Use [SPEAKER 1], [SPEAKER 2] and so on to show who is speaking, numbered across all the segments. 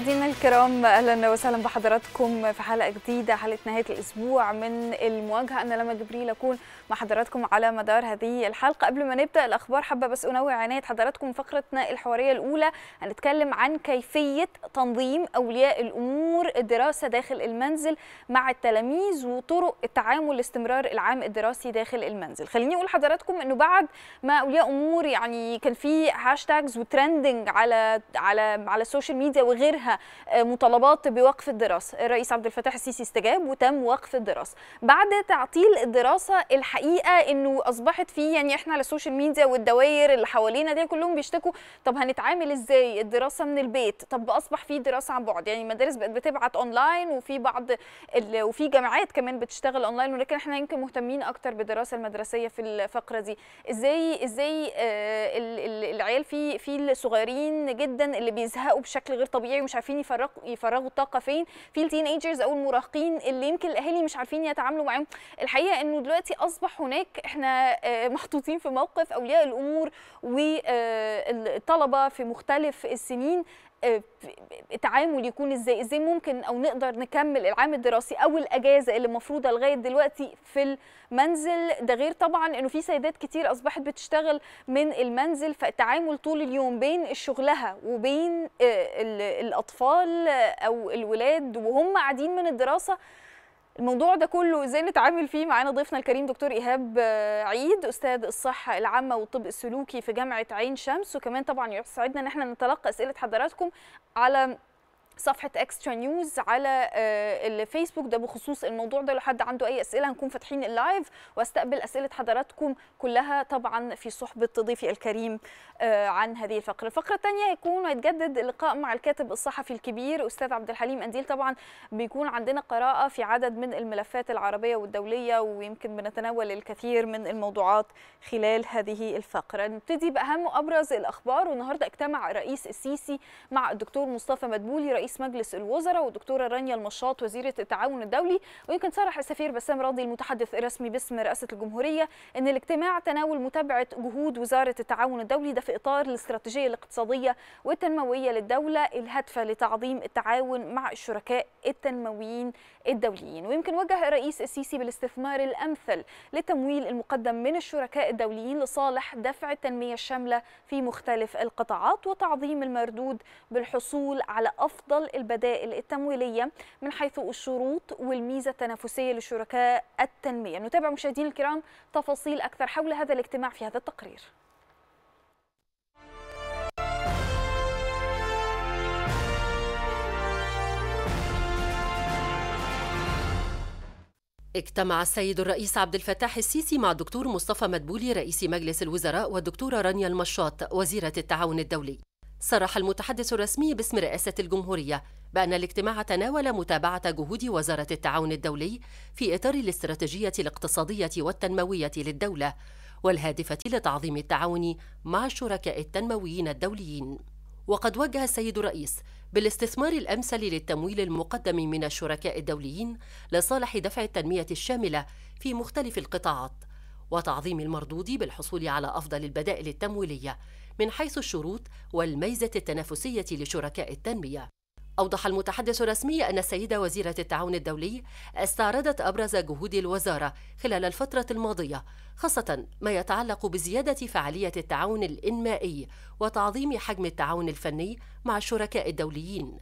[SPEAKER 1] مشاهدينا الكرام اهلا وسهلا بحضراتكم في حلقه جديده حلقه نهايه الاسبوع من المواجهه انا لما جبريل اكون مع حضراتكم على مدار هذه الحلقه قبل ما نبدا الاخبار حابه بس انوه عنايه حضراتكم فقرتنا الحواريه الاولى هنتكلم عن كيفيه تنظيم اولياء الامور الدراسه داخل المنزل مع التلاميذ وطرق التعامل لاستمرار العام الدراسي داخل المنزل خليني اقول لحضراتكم انه بعد ما اولياء امور يعني كان في هاشتاجز وترندنج على على على السوشيال ميديا وغيرها آه، مطالبات بوقف الدراسه الرئيس عبد الفتاح السيسي استجاب وتم وقف الدراسه بعد تعطيل الدراسه الح... الحقيقه انه اصبحت في يعني احنا على السوشيال ميديا والدوائر اللي حوالينا دي كلهم بيشتكوا طب هنتعامل ازاي الدراسه من البيت طب اصبح في دراسه عن بعد يعني المدارس بقت بتبعت اونلاين وفي بعض وفي جامعات كمان بتشتغل اونلاين ولكن احنا يمكن مهتمين اكتر بالدراسه المدرسيه في الفقره دي ازاي ازاي آه، العيال في في الصغيرين جدا اللي بيزهقوا بشكل غير طبيعي ومش عارفين يفرقوا يفرغوا الطاقه فين في التين ايجرز او المراهقين اللي يمكن الاهالي مش عارفين يتعاملوا معاهم الحقيقه انه دلوقتي اصبح اصبح هناك احنا آه، محطوطين في موقف اولياء الامور والطلبه في مختلف السنين التعامل آه، يكون ازاي ازاي ممكن او نقدر نكمل العام الدراسي او الاجازه اللي مفروضه لغايه دلوقتي في المنزل ده غير طبعا انه في سيدات كتير اصبحت بتشتغل من المنزل فالتعامل طول اليوم بين شغلها وبين آه، الاطفال او الولاد وهم قاعدين من الدراسه الموضوع ده كله ازاي نتعامل فيه معانا ضيفنا الكريم دكتور ايهاب آه، عيد استاذ الصحه العامه والطب السلوكي في جامعه عين شمس وكمان طبعا يسعدنا ان احنا نتلقى اسئله حضراتكم على صفحه اكسترا نيوز على آه، الفيسبوك ده بخصوص الموضوع ده لو حد عنده اي اسئله هنكون فاتحين اللايف واستقبل اسئله حضراتكم كلها طبعا في صحبه ضيفي الكريم آه، عن هذه الفقره الفقره الثانيه هيكون هيتجدد اللقاء مع الكاتب الصحفي الكبير استاذ عبد الحليم قنديل طبعا بيكون عندنا قراءه في عدد من الملفات العربيه والدوليه ويمكن بنتناول الكثير من الموضوعات خلال هذه الفقره نبتدي باهم وابرز الاخبار والنهارده اجتمع الرئيس السيسي مع الدكتور مصطفى مدبولي رئيس رئيس مجلس الوزراء والدكتوره رانيا المشاط وزيره التعاون الدولي ويمكن صرح السفير بسام راضي المتحدث الرسمي باسم رئاسه الجمهوريه ان الاجتماع تناول متابعه جهود وزاره التعاون الدولي ده في اطار الاستراتيجيه الاقتصاديه والتنمويه للدوله الهادفه لتعظيم التعاون مع الشركاء التنمويين الدوليين ويمكن وجه الرئيس السيسي بالاستثمار الامثل للتمويل المقدم من الشركاء الدوليين لصالح دفع التنميه الشامله في مختلف القطاعات وتعظيم المردود بالحصول على افضل افضل البدائل التمويلية من حيث الشروط والميزة التنافسية لشركاء التنمية نتابع مشاهدينا الكرام تفاصيل أكثر حول هذا الاجتماع في هذا التقرير
[SPEAKER 2] اجتمع السيد الرئيس عبد الفتاح السيسي مع الدكتور مصطفى مدبولي رئيس مجلس الوزراء والدكتورة رانيا المشاط وزيرة التعاون الدولي صرح المتحدث الرسمي باسم رئاسة الجمهورية بأن الاجتماع تناول متابعة جهود وزارة التعاون الدولي في إطار الاستراتيجية الاقتصادية والتنموية للدولة والهادفة لتعظيم التعاون مع الشركاء التنمويين الدوليين. وقد وجه السيد الرئيس بالاستثمار الأمثل للتمويل المقدم من الشركاء الدوليين لصالح دفع التنمية الشاملة في مختلف القطاعات وتعظيم المردود بالحصول على أفضل البدائل التمويلية من حيث الشروط والميزة التنافسية لشركاء التنمية أوضح المتحدث الرسمي أن السيدة وزيرة التعاون الدولي استعرضت أبرز جهود الوزارة خلال الفترة الماضية خاصة ما يتعلق بزيادة فعالية التعاون الإنمائي وتعظيم حجم التعاون الفني مع الشركاء الدوليين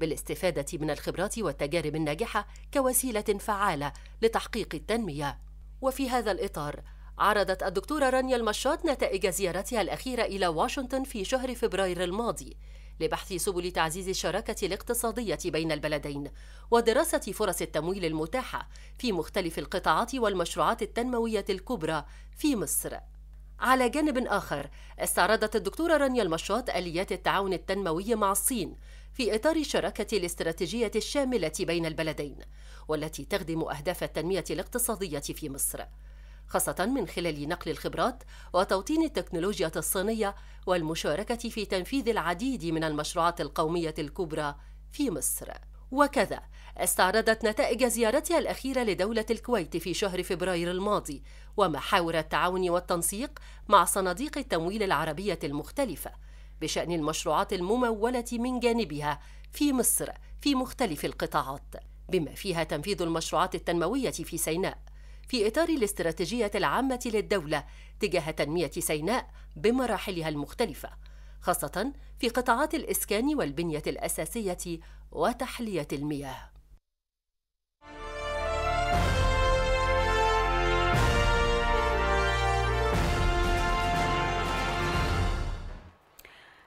[SPEAKER 2] بالاستفادة من الخبرات والتجارب الناجحة كوسيلة فعالة لتحقيق التنمية وفي هذا الإطار عرضت الدكتورة رانيا المشاط نتائج زيارتها الأخيرة إلى واشنطن في شهر فبراير الماضي لبحث سبل تعزيز الشراكة الاقتصادية بين البلدين ودراسة فرص التمويل المتاحة في مختلف القطاعات والمشروعات التنموية الكبرى في مصر. على جانب آخر، استعرضت الدكتورة رانيا المشاط آليات التعاون التنموي مع الصين في إطار الشراكة الاستراتيجية الشاملة بين البلدين، والتي تخدم أهداف التنمية الاقتصادية في مصر. خاصة من خلال نقل الخبرات وتوطين التكنولوجيا الصينية والمشاركة في تنفيذ العديد من المشروعات القومية الكبرى في مصر. وكذا استعرضت نتائج زيارتها الأخيرة لدولة الكويت في شهر فبراير الماضي ومحاور التعاون والتنسيق مع صناديق التمويل العربية المختلفة بشأن المشروعات الممولة من جانبها في مصر في مختلف القطاعات بما فيها تنفيذ المشروعات التنموية في سيناء في إطار الاستراتيجية العامة للدولة تجاه تنمية سيناء بمراحلها المختلفة، خاصة في قطاعات الإسكان والبنية الأساسية وتحلية المياه.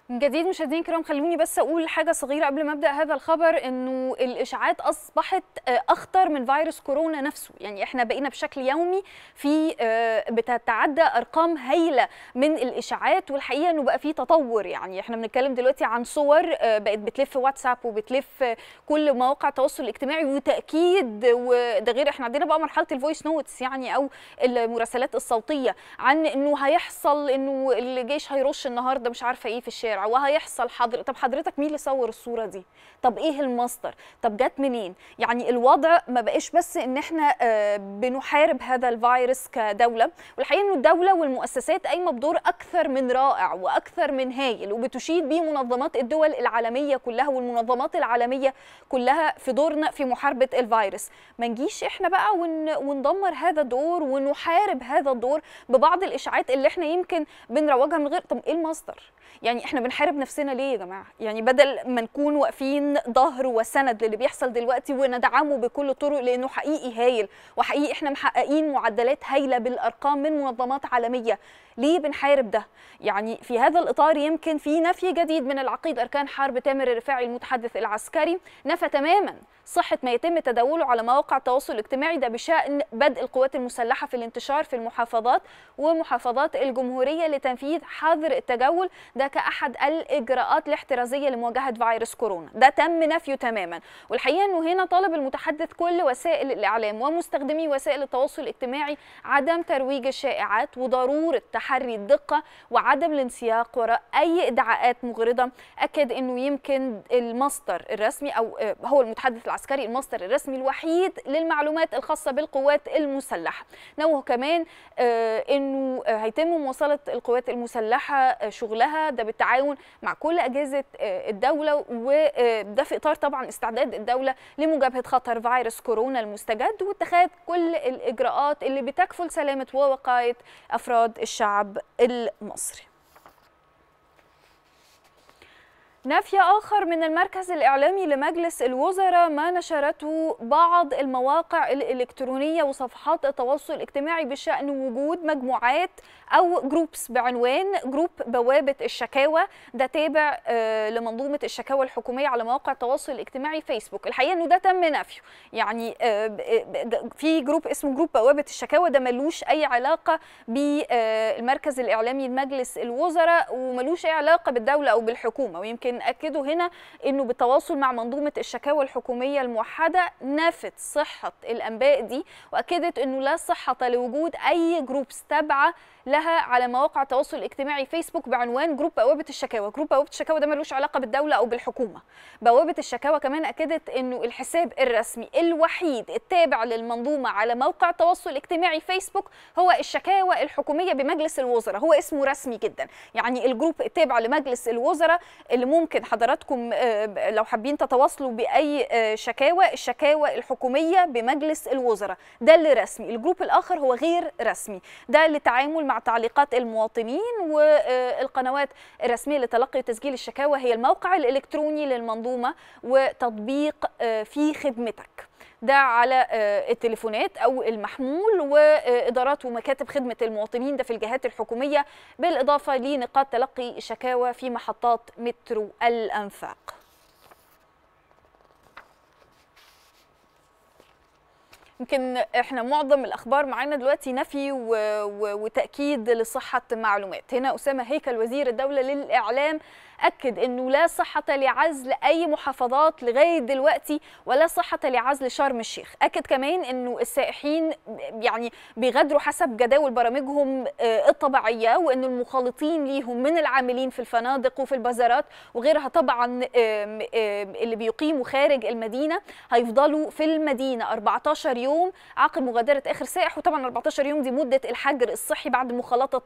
[SPEAKER 1] من جديد مشاهدينا الكرام خلوني بس اقول حاجه صغيره قبل ما ابدا هذا الخبر انه الاشاعات اصبحت آه، اخطر من فيروس كورونا نفسه يعني احنا بقينا بشكل يومي في آه، بتتعدى ارقام هائله من الاشاعات والحقيقه انه بقى في تطور يعني احنا بنتكلم دلوقتي عن صور آه، بقت بتلف واتساب وبتلف كل مواقع التواصل الاجتماعي وتاكيد وده غير احنا عندنا بقى مرحله الفويس نوتس يعني او المراسلات الصوتيه عن انه هيحصل انه الجيش هيرش النهارده مش عارفه ايه في الشارع الشارع وهيحصل حضر... طب حضرتك مين اللي صور الصوره دي طب ايه المصدر طب جت منين يعني الوضع ما بقاش بس ان احنا آه، بنحارب هذا الفيروس كدوله والحقيقه انه الدوله والمؤسسات قايمه بدور اكثر من رائع واكثر من هايل وبتشيد بيه منظمات الدول العالميه كلها والمنظمات العالميه كلها في دورنا في محاربه الفيروس ما نجيش احنا بقى ون... وندمر هذا الدور ونحارب هذا الدور ببعض الاشاعات اللي احنا يمكن بنروجها من غير طب ايه المصدر يعني احنا بنحارب نفسنا ليه يا جماعه يعني بدل ما نكون واقفين ظهر وسند للي بيحصل دلوقتي وندعمه بكل الطرق لانه حقيقي هايل وحقيقي احنا محققين معدلات هايله بالارقام من منظمات عالميه ليه بنحارب ده يعني في هذا الاطار يمكن في نفي جديد من العقيد اركان حرب تامر الرفاعي المتحدث العسكري نفى تماما صحة ما يتم تداوله على مواقع التواصل الاجتماعي ده بشأن بدء القوات المسلحة في الانتشار في المحافظات ومحافظات الجمهورية لتنفيذ حظر التجول ده كأحد الإجراءات الاحترازية لمواجهة فيروس كورونا ده تم نفيه تماما والحقيقة أنه هنا طالب المتحدث كل وسائل الإعلام ومستخدمي وسائل التواصل الاجتماعي عدم ترويج الشائعات وضرورة تحري الدقة وعدم الانسياق وراء أي إدعاءات مغرضة أكد أنه يمكن المصدر الرسمي أو آه، هو المتحدث العسكري المصدر الرسمي الوحيد للمعلومات الخاصة بالقوات المسلحة نوه كمان آه، أنه هيتم مواصلة القوات المسلحة آه، شغلها ده بالتعاون مع كل أجهزة آه، الدولة وده في إطار طبعا استعداد الدولة لمجابهة خطر فيروس كورونا المستجد واتخاذ كل الإجراءات اللي بتكفل سلامة ووقاية أفراد الشعب المصري نفي آخر من المركز الإعلامي لمجلس الوزراء ما نشرته بعض المواقع الإلكترونية وصفحات التواصل الاجتماعي بشأن وجود مجموعات او جروبس بعنوان جروب بوابه الشكاوى ده تابع آه، لمنظومه الشكاوى الحكوميه على مواقع التواصل الاجتماعي فيسبوك الحقيقه انه ده تم نفيه يعني آه، آه، في جروب اسمه جروب بوابه الشكاوى ده ملوش اي علاقه بالمركز الاعلامي لمجلس الوزراء وملوش اي علاقه بالدوله او بالحكومه ويمكن اكدوا هنا انه بالتواصل مع منظومه الشكاوى الحكوميه الموحده نفت صحه الانباء دي واكدت انه لا صحه لوجود اي جروبس تابعه لها على مواقع التواصل الاجتماعي فيسبوك بعنوان جروب بوابه الشكاوى جروب بوابه الشكاوى ده ملوش علاقه بالدوله او بالحكومه بوابه الشكاوى كمان اكدت انه الحساب الرسمي الوحيد التابع للمنظومه على موقع التواصل الاجتماعي فيسبوك هو الشكاوى الحكوميه بمجلس الوزراء هو اسمه رسمي جدا يعني الجروب التابع لمجلس الوزراء اللي ممكن حضراتكم آه، لو حابين تتواصلوا باي آه، شكاوى الشكاوى الحكوميه بمجلس الوزراء ده اللي رسمي الجروب الاخر هو غير رسمي ده للتعامل مع مع تعليقات المواطنين والقنوات الرسمية لتلقي وتسجيل الشكاوى هي الموقع الإلكتروني للمنظومة وتطبيق آه، في خدمتك ده على آه، التليفونات او المحمول وادارات ومكاتب خدمه المواطنين ده في الجهات الحكوميه بالاضافه لنقاط تلقي الشكاوى في محطات مترو الانفاق يمكن احنا معظم الاخبار معانا دلوقتي نفي و... و... وتاكيد لصحه معلومات هنا اسامه هيكل وزير الدوله للاعلام أكد أنه لا صحة لعزل أي محافظات لغاية دلوقتي ولا صحة لعزل شرم الشيخ أكد كمان أنه السائحين يعني بيغادروا حسب جداول برامجهم آه، الطبيعية وأن المخالطين ليهم من العاملين في الفنادق وفي البازارات وغيرها طبعا اللي بيقيموا خارج المدينة هيفضلوا في المدينة 14 يوم عقب مغادرة آخر سائح وطبعا 14 يوم دي مدة الحجر الصحي بعد مخالطة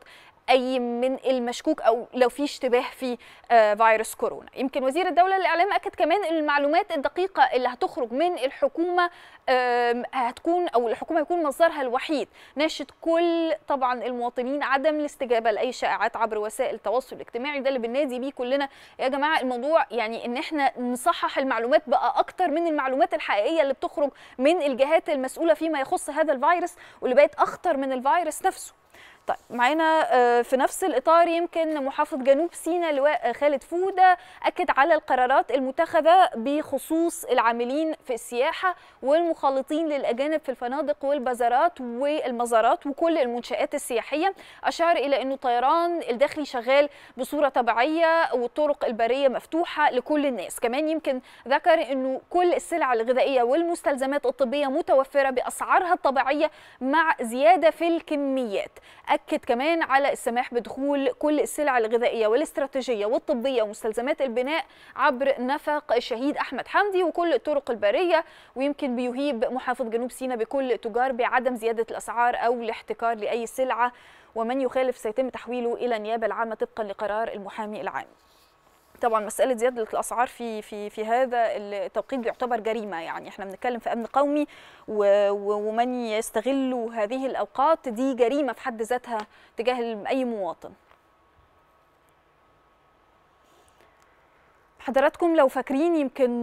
[SPEAKER 1] أي من المشكوك أو لو في اشتباه في آه، آه، فيروس كورونا يمكن وزير الدوله للاعلام اكد كمان ان المعلومات الدقيقه اللي هتخرج من الحكومه هتكون او الحكومه يكون مصدرها الوحيد ناشد كل طبعا المواطنين عدم الاستجابه لاي شائعات عبر وسائل التواصل الاجتماعي ده اللي بننادي بيه كلنا يا جماعه الموضوع يعني ان احنا نصحح المعلومات بقى اكتر من المعلومات الحقيقيه اللي بتخرج من الجهات المسؤوله فيما يخص هذا الفيروس واللي بقت اخطر من الفيروس نفسه طيب معانا آه، في نفس الاطار يمكن محافظ جنوب سيناء لواء خالد فوده اكد على القرارات المتخذه بخصوص العاملين في السياحه والمخالطين للاجانب في الفنادق والبازارات والمزارات وكل المنشات السياحيه اشار الى انه طيران الداخلي شغال بصوره طبيعيه والطرق البريه مفتوحه لكل الناس كمان يمكن ذكر انه كل السلع الغذائيه والمستلزمات الطبيه متوفره باسعارها الطبيعيه مع زياده في الكميات أكد كمان على السماح بدخول كل السلع الغذائيه والاستراتيجيه والطبيه ومستلزمات البناء عبر نفق الشهيد احمد حمدي وكل الطرق البريه ويمكن بيهيب محافظ جنوب سيناء بكل تجار بعدم زياده الاسعار او الاحتكار لاي سلعه ومن يخالف سيتم تحويله الى النيابه العامه طبقا لقرار المحامي العام طبعا مساله زياده الاسعار في في في هذا التوقيت بيعتبر جريمه يعني احنا بنتكلم في امن قومي ومن يستغل هذه الاوقات دي جريمه في حد ذاتها تجاه اي مواطن حضراتكم لو فاكرين يمكن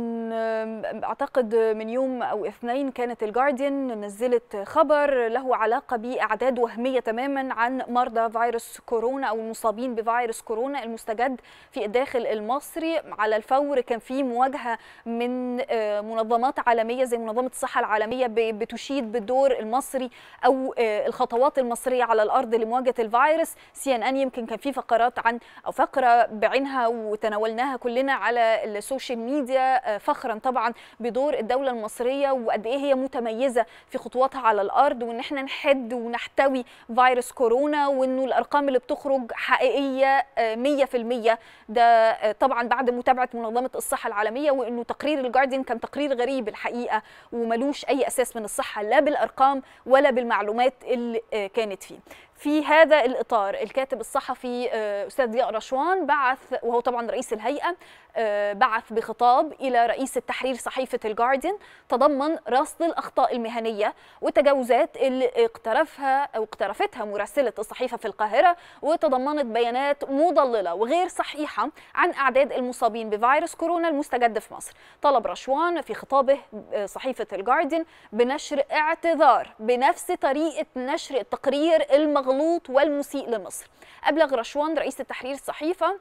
[SPEAKER 1] اعتقد من يوم او اثنين كانت الجارديان نزلت خبر له علاقه باعداد وهميه تماما عن مرضى فيروس كورونا او المصابين بفيروس كورونا المستجد في الداخل المصري على الفور كان في مواجهه من آه، منظمات عالميه زي منظمه الصحه العالميه بتشيد بالدور المصري او آه، الخطوات المصريه على الارض لمواجهه الفيروس سي ان ان يمكن كان في فقرات عن او فقره بعينها وتناولناها كلنا على على السوشيال ميديا آه، فخرا طبعا بدور الدوله المصريه وقد ايه هي متميزه في خطواتها على الارض وان احنا نحد ونحتوي فيروس كورونا وانه الارقام اللي بتخرج حقيقيه 100% آه، ده آه، طبعا بعد متابعه منظمه الصحه العالميه وانه تقرير الجارديان كان تقرير غريب الحقيقه وملوش اي اساس من الصحه لا بالارقام ولا بالمعلومات اللي كانت فيه في هذا الإطار الكاتب الصحفي آه، أستاذ ضياء رشوان بعث وهو طبعا رئيس الهيئة آه، بعث بخطاب إلى رئيس التحرير صحيفة الجاردين تضمن رصد الأخطاء المهنية والتجاوزات اللي اقترفها أو اقترفتها مراسلة الصحيفة في القاهرة وتضمنت بيانات مضللة وغير صحيحة عن أعداد المصابين بفيروس كورونا المستجد في مصر طلب رشوان في خطابه آه، صحيفة الجاردين بنشر اعتذار بنفس طريقة نشر التقرير المغلوط المغلوط والمسيء لمصر أبلغ رشوان رئيس التحرير الصحيفة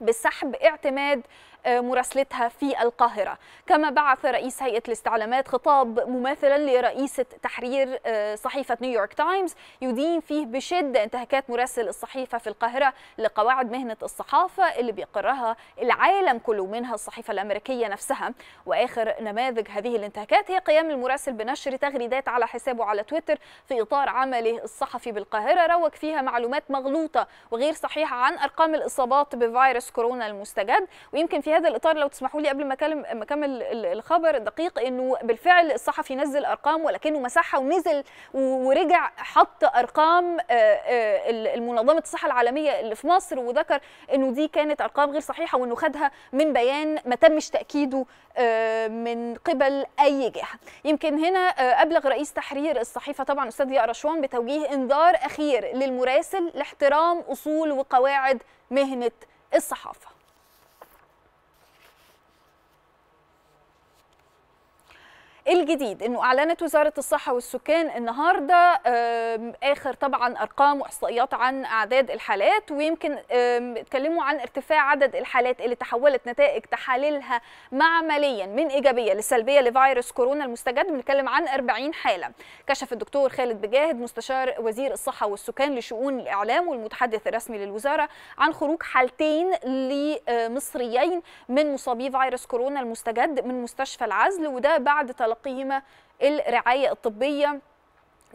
[SPEAKER 1] بسحب اعتماد مراسلتها في القاهرة كما بعث رئيس هيئة الاستعلامات خطاب مماثلا لرئيسة تحرير آه، صحيفة نيويورك تايمز يدين فيه بشدة انتهاكات مراسل الصحيفة في القاهرة لقواعد مهنة الصحافة اللي بيقرها العالم كله منها الصحيفة الأمريكية نفسها وآخر نماذج هذه الانتهاكات هي قيام المراسل بنشر تغريدات على حسابه على تويتر في إطار عمله الصحفي بالقاهرة روج فيها معلومات مغلوطة وغير صحيحة عن أرقام الإصابات بفيروس كورونا المستجد ويمكن في في هذا الاطار لو تسمحوا لي قبل ما اكلم اكمل الخبر الدقيق انه بالفعل الصحفي نزل ارقام ولكنه مسحها ونزل ورجع حط ارقام آه، آه، منظمه الصحه العالميه اللي في مصر وذكر انه دي كانت ارقام غير صحيحه وانه خدها من بيان ما تمش تاكيده آه، من قبل اي جهه يمكن هنا ابلغ رئيس تحرير الصحيفه طبعا استاذ يا رشوان بتوجيه انذار اخير للمراسل لاحترام اصول وقواعد مهنه الصحافه الجديد انه اعلنت وزاره الصحه والسكان النهارده اخر طبعا ارقام واحصائيات عن اعداد الحالات ويمكن اتكلموا عن ارتفاع عدد الحالات اللي تحولت نتائج تحاليلها معمليا من ايجابيه لسلبيه لفيروس كورونا المستجد بنتكلم عن 40 حاله كشف الدكتور خالد بجاهد مستشار وزير الصحه والسكان لشؤون الاعلام والمتحدث الرسمي للوزاره عن خروج حالتين لمصريين من مصابي فيروس كورونا المستجد من مستشفى العزل وده بعد تلقي قيمة الرعاية الطبية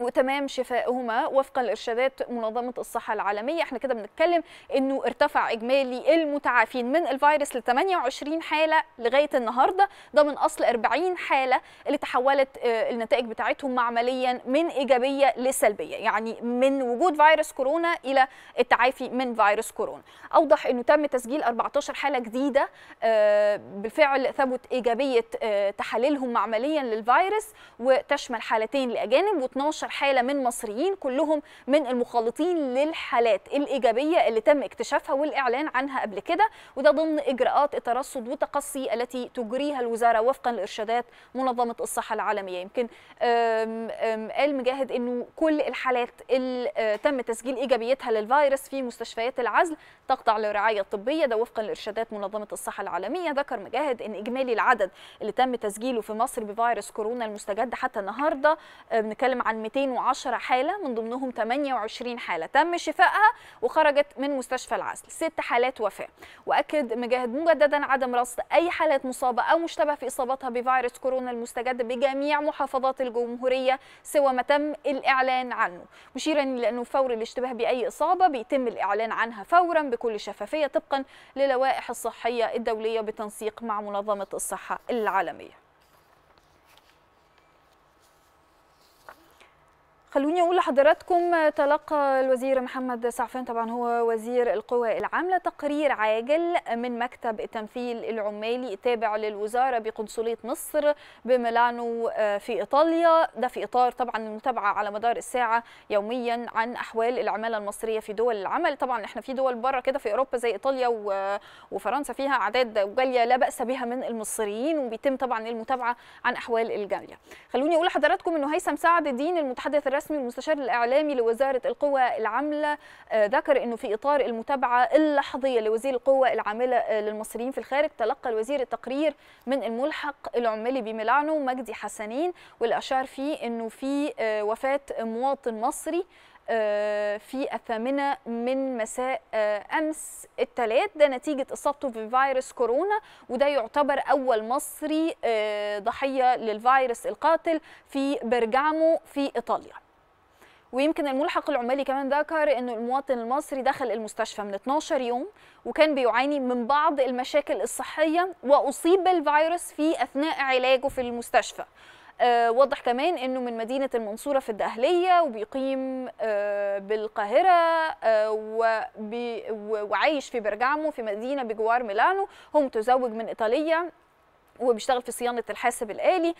[SPEAKER 1] وتمام شفائهما وفقا لارشادات منظمه الصحه العالميه احنا كده بنتكلم انه ارتفع اجمالي المتعافين من الفيروس ل 28 حاله لغايه النهارده ده من اصل 40 حاله اللي تحولت آه، النتائج بتاعتهم عمليا من ايجابيه لسلبيه يعني من وجود فيروس كورونا الى التعافي من فيروس كورونا اوضح انه تم تسجيل 14 حاله جديده آه، بالفعل ثبت ايجابيه آه، تحاليلهم عمليا للفيروس وتشمل حالتين لاجانب و12 16 حاله من مصريين كلهم من المخالطين للحالات الايجابيه اللي تم اكتشافها والاعلان عنها قبل كده وده ضمن اجراءات الترصد والتقصي التي تجريها الوزاره وفقا لارشادات منظمه الصحه العالميه يمكن قال مجاهد انه كل الحالات اللي آه، تم تسجيل ايجابيتها للفيروس في مستشفيات العزل تخضع لرعايه طبيه ده وفقا لارشادات منظمه الصحه العالميه ذكر مجاهد ان اجمالي العدد اللي تم تسجيله في مصر بفيروس كورونا المستجد حتى النهارده آه، بنتكلم عن 200 210 حالة من ضمنهم 28 حالة تم شفائها وخرجت من مستشفى العسل ست حالات وفاة وأكد مجاهد مجددا عدم رصد أي حالات مصابة أو مشتبه في إصابتها بفيروس كورونا المستجد بجميع محافظات الجمهورية سوى ما تم الإعلان عنه مشيرا لأنه فور الاشتباه بأي إصابة بيتم الإعلان عنها فورا بكل شفافية طبقا للوائح الصحية الدولية بتنسيق مع منظمة الصحة العالمية خلوني أقول لحضراتكم تلقى الوزير محمد سعفان طبعا هو وزير القوى العاملة تقرير عاجل من مكتب التمثيل العمالي التابع للوزارة بقنصلية مصر بميلانو آه، في إيطاليا ده في إطار طبعا المتابعة على مدار الساعة يوميا عن أحوال العمالة المصرية في دول العمل طبعا احنا في دول بره كده في أوروبا زي إيطاليا آه، وفرنسا فيها أعداد جالية لا بأس بها من المصريين وبيتم طبعا المتابعة عن أحوال الجالية خلوني أقول لحضراتكم أنه هيثم سعد الدين المتحدث الرسمي الرسمي المستشار الإعلامي لوزارة القوى العاملة آه، ذكر أنه في إطار المتابعة اللحظية لوزير القوى العاملة آه، للمصريين في الخارج تلقى الوزير التقرير من الملحق العمالي بميلانو مجدي حسنين واللي أشار فيه أنه في آه، وفاة مواطن مصري في الثامنة من مساء أمس الثلاث ده نتيجة إصابته بفيروس كورونا وده يعتبر أول مصري ضحية للفيروس القاتل في برجامو في إيطاليا ويمكن الملحق العمالي كمان ذكر انه المواطن المصري دخل المستشفى من 12 يوم وكان بيعاني من بعض المشاكل الصحيه واصيب بالفيروس في اثناء علاجه في المستشفى آه وضح كمان انه من مدينه المنصوره في الدقهليه وبيقيم آه بالقاهره آه وعايش في برجعمو في مدينه بجوار ميلانو هو متزوج من ايطاليا وبيشتغل في صيانة الحاسب الآلي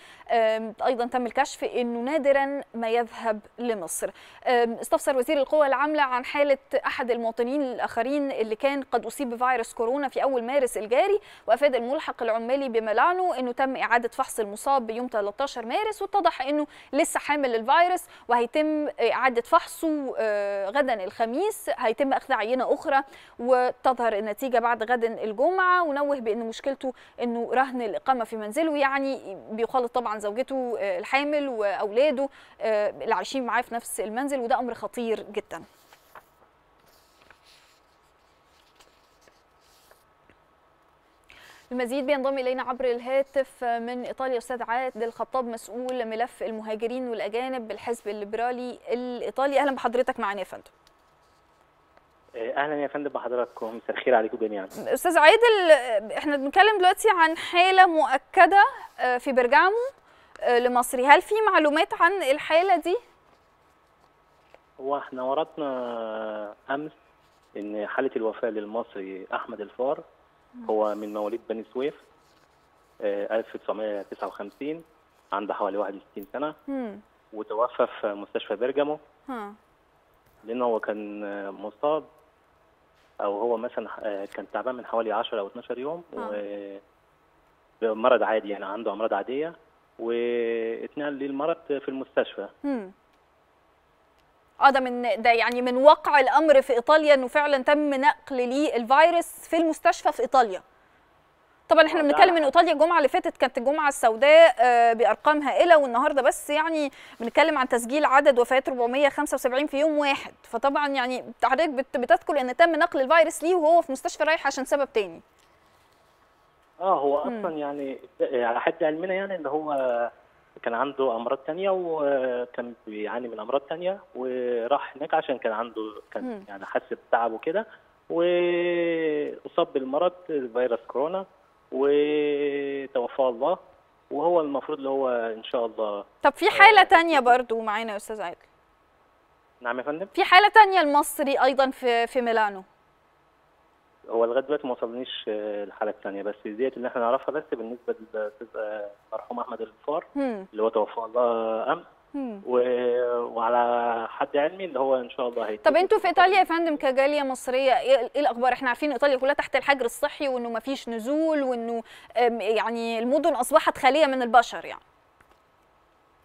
[SPEAKER 1] أيضا تم الكشف أنه نادرا ما يذهب لمصر استفسر وزير القوى العاملة عن حالة أحد المواطنين الآخرين اللي كان قد أصيب بفيروس كورونا في أول مارس الجاري وأفاد الملحق العمالي بملعنه أنه تم إعادة فحص المصاب بيوم 13 مارس واتضح أنه لسه حامل الفيروس وهيتم إعادة فحصه آه، غدا الخميس هيتم أخذ عينة أخرى وتظهر النتيجة بعد غد الجمعة ونوه بأن مشكلته أنه رهن الإقامة الاقامه في منزله يعني بيخالط طبعا زوجته آه، الحامل واولاده آه، اللي عايشين معاه في نفس المنزل وده امر خطير جدا المزيد بينضم الينا عبر الهاتف من ايطاليا استاذ عادل الخطاب مسؤول ملف المهاجرين والاجانب بالحزب الليبرالي الايطالي اهلا بحضرتك معانا يا فندم
[SPEAKER 3] آه، اهلا يا فندم بحضراتكم مساء الخير عليكم جميعا استاذ
[SPEAKER 1] عادل احنا بنتكلم دلوقتي عن حاله مؤكده آه، في برجعمو آه، لمصري هل في معلومات عن الحاله دي
[SPEAKER 3] هو احنا وردنا امس ان حاله الوفاه للمصري احمد الفار هو من مواليد بني سويف 1959 عنده حوالي 61 سنه وتوفى في مستشفى برجامو لان هو كان مصاب او هو مثلا آه، كان تعبان من حوالي 10 او 12 يوم آه. ومرض عادي يعني عنده امراض عاديه واتنقل للمرض في المستشفى
[SPEAKER 1] اه ده من ده يعني من وقع الامر في ايطاليا انه فعلا تم نقل الفيروس في المستشفى في ايطاليا طبعا احنا بنتكلم من ايطاليا الجمعه اللي فاتت كانت الجمعه السوداء آه، بارقام هائله والنهارده بس يعني بنتكلم عن تسجيل عدد وفيات 475 في يوم واحد فطبعا يعني حضرتك بتذكر ان تم نقل الفيروس ليه وهو في مستشفى رايح عشان سبب تاني
[SPEAKER 3] اه هو اصلا يعني على حد علمنا يعني ان هو كان عنده امراض ثانيه وكان بيعاني من امراض ثانيه وراح هناك عشان كان عنده كان يعني حس بتعب وكده واصاب بالمرض فيروس كورونا وتوفاه الله وهو المفروض اللي هو ان شاء الله
[SPEAKER 1] طب في حاله تانية برضو معانا يا استاذ عادل نعم يا فندم في حاله تانية المصري ايضا في في ميلانو
[SPEAKER 3] هو لغايه دلوقتي ما وصلنيش الحاله آه، الثانيه بس ديت اللي احنا نعرفها بس بالنسبه للمرحوم آه، احمد الغفار اللي هو توفاه الله آه، امس و... وعلى حد علمي اللي هو ان شاء الله هيتم
[SPEAKER 1] طب انتوا في ايطاليا يا فندم كجاليه مصريه إيه, ايه الاخبار احنا عارفين ايطاليا كلها تحت الحجر الصحي وانه ما فيش نزول وانه يعني المدن اصبحت خاليه من البشر يعني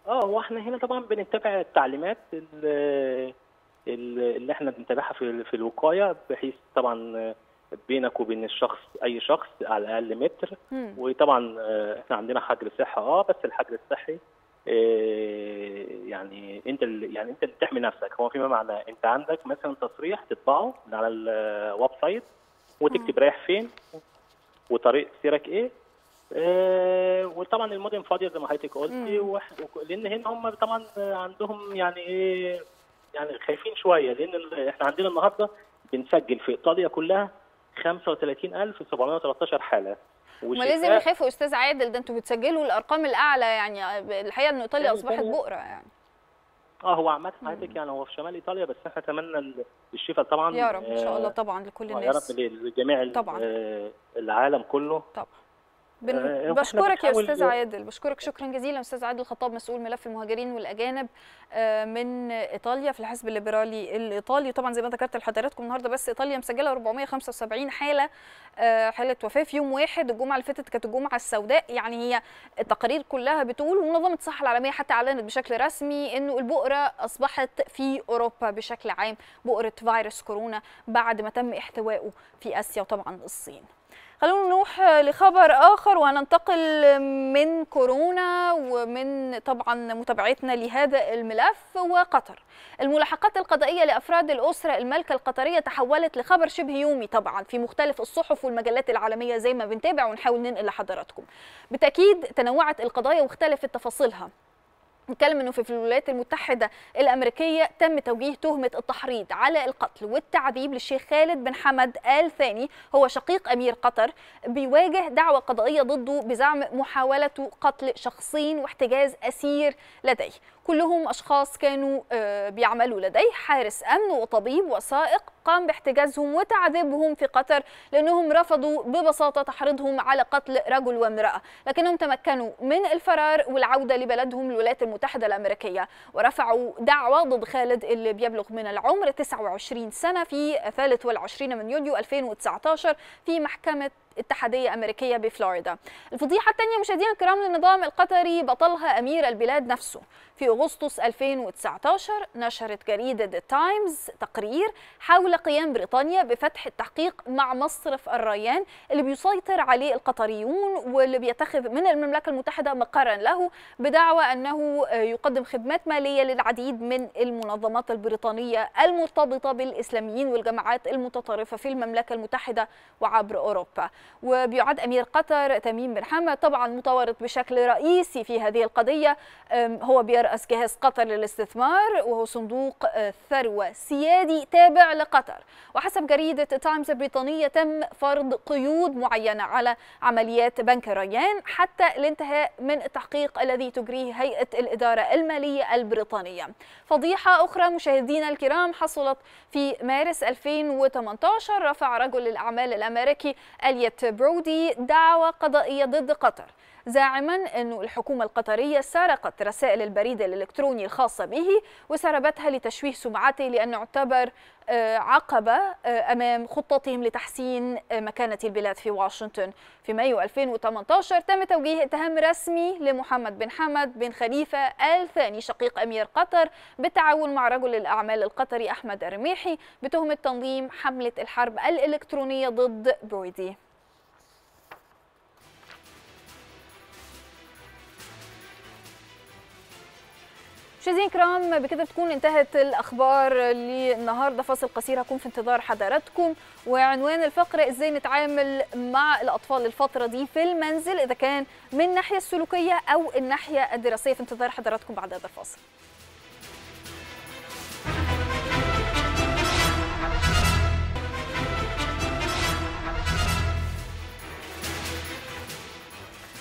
[SPEAKER 3] اه هو احنا هنا طبعا بنتبع التعليمات اللي, اللي احنا بنتابعها في في الوقايه بحيث طبعا بينك وبين الشخص اي شخص على الاقل متر م. وطبعا آه، احنا عندنا حجر صحي اه بس الحجر الصحي إيه، يعني انت يعني انت اللي بتحمي نفسك هو فيما معناه انت عندك مثلا تصريح تطبعه من على الويب سايت وتكتب رايح فين وطريق سيرك ايه آه وطبعا المدن فاضيه زي ما حضرتك قلتي لان هنا هم طبعا عندهم يعني ايه يعني خايفين شويه لان احنا عندنا النهارده بنسجل في ايطاليا كلها 35713 حاله وما لازم يخافوا
[SPEAKER 1] استاذ عادل ده انتوا بتسجلوا الارقام الاعلى يعني الحقيقه ان ايطاليا يعني اصبحت بؤره يعني
[SPEAKER 3] اه هو عامه حضرتك يعني هو في شمال ايطاليا بس احنا اتمنى الشفاء طبعا يا رب ان شاء الله آه، طبعا لكل آه، الناس يا رب لجميع طبعا آه، العالم كله طبعا بن... آه، بشكرك يا استاذ عادل
[SPEAKER 1] بشكرك شكرا جزيلا استاذ عادل الخطاب مسؤول ملف المهاجرين والاجانب آه، من ايطاليا في الحزب الليبرالي الايطالي طبعا زي ما ذكرت لحضراتكم النهارده بس ايطاليا مسجله 475 حاله آه، حاله وفاه في يوم واحد الجمعه اللي فاتت كانت الجمعه السوداء يعني هي التقارير كلها بتقول ومنظمه الصحه العالميه حتى اعلنت بشكل رسمي انه البؤره اصبحت في اوروبا بشكل عام بؤره فيروس كورونا بعد ما تم احتوائه في اسيا وطبعا الصين خلونا نروح لخبر آخر وهننتقل من كورونا ومن طبعا متابعتنا لهذا الملف وقطر الملاحقات القضائية لأفراد الأسرة المالكة القطرية تحولت لخبر شبه يومي طبعا في مختلف الصحف والمجلات العالمية زي ما بنتابع ونحاول ننقل لحضراتكم بالتأكيد تنوعت القضايا واختلفت تفاصيلها نتكلم انه في الولايات المتحده الامريكيه تم توجيه تهمه التحريض على القتل والتعذيب للشيخ خالد بن حمد ال ثاني هو شقيق امير قطر بيواجه دعوه قضائيه ضده بزعم محاولته قتل شخصين واحتجاز اسير لديه كلهم أشخاص كانوا آه، بيعملوا لديه حارس أمن وطبيب وسائق قام باحتجازهم وتعذيبهم في قطر لأنهم رفضوا ببساطة تحريضهم على قتل رجل وامرأة لكنهم تمكنوا من الفرار والعودة لبلدهم الولايات المتحدة الأمريكية ورفعوا دعوة ضد خالد اللي بيبلغ من العمر 29 سنة في 23 من يوليو 2019 في محكمة اتحادية أمريكية بفلوريدا الفضيحة الثانية مشاهدينا الكرام للنظام القطري بطلها أمير البلاد نفسه في أغسطس 2019 نشرت جريدة تايمز تقرير حول قيام بريطانيا بفتح التحقيق مع مصرف الريان اللي بيسيطر عليه القطريون واللي بيتخذ من المملكة المتحدة مقرا له بدعوى أنه يقدم خدمات مالية للعديد من المنظمات البريطانية المرتبطة بالإسلاميين والجماعات المتطرفة في المملكة المتحدة وعبر أوروبا وبيعد أمير قطر تميم بن حمد طبعا متورط بشكل رئيسي في هذه القضية هو بيرأس جهاز قطر للاستثمار وهو صندوق أه، ثروة سيادي تابع لقطر وحسب جريدة تايمز البريطانية تم فرض قيود معينة على عمليات بنك الريان حتى الانتهاء من التحقيق الذي تجريه هيئة الإدارة المالية البريطانية فضيحة أخرى مشاهدينا الكرام حصلت في مارس 2018 رفع رجل الأعمال الأمريكي اليت برودي دعوى قضائية ضد قطر زاعما أن الحكومة القطرية سرقت رسائل البريد الإلكتروني الخاصة به وسربتها لتشويه سمعته لأنه اعتبر آه، عقبة آه، أمام خطتهم لتحسين آه، مكانة البلاد في واشنطن في مايو 2018 تم توجيه اتهام رسمي لمحمد بن حمد بن خليفة آل ثاني شقيق أمير قطر بالتعاون مع رجل الأعمال القطري أحمد الرميحي بتهمة تنظيم حملة الحرب الإلكترونية ضد برويدي مشاهدينا الكرام بكده تكون انتهت الاخبار للنهارده فاصل قصير هكون في انتظار حضراتكم وعنوان الفقره ازاي نتعامل مع الاطفال الفتره دي في المنزل اذا كان من الناحيه السلوكيه او الناحيه الدراسيه في انتظار حضراتكم بعد هذا الفاصل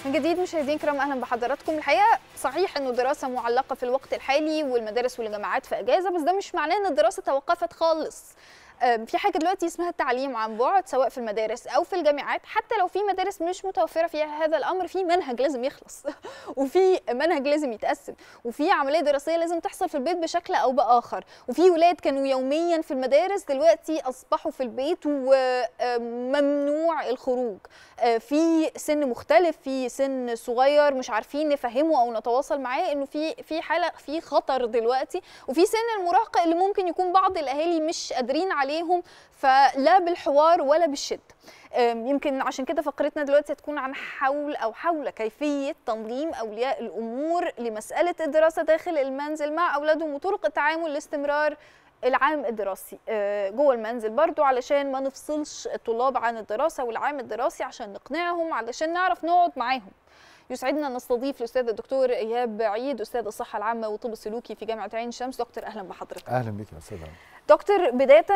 [SPEAKER 1] من جديد مشاهدين كرام اهلا بحضراتكم الحقيقه صحيح انه دراسه معلقه في الوقت الحالي والمدارس والجامعات في اجازه بس ده مش معناه ان الدراسه توقفت خالص في حاجه دلوقتي اسمها التعليم عن بعد سواء في المدارس او في الجامعات حتى لو في مدارس مش متوفره فيها هذا الامر في منهج لازم يخلص وفي منهج لازم يتقسم وفي عمليه دراسيه لازم تحصل في البيت بشكل او باخر وفي ولاد كانوا يوميا في المدارس دلوقتي اصبحوا في البيت وممنوع الخروج آه، في سن مختلف في سن صغير مش عارفين نفهمه او نتواصل معاه انه في في حاله في خطر دلوقتي وفي سن المراهقه اللي ممكن يكون بعض الاهالي مش قادرين عليه عليهم فلا بالحوار ولا بالشد يمكن عشان كده فقرتنا دلوقتي هتكون عن حول او حول كيفيه تنظيم اولياء الامور لمساله الدراسه داخل المنزل مع اولادهم وطرق التعامل لاستمرار العام الدراسي آه، جوه المنزل برضو علشان ما نفصلش الطلاب عن الدراسة والعام الدراسي عشان نقنعهم علشان نعرف نقعد معاهم يسعدنا نستضيف الاستاذ الدكتور ايهاب عيد استاذ الصحه العامه والطب السلوكي في جامعه عين شمس دكتور اهلا بحضرتك
[SPEAKER 4] اهلا بك يا استاذه
[SPEAKER 1] دكتور بدايه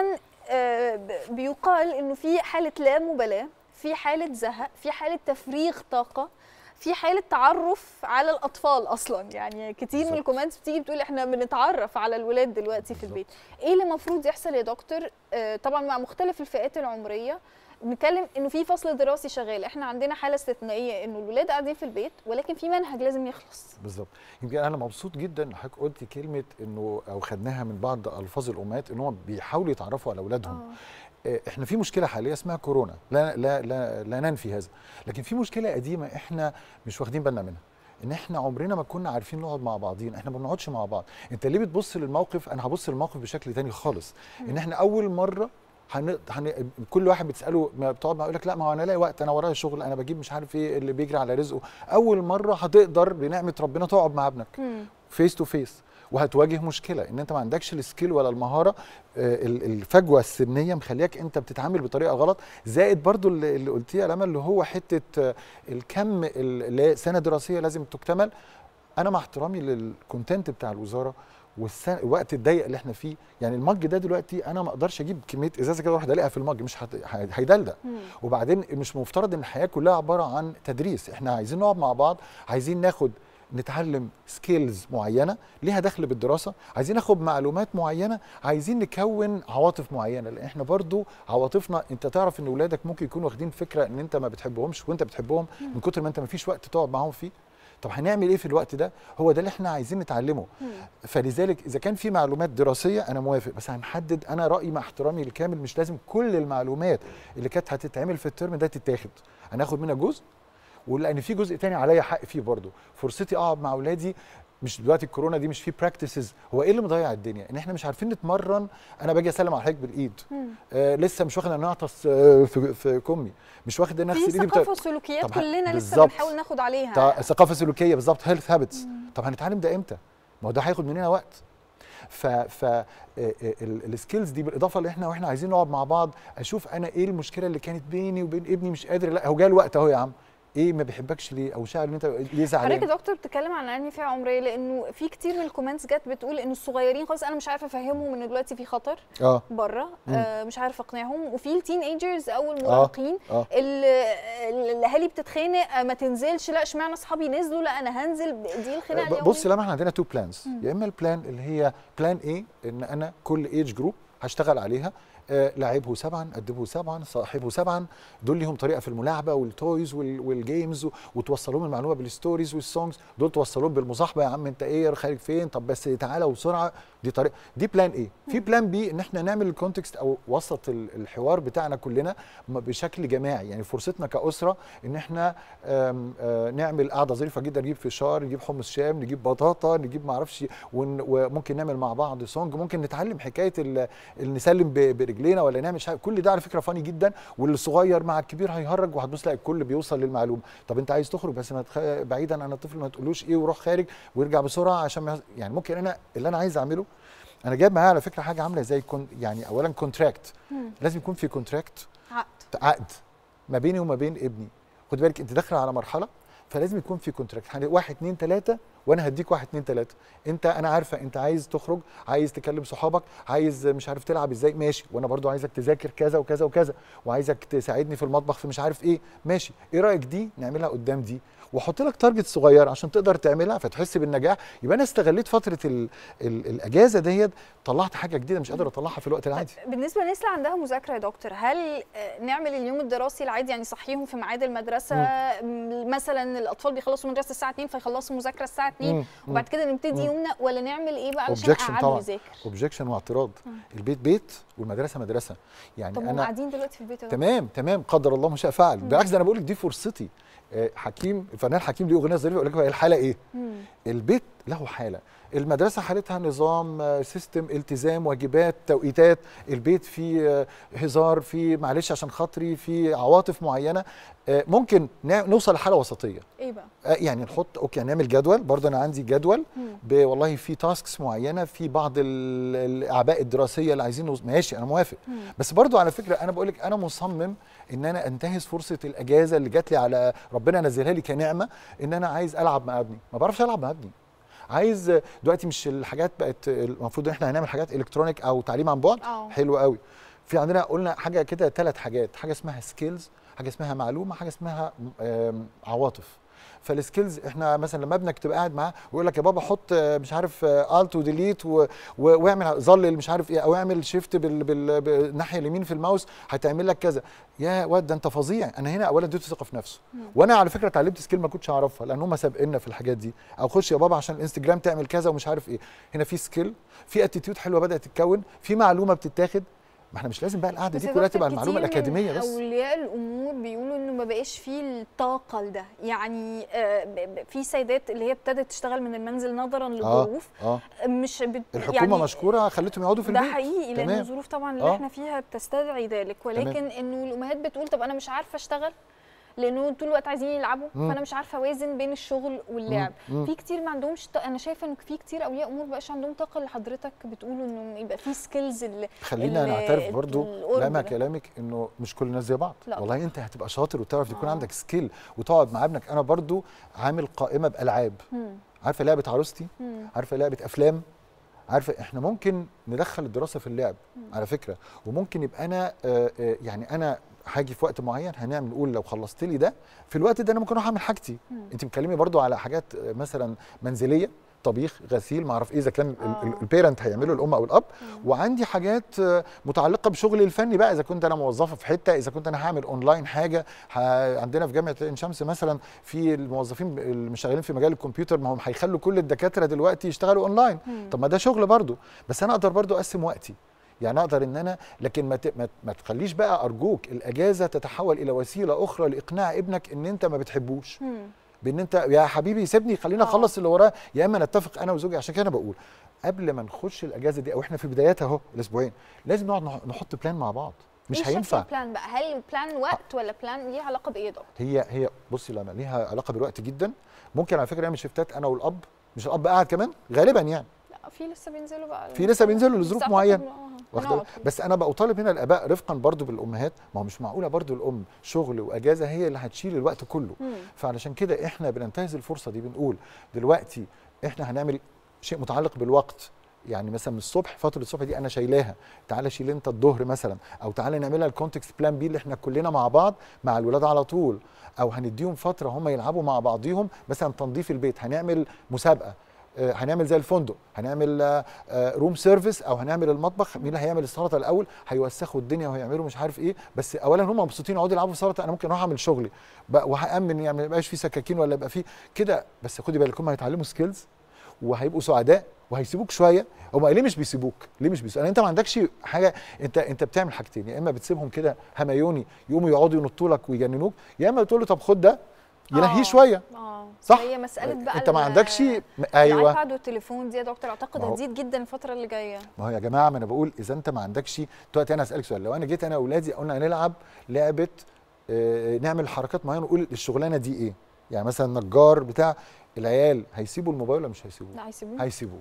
[SPEAKER 1] آه، بيقال انه في حاله لا مبالاه في حاله زهق في حاله تفريغ طاقه في حاله تعرف على الاطفال اصلا يعني كتير بالزبط. من الكومنتس بتيجي بتقول احنا بنتعرف على الولاد دلوقتي بالزبط. في البيت ايه اللي المفروض يحصل يا دكتور آه طبعا مع مختلف الفئات العمريه بنتكلم انه في فصل دراسي شغال احنا عندنا حاله استثنائيه انه الولاد قاعدين في البيت ولكن في منهج لازم يخلص
[SPEAKER 4] بالظبط يمكن انا مبسوط جدا ان حضرتك قلت كلمه انه او خدناها من بعض الفاظ الامهات ان هم بيحاولوا يتعرفوا على اولادهم آه. آه. احنا في مشكله حاليه اسمها كورونا لا لا لا, لا ننفي هذا لكن في مشكله قديمه احنا مش واخدين بالنا منها ان احنا عمرنا ما كنا عارفين نقعد مع بعضين احنا ما بنقعدش مع بعض انت ليه بتبص للموقف انا هبص للموقف بشكل تاني خالص ان احنا اول مره هن... هن... كل واحد بتساله ما بتقعد معاه يقول لك لا ما هو انا لاقي وقت انا ورايا شغل انا بجيب مش عارف ايه اللي بيجري على رزقه اول مره هتقدر بنعمه ربنا تقعد مع ابنك فيس تو فيس وهتواجه مشكله ان انت ما عندكش السكيل ولا المهاره آه، الفجوه السنيه مخليك انت بتتعامل بطريقه غلط زائد برضو اللي قلتيه لما اللي هو حته آه، الكم سنه دراسيه لازم تكتمل انا مع احترامي للكونتنت بتاع الوزاره والوقت الضيق اللي احنا فيه يعني المج ده دلوقتي انا ما اقدرش اجيب كميه ازازه كده واروح الاقيها في المج مش هيدلدق وبعدين مش مفترض ان الحياه كلها عباره عن تدريس احنا عايزين نقعد مع بعض عايزين ناخد نتعلم سكيلز معينه ليها دخل بالدراسه عايزين ناخد معلومات معينه عايزين نكون عواطف معينه لان احنا برضو عواطفنا انت تعرف ان اولادك ممكن يكونوا واخدين فكره ان انت ما بتحبهمش وانت بتحبهم من كتر ما انت ما فيش وقت تقعد معاهم فيه طب هنعمل ايه في الوقت ده هو ده اللي احنا عايزين نتعلمه مم. فلذلك اذا كان في معلومات دراسيه انا موافق بس هنحدد انا رايي مع احترامي الكامل مش لازم كل المعلومات اللي كانت هتتعمل في الترم ده تتاخد هناخد منها جزء ولان في جزء تاني عليا حق فيه برضه فرصتي اقعد مع اولادي مش دلوقتي الكورونا دي مش في براكتسز هو ايه اللي مضيع الدنيا ان احنا مش عارفين نتمرن انا باجي اسلم على حضرتك بالايد آه لسه مش واخد انا اعطس في, في كمي مش واخد ان اغسل ايدي ثقافه
[SPEAKER 1] وسلوكيات كلنا لسه بنحاول ناخد عليها
[SPEAKER 4] ثقافه سلوكيه بالظبط هيلث هابتس طب هنتعلم ده امتى ما هو ده هياخد مننا وقت ف ف آه، آه، السكيلز دي بالاضافه اللي احنا واحنا عايزين نقعد مع بعض اشوف انا ايه المشكله اللي كانت بيني وبين ابني مش قادر لا هو جه الوقت اهو يا عم ايه ما بيحبكش ليه او شاعر انت ليه زعلان حضرتك
[SPEAKER 1] يا دكتور بتتكلم عن انمي فئه عمريه لانه في كتير من الكومنتس جت بتقول ان الصغيرين خالص انا مش عارفه افهمهم ان دلوقتي في خطر اه بره آه مش عارفه اقنعهم وفي التين ايجرز او آه. المراهقين آه. آه. الاهالي بتتخانق آه، ما تنزلش لا اشمعنى اصحابي نزلوا لا انا هنزل دي الخناقه بص
[SPEAKER 4] لا ما احنا عندنا تو بلانز يا اما البلان اللي هي بلان ايه ان انا كل ايج جروب هشتغل عليها آه، لاعبه سبعا أدبه سبعا صاحبه سبعا دول ليهم طريقة في الملاعبة والتويز والجيمز وتوصلهم المعلومة بالستوريز والسونجز دول توصلهم بالمصاحبة يا عم أنت إيه خارج فين طب بس تعالى وبسرعة دي طريقة دي بلان إيه في بلان بي إن إحنا نعمل الكونتكست أو وسط الحوار بتاعنا كلنا بشكل جماعي يعني فرصتنا كأسرة إن إحنا آه، نعمل قعدة ظريفة جدا نجيب فشار نجيب حمص شام نجيب بطاطا نجيب معرفش وممكن نعمل مع بعض سونج ممكن نتعلم حكاية نسلم برجال رجلينا ولا نعمل شيء كل ده على فكره فاني جدا والصغير مع الكبير هيهرج وهتبص تلاقي الكل بيوصل للمعلومه طب انت عايز تخرج بس ما تخ... بعيدا عن الطفل ما تقولوش ايه وروح خارج ويرجع بسرعه عشان يعني ممكن انا اللي انا عايز اعمله انا جايب معايا على فكره حاجه عامله زي كون يعني اولا كونتراكت لازم يكون في كونتراكت عقد عقد ما بيني وما بين ابني خد بالك انت داخله على مرحله فلازم يكون في كونتراكت يعني واحد اتنين تلاته وانا هديك واحد اتنين تلاته انت انا عارفه انت عايز تخرج عايز تكلم صحابك عايز مش عارف تلعب ازاي ماشي وانا برضو عايزك تذاكر كذا وكذا وكذا وعايزك تساعدني في المطبخ في مش عارف ايه ماشي ايه رايك دي نعملها قدام دي واحط لك تارجت صغير عشان تقدر تعملها فتحس بالنجاح يبقى انا استغليت فتره الـ الـ الاجازه ديت طلعت حاجه جديده مش قادر اطلعها في الوقت العادي
[SPEAKER 1] بالنسبه للناس اللي عندها مذاكره يا دكتور هل آه، نعمل اليوم الدراسي العادي يعني صحيهم في ميعاد المدرسه م. مثلا الاطفال بيخلصوا مدرسه الساعه 2 فيخلصوا مذاكره الساعه اتنين وبعد كده نبتدي يومنا ولا نعمل ايه بقى عشان قاعد مذاكر
[SPEAKER 4] اوبجكشن واعتراض البيت بيت والمدرسه مدرسه يعني طب انا قاعدين دلوقتي في البيت تمام تمام قدر الله ما شاء فعل بالعكس ده انا بقول لك دي فرصتي آه، حكيم الفنان حكيم ليه اغنيه ظريفه يقول لك الحاله ايه مم. البيت له حاله المدرسه حالتها نظام سيستم آه، التزام واجبات توقيتات البيت فيه آه، هزار فيه معلش عشان خاطري فيه عواطف معينه ممكن نوصل لحاله وسطيه ايه بقى يعني نحط اوكي نعمل جدول برضه انا عندي جدول والله في تاسكس معينه في بعض الاعباء الدراسيه اللي عايزين ماشي ماشي انا موافق مم. بس برضو على فكره انا بقول لك انا مصمم ان انا انتهز فرصه الاجازه اللي جات لي على ربنا نزلها لي كنعمه ان انا عايز العب مع ابني ما بعرفش العب مع ابني عايز دلوقتي مش الحاجات بقت المفروض ان احنا هنعمل حاجات الكترونيك او تعليم عن بعد أوه. حلو قوي في عندنا قلنا حاجه كده ثلاث حاجات حاجه اسمها سكيلز حاجه اسمها معلومه حاجه اسمها عواطف فالسكيلز احنا مثلا لما ابنك تبقى قاعد معاه ويقول لك يا بابا حط آه، مش عارف الت آه، وديليت واعمل ظلل مش عارف ايه او اعمل شيفت بالناحيه اليمين في الماوس هتعمل لك كذا يا واد ده انت فظيع انا هنا اولا اديته ثقه في نفسه وانا على فكره اتعلمت سكيل ما كنتش اعرفها لان هم سابقنا في الحاجات دي او خش يا بابا عشان الانستجرام تعمل كذا ومش عارف ايه هنا في سكيل في اتيتيود حلوه بدات تتكون في معلومه بتتاخد ما احنا مش لازم بقى القعده دي كلها تبقى المعلومه الاكاديميه بس
[SPEAKER 1] اولياء الامور بيقولوا انه ما بقاش فيه الطاقه لده يعني آه، في سيدات اللي هي ابتدت تشتغل من المنزل نظرا للظروف آه آه مش بت... يعني الحكومه يعني
[SPEAKER 4] مشكوره خلتهم يقعدوا في البيت ده حقيقي لان الظروف
[SPEAKER 1] طبعا اللي آه احنا فيها بتستدعي ذلك ولكن انه الامهات بتقول طب انا مش عارفه اشتغل لانه طول الوقت عايزين يلعبوا مم. فانا مش عارفه اوازن بين الشغل واللعب مم. في كتير ما عندهمش ط... انا شايفه ان في كتير اولياء امور بقاش عندهم طاقه اللي حضرتك بتقوله انه يبقى في سكيلز خلينا نعترف برضو لامع كلامك
[SPEAKER 4] انه مش كل الناس زي بعض لا. والله انت هتبقى شاطر وتعرف يكون آه. عندك سكيل وتقعد مع ابنك انا برضو عامل قائمه بالعاب مم. عارفه لعبه عروستي مم. عارفه لعبه افلام عارفه احنا ممكن ندخل الدراسه في اللعب مم. على فكره وممكن يبقى انا آآ آه، آآ آه، يعني انا هاجي في وقت معين هنعمل نقول لو خلصت لي ده في الوقت ده انا ممكن اروح اعمل حاجتي انت بتكلمي برضو على حاجات مثلا منزليه طبيخ غسيل ما اعرف ايه اذا كان البيرنت آه. هيعمله الام او الاب مم. وعندي حاجات آه، متعلقه بشغلي الفني بقى اذا كنت انا موظفه في حته اذا كنت انا هعمل اونلاين حاجه ه... عندنا في جامعه عين شمس مثلا في الموظفين اللي في مجال الكمبيوتر ما هم هيخلوا كل الدكاتره دلوقتي يشتغلوا اونلاين طب ما ده شغل برضو بس انا اقدر برضو اقسم وقتي يعني اقدر ان انا لكن ما, ما تخليش بقى ارجوك الاجازه تتحول الى وسيله اخرى لاقناع ابنك ان انت ما بتحبوش بان انت يا حبيبي سيبني خلينا آه. اخلص اللي ورايا يا اما نتفق انا وزوجي عشان كده انا بقول قبل ما نخش الاجازه دي او احنا في بدايتها اهو الاسبوعين لازم نقعد نحط بلان مع بعض مش هينفع بلان
[SPEAKER 1] بقى هل بلان وقت ولا بلان ليها علاقه بايه ده
[SPEAKER 4] هي هي بصي لما ليها علاقه بالوقت جدا ممكن على فكره نعمل شيفتات انا والاب مش الاب قاعد كمان غالبا يعني
[SPEAKER 1] في لسه بينزلوا بقى في لسه بينزلوا لظروف معينه
[SPEAKER 4] آه، بس انا بقى اطالب هنا الاباء رفقا برضو بالامهات ما هو مش معقوله برضو الام شغل واجازه هي اللي هتشيل الوقت كله مم. فعلشان كده احنا بننتهز الفرصه دي بنقول دلوقتي احنا هنعمل شيء متعلق بالوقت يعني مثلا من الصبح فتره الصبح دي انا شايلاها تعالى شيل انت الظهر مثلا او تعالى نعملها الكونتكست بلان بي اللي احنا كلنا مع بعض مع الولاد على طول او هنديهم فتره هم يلعبوا مع بعضيهم مثلا تنظيف البيت هنعمل مسابقه آه، هنعمل زي الفندق هنعمل روم آه، سيرفيس آه، او هنعمل المطبخ مين اللي هيعمل السلطه الاول هيوسخوا الدنيا وهيعملوا مش عارف ايه بس اولا هم مبسوطين يقعدوا يلعبوا في السلطه انا ممكن اروح اعمل شغلي وهامن يعني ما يبقاش في سكاكين ولا يبقى في كده بس خدي بالك هم هيتعلموا سكيلز وهيبقوا سعداء وهيسيبوك شويه هم ليه مش بيسيبوك ليه مش بيسيبوك انت ما عندكش حاجه انت انت بتعمل حاجتين يا اما بتسيبهم كده همايوني يقوموا يقعدوا ينطوا لك ويجننوك يا اما بتقول له طب خد ده يلهيه آه. شويه
[SPEAKER 1] اه صح هي مساله بقى انت ما عندكش
[SPEAKER 4] ايوه الايباد
[SPEAKER 1] والتليفون دي يا دكتور اعتقد هتزيد جدا الفتره اللي جايه
[SPEAKER 4] ما هو يا جماعه ما انا بقول اذا انت ما عندكش دلوقتي انا هسالك سؤال لو انا جيت انا واولادي قلنا هنلعب لعبه آه، نعمل حركات معينه ونقول الشغلانه دي ايه يعني مثلا نجار بتاع العيال هيسيبوا الموبايل ولا مش هيسيبوه؟ لا
[SPEAKER 5] هيسيبوه هيسيبوه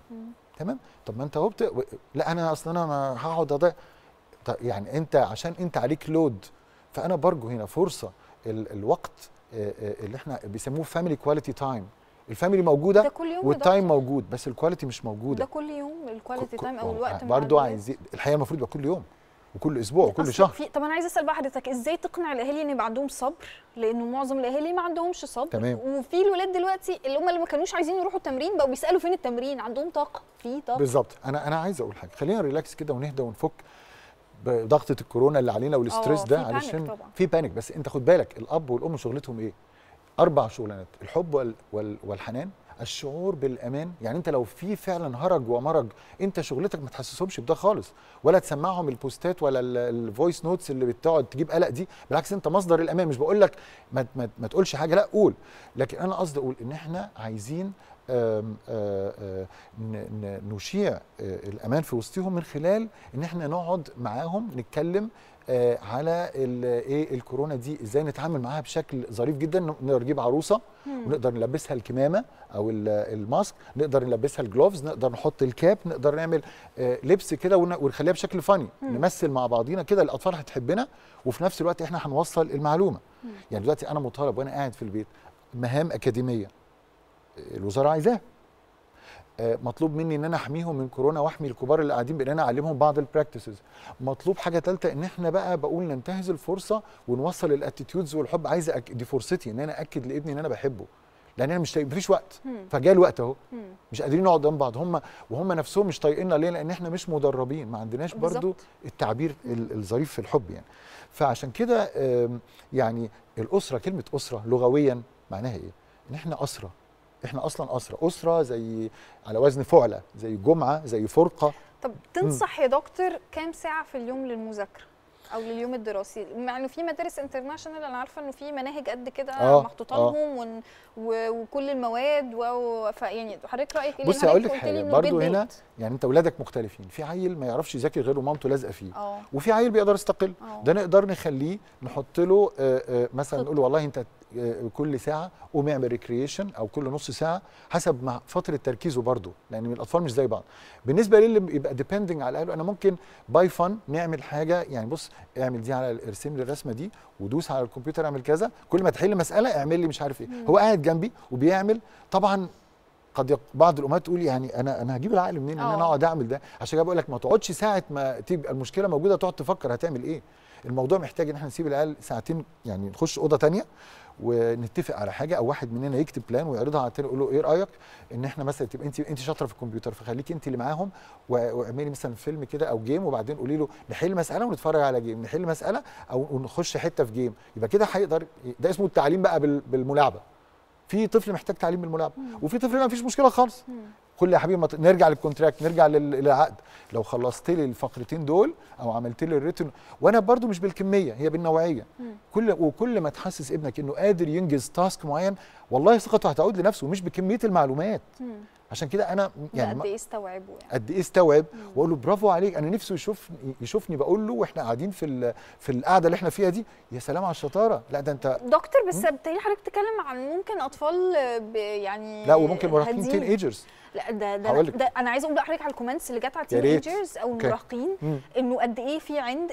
[SPEAKER 4] تمام طب ما انت هو بتق... لا انا اصلا انا هقعد اضيع يعني انت عشان انت عليك لود فانا برجو هنا فرصه ال... الوقت آه، آه، اللي احنا بيسموه فاميلي كواليتي تايم الفاميلي موجوده والتايم موجود بس الكواليتي مش موجوده ده
[SPEAKER 1] كل يوم الكواليتي تايم او آه، الوقت برضه
[SPEAKER 4] عايزين الحقيقه المفروض يبقى كل يوم وكل اسبوع وكل شهر في
[SPEAKER 1] طب انا عايز اسال بقى حضرتك ازاي تقنع الاهالي ان يبقى عندهم صبر لانه معظم الاهالي ما عندهمش صبر تمام. وفي الولاد دلوقتي اللي هم اللي ما كانوش عايزين يروحوا التمرين بقوا بيسالوا فين التمرين عندهم طاقه في طاقه بالظبط
[SPEAKER 4] انا انا عايز اقول حاجه خلينا ريلاكس كده ونهدى ونفك ضغطه الكورونا اللي علينا والستريس آه، ده علشان في بانيك بس انت خد بالك الاب والام شغلتهم ايه اربع شغلانات الحب وال وال والحنان الشعور بالامان يعني انت لو في فعلا هرج ومرج انت شغلتك ما تحسسهمش بده خالص ولا تسمعهم البوستات ولا الفويس نوتس اللي بتقعد تجيب قلق دي بالعكس انت مصدر الامان مش بقول لك ما, ما, ما تقولش حاجه لا قول لكن انا قصدي اقول ان احنا عايزين آه، آه، نشيع آه، الامان في وسطهم من خلال ان احنا نقعد معاهم نتكلم على ايه الكورونا دي ازاي نتعامل معاها بشكل ظريف جدا نقدر نجيب عروسه ونقدر نلبسها الكمامه او الماسك نقدر نلبسها الجلوفز نقدر نحط الكاب نقدر نعمل لبس كده ونخليها بشكل فاني نمثل مع بعضينا كده الاطفال هتحبنا وفي نفس الوقت احنا هنوصل المعلومه يعني دلوقتي انا مطالب وانا قاعد في البيت مهام اكاديميه الوزاره عايزاه آه، مطلوب مني ان انا احميهم من كورونا واحمي الكبار اللي قاعدين بان انا اعلمهم بعض البراكتسز مطلوب حاجه ثالثه ان احنا بقى بقول ننتهز الفرصه ونوصل الاتيتيودز والحب عايز أك... دي فرصتي ان انا اكد لابني ان انا بحبه لان انا مش مفيش وقت فجاء الوقت اهو مش قادرين نقعد قدام بعض هم وهم نفسهم مش طايقيننا ليه لان احنا مش مدربين ما عندناش برضو التعبير الظريف في الحب يعني فعشان كده يعني الاسره كلمه اسره لغويا معناها ايه ان احنا اسره احنا اصلا اسره اسره زي على وزن فعله زي جمعه زي فرقه
[SPEAKER 1] طب تنصح يا دكتور كام ساعه في اليوم للمذاكره او لليوم الدراسي مع انه في مدارس انترناشونال انا عارفه انه في مناهج قد كده آه, آه. محطوطه لهم و... وكل المواد و... فيعني حضرتك رايك ايه بصي هقول لك حاجه برضو هنا
[SPEAKER 4] يعني انت ولادك مختلفين في عيل ما يعرفش يذاكر غير ومامته لازقه فيه آه وفي عيل بيقدر يستقل آه ده نقدر نخليه نحط له آآ آه، آآ آه، مثلا نقول والله انت كل ساعه قوم اعمل ريكريشن او كل نص ساعه حسب مع فتره تركيزه برضه لان الاطفال مش زي بعض بالنسبه للي بيبقى ديبندنج على اهله انا ممكن باي فن نعمل حاجه يعني بص اعمل دي على ارسم لي الرسمه دي ودوس على الكمبيوتر اعمل كذا كل ما تحل مساله اعمل لي مش عارف ايه هو قاعد جنبي وبيعمل طبعا قد يق... بعض الامهات تقول يعني انا انا هجيب العقل منين ان انا اه. اقعد اعمل ده عشان كده بقول لك ما تقعدش ساعه ما تبقى المشكله موجوده تقعد تفكر هتعمل ايه الموضوع محتاج ان احنا نسيب العيال ساعتين يعني نخش اوضه ثانيه ونتفق على حاجه او واحد مننا يكتب بلان ويعرضها على التاني يقول له ايه رايك ان احنا مثلا تبقى انت انت شاطره في الكمبيوتر فخليكي انت اللي معاهم واعملي مثلا فيلم كده او جيم وبعدين قولي له نحل مساله ونتفرج على جيم نحل مساله او نخش حته في جيم يبقى كده هيقدر ده اسمه التعليم بقى بالملاعبه في طفل محتاج تعليم بالملاعبه وفي طفل ما فيش مشكله خالص كل يا حبيبي مط... نرجع للكونتراكت نرجع للعقد لو خلصت لي الفقرتين دول او عملت لي الريتن وانا برضو مش بالكميه هي بالنوعيه كل وكل ما تحسس ابنك انه قادر ينجز تاسك معين والله ثقته هتعود لنفسه مش بكميه المعلومات عشان كده انا يعني قد ايه
[SPEAKER 1] استوعبه يعني
[SPEAKER 4] قد ايه استوعب واقول له برافو عليك انا نفسه يشوف يشوفني بقول له واحنا قاعدين في في القعده اللي احنا فيها دي يا سلام على الشطاره لا ده انت
[SPEAKER 1] دكتور بس بتهيألي حضرتك بتتكلم عن ممكن اطفال يعني لا وممكن مراهقين تين ايجرز لا ده ده, ده انا عايز اقول لحضرتك على الكومنتس اللي جت على التينيجرز او المراهقين انه قد ايه في عند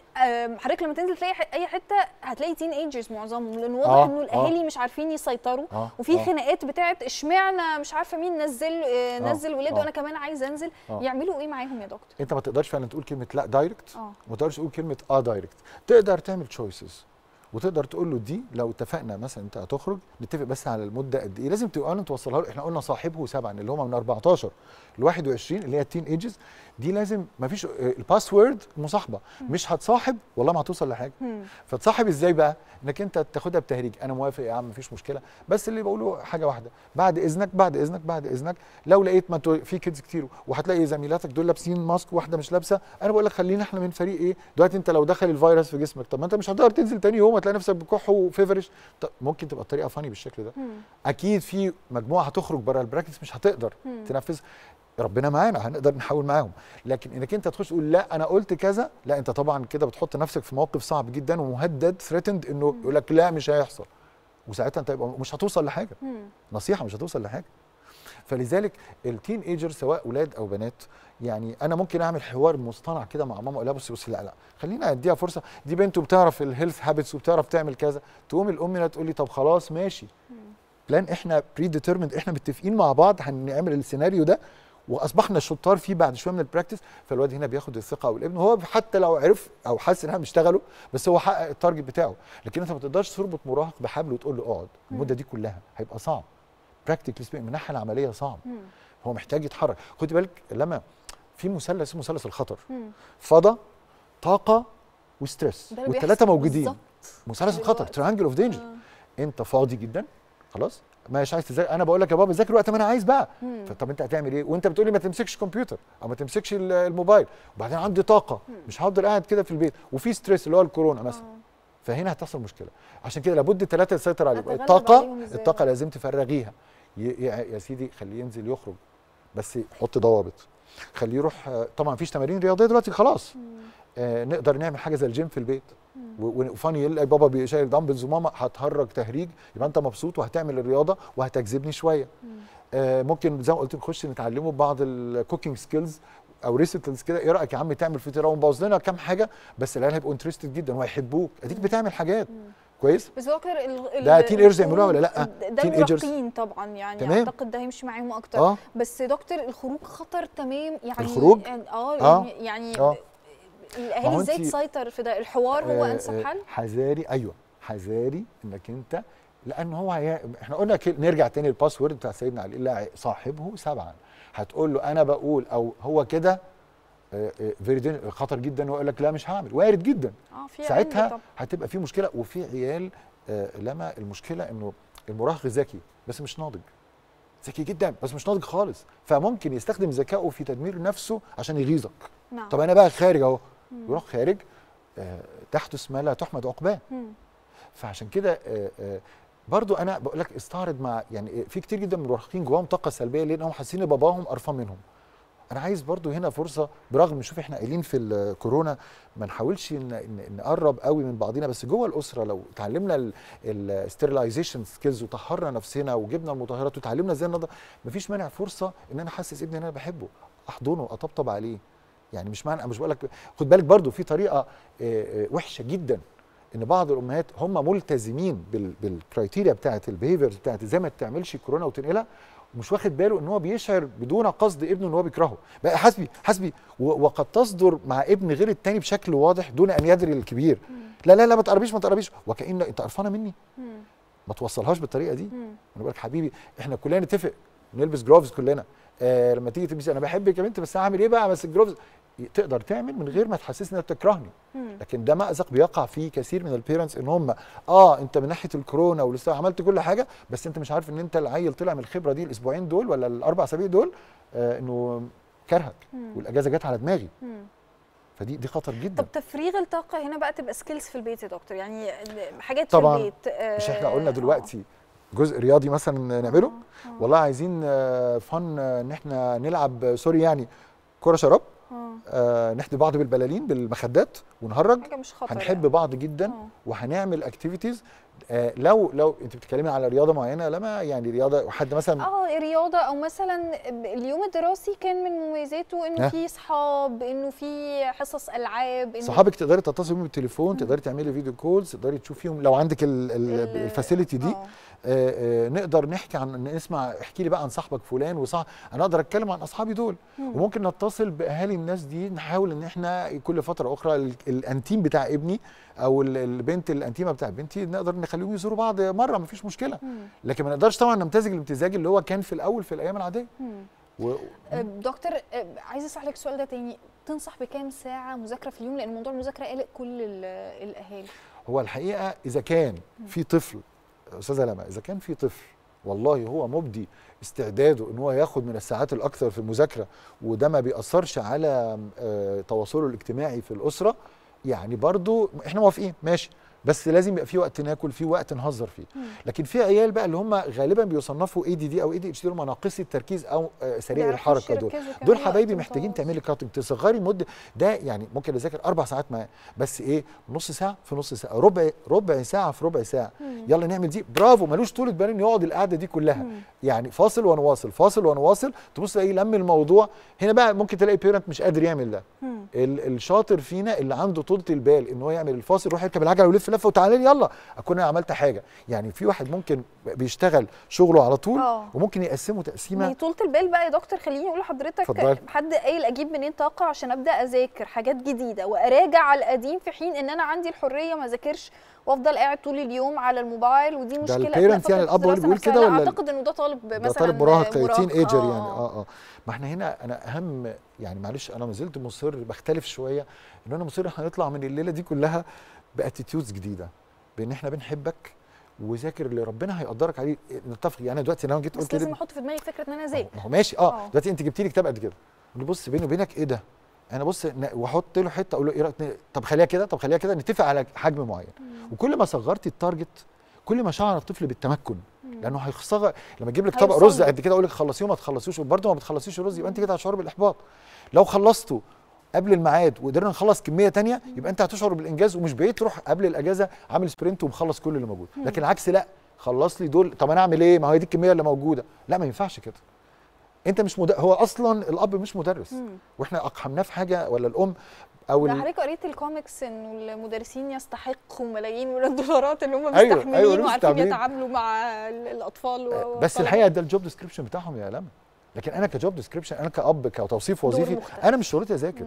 [SPEAKER 1] حضرتك لما تنزل تلاقي اي حته هتلاقي تين ايجرز معظمهم لان واضح آه انه آه. الاهالي آه مش عارفين يسيطروا آه وفي آه خناقات بتاعت اشمعنى مش عارفه مين نزل آه, آه، نزل ولاده آه وانا كمان عايز انزل آه يعملوا ايه معاهم يا دكتور؟
[SPEAKER 4] انت ما تقدرش فعلا تقول كلمه لا دايركت آه ما تقدرش تقول كلمه اه دايركت تقدر تعمل تشويسز وتقدر تقول له دي لو اتفقنا مثلا انت هتخرج نتفق بس على المده قد ايه لازم تبقى توصلها له احنا قلنا صاحبه سبعا اللي هم من 14 ال 21 اللي هي التين ايجز دي لازم ما فيش آه، الباسورد مصاحبه مش هتصاحب والله ما هتوصل لحاجه فتصاحب ازاي بقى انك انت تاخدها بتهريج انا موافق يا عم مفيش مشكله بس اللي بقوله حاجه واحده بعد اذنك بعد اذنك بعد اذنك لو لقيت ما في كيدز كتير وهتلاقي زميلاتك دول لابسين ماسك واحده مش لابسه انا بقول لك خلينا احنا من فريق ايه دلوقتي انت لو دخل الفيروس في جسمك طب ما انت مش هتقدر تنزل تاني يوم هتلاقي نفسك بكح وفيفرش طب ممكن تبقى الطريقه فاني بالشكل ده اكيد في مجموعه هتخرج بره البراكتس مش هتقدر تنفذ ربنا معانا هنقدر نحاول معاهم لكن انك انت تخش تقول لا انا قلت كذا لا انت طبعا كده بتحط نفسك في موقف صعب جدا ومهدد ثريتند انه يقول لك لا مش هيحصل وساعتها انت مش هتوصل لحاجه نصيحه مش هتوصل لحاجه فلذلك التين ايجر سواء اولاد او بنات يعني انا ممكن اعمل حوار مصطنع كده مع ماما اقول لها بصي بصي لا لا خلينا اديها فرصه دي بنت وبتعرف الهيلث هابتس وبتعرف تعمل كذا تقوم الام هنا تقول لي طب خلاص ماشي بلان احنا بري احنا متفقين مع بعض هنعمل السيناريو ده واصبحنا شطار فيه بعد شويه من البراكتس فالواد هنا بياخد الثقه او الابن هو حتى لو عرف او حس ان احنا بنشتغله بس هو حقق التارجت بتاعه لكن انت ما تقدرش تربط مراهق بحبل وتقول له اقعد المده دي كلها هيبقى صعب براكتيكلي من الناحيه العمليه صعب هو محتاج يتحرك خد بالك لما في مثلث اسمه مثلث الخطر فضا طاقه وستريس والثلاثه موجودين مثلث الخطر ترانجل اوف دينجر انت فاضي جدا خلاص مش عايز تذاكر انا بقول لك يا بابا ذاكر وقت ما انا عايز بقى مم. طب انت هتعمل ايه وانت بتقول لي ما تمسكش كمبيوتر او ما تمسكش الموبايل وبعدين عندي طاقه مم. مش هفضل قاعد كده في البيت وفي ستريس اللي هو الكورونا مثلا آه. فهنا هتحصل مشكله عشان كده لابد الثلاثه يسيطر عليهم الطاقه الطاقه لازم تفرغيها يا سيدي خليه ينزل يخرج بس حط ضوابط خليه يروح طبعا فيش تمارين رياضيه دلوقتي خلاص مم. آه، نقدر نعمل حاجه زي الجيم في البيت وفاني يلاقي بابا بيشيل دمبلز وماما هتهرج تهريج يبقى انت مبسوط وهتعمل الرياضه وهتجذبني شويه آه، ممكن زي ما قلت نخش نتعلمه بعض الكوكينج سكيلز او ريسيتلز كده ايه رايك يا عم تعمل في ونبوظ لنا كام حاجه بس العيال هيبقوا انترستد جدا وهيحبوك اديك بتعمل حاجات كويس
[SPEAKER 1] بس هو اكتر ال ده تين ايجرز يعملوها ولا لا ده المراهقين طبعا يعني تمام. اعتقد ده هيمشي معاهم اكتر آه. بس دكتور الخروج خطر تمام يعني الخروج يعني اه, آه. يعني, آه. يعني آه. الاهالي ازاي تسيطر في ده الحوار هو آه، انسب حل
[SPEAKER 4] حذاري ايوه حذاري انك انت لان هو هي... احنا قلنا نرجع تاني الباسورد بتاع سيدنا علي لا صاحبه سبعا هتقول له انا بقول او هو كده فيردين آه، آه، خطر جدا ويقول لك لا مش هعمل وارد جدا
[SPEAKER 5] آه ساعتها
[SPEAKER 4] هتبقى في مشكله وفي عيال لما المشكله انه المراهق ذكي بس مش ناضج ذكي جدا بس مش ناضج خالص فممكن يستخدم ذكائه في تدمير نفسه عشان يغيظك نعم. طب انا بقى خارج اهو يروح خارج آه، تحدث ما لا تحمد عقباه فعشان كده آه، آه، برضو انا بقول لك استعرض مع يعني في كتير جدا من المراهقين جواهم طاقه سلبيه ليه؟ لانهم حاسين ان باباهم ارفع منهم انا عايز برضو هنا فرصه برغم شوف احنا قايلين في الكورونا ما نحاولش نقرب قوي من بعضنا بس جوه الاسره لو اتعلمنا الستيرلايزيشن سكيلز وطهرنا نفسنا وجبنا المطهرات وتعلمنا ازاي ما مفيش مانع فرصه ان انا احسس ابني ان انا بحبه احضنه اطبطب عليه يعني مش معنى مش بقول لك خد بالك برضو في طريقه آه، آه، وحشه جدا ان بعض الامهات هم ملتزمين بالكرايتيريا بتاعه البيهيفيرز بتاعه زي ما تعملش كورونا وتنقلها ومش واخد باله ان هو بيشعر بدون قصد ابنه ان هو بيكرهه بقى حسبي حسبي وقد تصدر مع ابن غير التاني بشكل واضح دون ان يدري الكبير لا لا لا ما تقربيش ما تقربيش وكأن انت قرفانه مني ما توصلهاش بالطريقه دي انا بقول لك حبيبي احنا كلنا نتفق نلبس جروفز كلنا آه لما تيجي تلبسي انا بحبك يا بنت بس هعمل ايه بقى بس الجروفز تقدر تعمل من غير ما تحسسني انك بتكرهني لكن ده مأزق بيقع فيه كثير من البيرنتس ان هم اه انت من ناحيه الكورونا ولسه عملت كل حاجه بس انت مش عارف ان انت العيل طلع من الخبره دي الاسبوعين دول ولا الاربع اسابيع دول آه انه كرهك والاجازه جت على دماغي فدي دي خطر جدا طب
[SPEAKER 1] تفريغ الطاقه هنا بقى تبقى سكيلز في البيت يا دكتور يعني حاجات طبعا في البيت آه مش احنا قلنا آه.
[SPEAKER 4] دلوقتي آه. جزء رياضي مثلا نعمله آه. آه. والله عايزين فن آه، ان احنا نلعب سوري يعني كره شراب آه, آه، نحدي بعض بالبلالين بالمخدات ونهرج حاجة مش هنحب يعني. بعض جدا أوه. وهنعمل اكتيفيتيز آه لو لو انت بتتكلمي على رياضه معينه لما يعني رياضه وحد مثلا
[SPEAKER 1] اه رياضه او مثلا اليوم الدراسي كان من مميزاته انه في صحاب انه في حصص العاب إنه صحابك
[SPEAKER 4] تقدري تتصلي بيهم بالتليفون تقدري تعملي فيديو كولز تقدري تشوفيهم لو عندك الفاسيلتي دي آه. آه، آه، نقدر نحكي عن نسمع احكي لي بقى عن صاحبك فلان وصح انا اقدر اتكلم عن اصحابي دول مم. وممكن نتصل باهالي الناس دي نحاول ان احنا كل فتره اخرى الانتيم بتاع ابني او البنت الانتيمه بتاع بنتي نقدر نخليهم يزوروا بعض مره ما فيش مشكله مم. لكن ما نقدرش طبعا نمتزج الامتزاج اللي هو كان في الاول في الايام العاديه و...
[SPEAKER 1] أه، دكتور عايز اسالك السؤال ده تاني تنصح بكام ساعه مذاكره في اليوم لان موضوع المذاكره قلق كل الاهالي
[SPEAKER 4] هو الحقيقه اذا كان في طفل استاذه لما اذا كان في طفل والله هو مبدي استعداده ان هو ياخد من الساعات الاكثر في المذاكره وده ما بيأثرش على آه، تواصله الاجتماعي في الاسره يعني برضو احنا موافقين ماشي بس لازم يبقى في وقت ناكل في وقت نهزر فيه لكن في عيال بقى اللي هم غالبا بيصنفوا اي دي دي او اي دي اتش دي هم ناقصي التركيز او آه، سريع الحركه دول دول حبايبي محتاجين تعملي كاتنج تصغري مده ده يعني ممكن اذاكر اربع ساعات معاه بس ايه نص ساعه في نص ساعه ربع ربع ساعه في ربع ساعه مم. يلا نعمل دي برافو ملوش طولة بال انه يقعد القعده دي كلها مم. يعني فاصل وانا واصل فاصل وانا واصل تبص تلاقيه لم الموضوع هنا بقى ممكن تلاقي بيرنت مش قادر يعمل ده الشاطر فينا اللي عنده طولة البال ان هو يعمل الفاصل يروح يركب العجله ويلف في لفه وتعالى لي يلا اكون انا عملت حاجه يعني في واحد ممكن بيشتغل شغله على طول أوه. وممكن يقسمه تقسيمه يعني طولة
[SPEAKER 1] البال بقى يا دكتور خليني اقول لحضرتك فضل. حد قايل اجيب منين طاقه عشان ابدا اذاكر حاجات جديده واراجع على القديم في حين ان انا عندي الحريه ما اذاكرش وافضل قاعد طول اليوم على الموبايل ودي مشكله ده يعني الاب بيقول كده ولا اعتقد انه ده طالب مثلا ده طالب مراهق تين ايجر يعني اه
[SPEAKER 4] اه, آه. ما احنا هنا انا اهم يعني معلش انا ما زلت مصر بختلف شويه ان انا مصر احنا نطلع من الليله دي كلها باتيتيودز جديده بان احنا بنحبك وذاكر اللي ربنا هيقدرك عليه نتفق يعني انا دلوقتي لو جيت قلت لازم احط
[SPEAKER 1] في دماغي فكره ان انا زيك ما هو ماشي آه،, اه دلوقتي
[SPEAKER 4] انت جبتي لي كتاب قد كده بص بيني وبينك ايه ده انا بص واحط له حته اقول له ايه رايك طب خليها كده طب خليها كده نتفق على حجم معين مم. وكل ما صغرتي التارجت كل ما شعر الطفل بالتمكن لانه هيخسر لما اجيب لك طبق رز قد كده اقول لك خلصيه وما تخلصيهوش وبرده ما بتخلصيش الرز يبقى انت كده هتشعر بالاحباط لو خلصته قبل الميعاد وقدرنا نخلص كميه تانية يبقى انت هتشعر بالانجاز ومش بقيت تروح قبل الاجازه عامل سبرنت ومخلص كل اللي موجود لكن العكس لا خلص لي دول طب انا اعمل ايه ما هي دي الكميه اللي موجوده لا ما ينفعش كده انت مش مد... هو اصلا الاب مش مدرس واحنا اقحمناه في حاجه ولا الام او ده حضرتك
[SPEAKER 1] قريت الكوميكس انه المدرسين يستحقوا ملايين من الدولارات اللي هم أيوة مستحملين أيوة وعارفين يتعاملوا مع الاطفال بس الحقيقه
[SPEAKER 4] ده الجوب ديسكريبشن بتاعهم يا لما لكن انا كجوب ديسكريبشن انا كاب كتوصيف وظيفي انا مش شغلتي اذاكر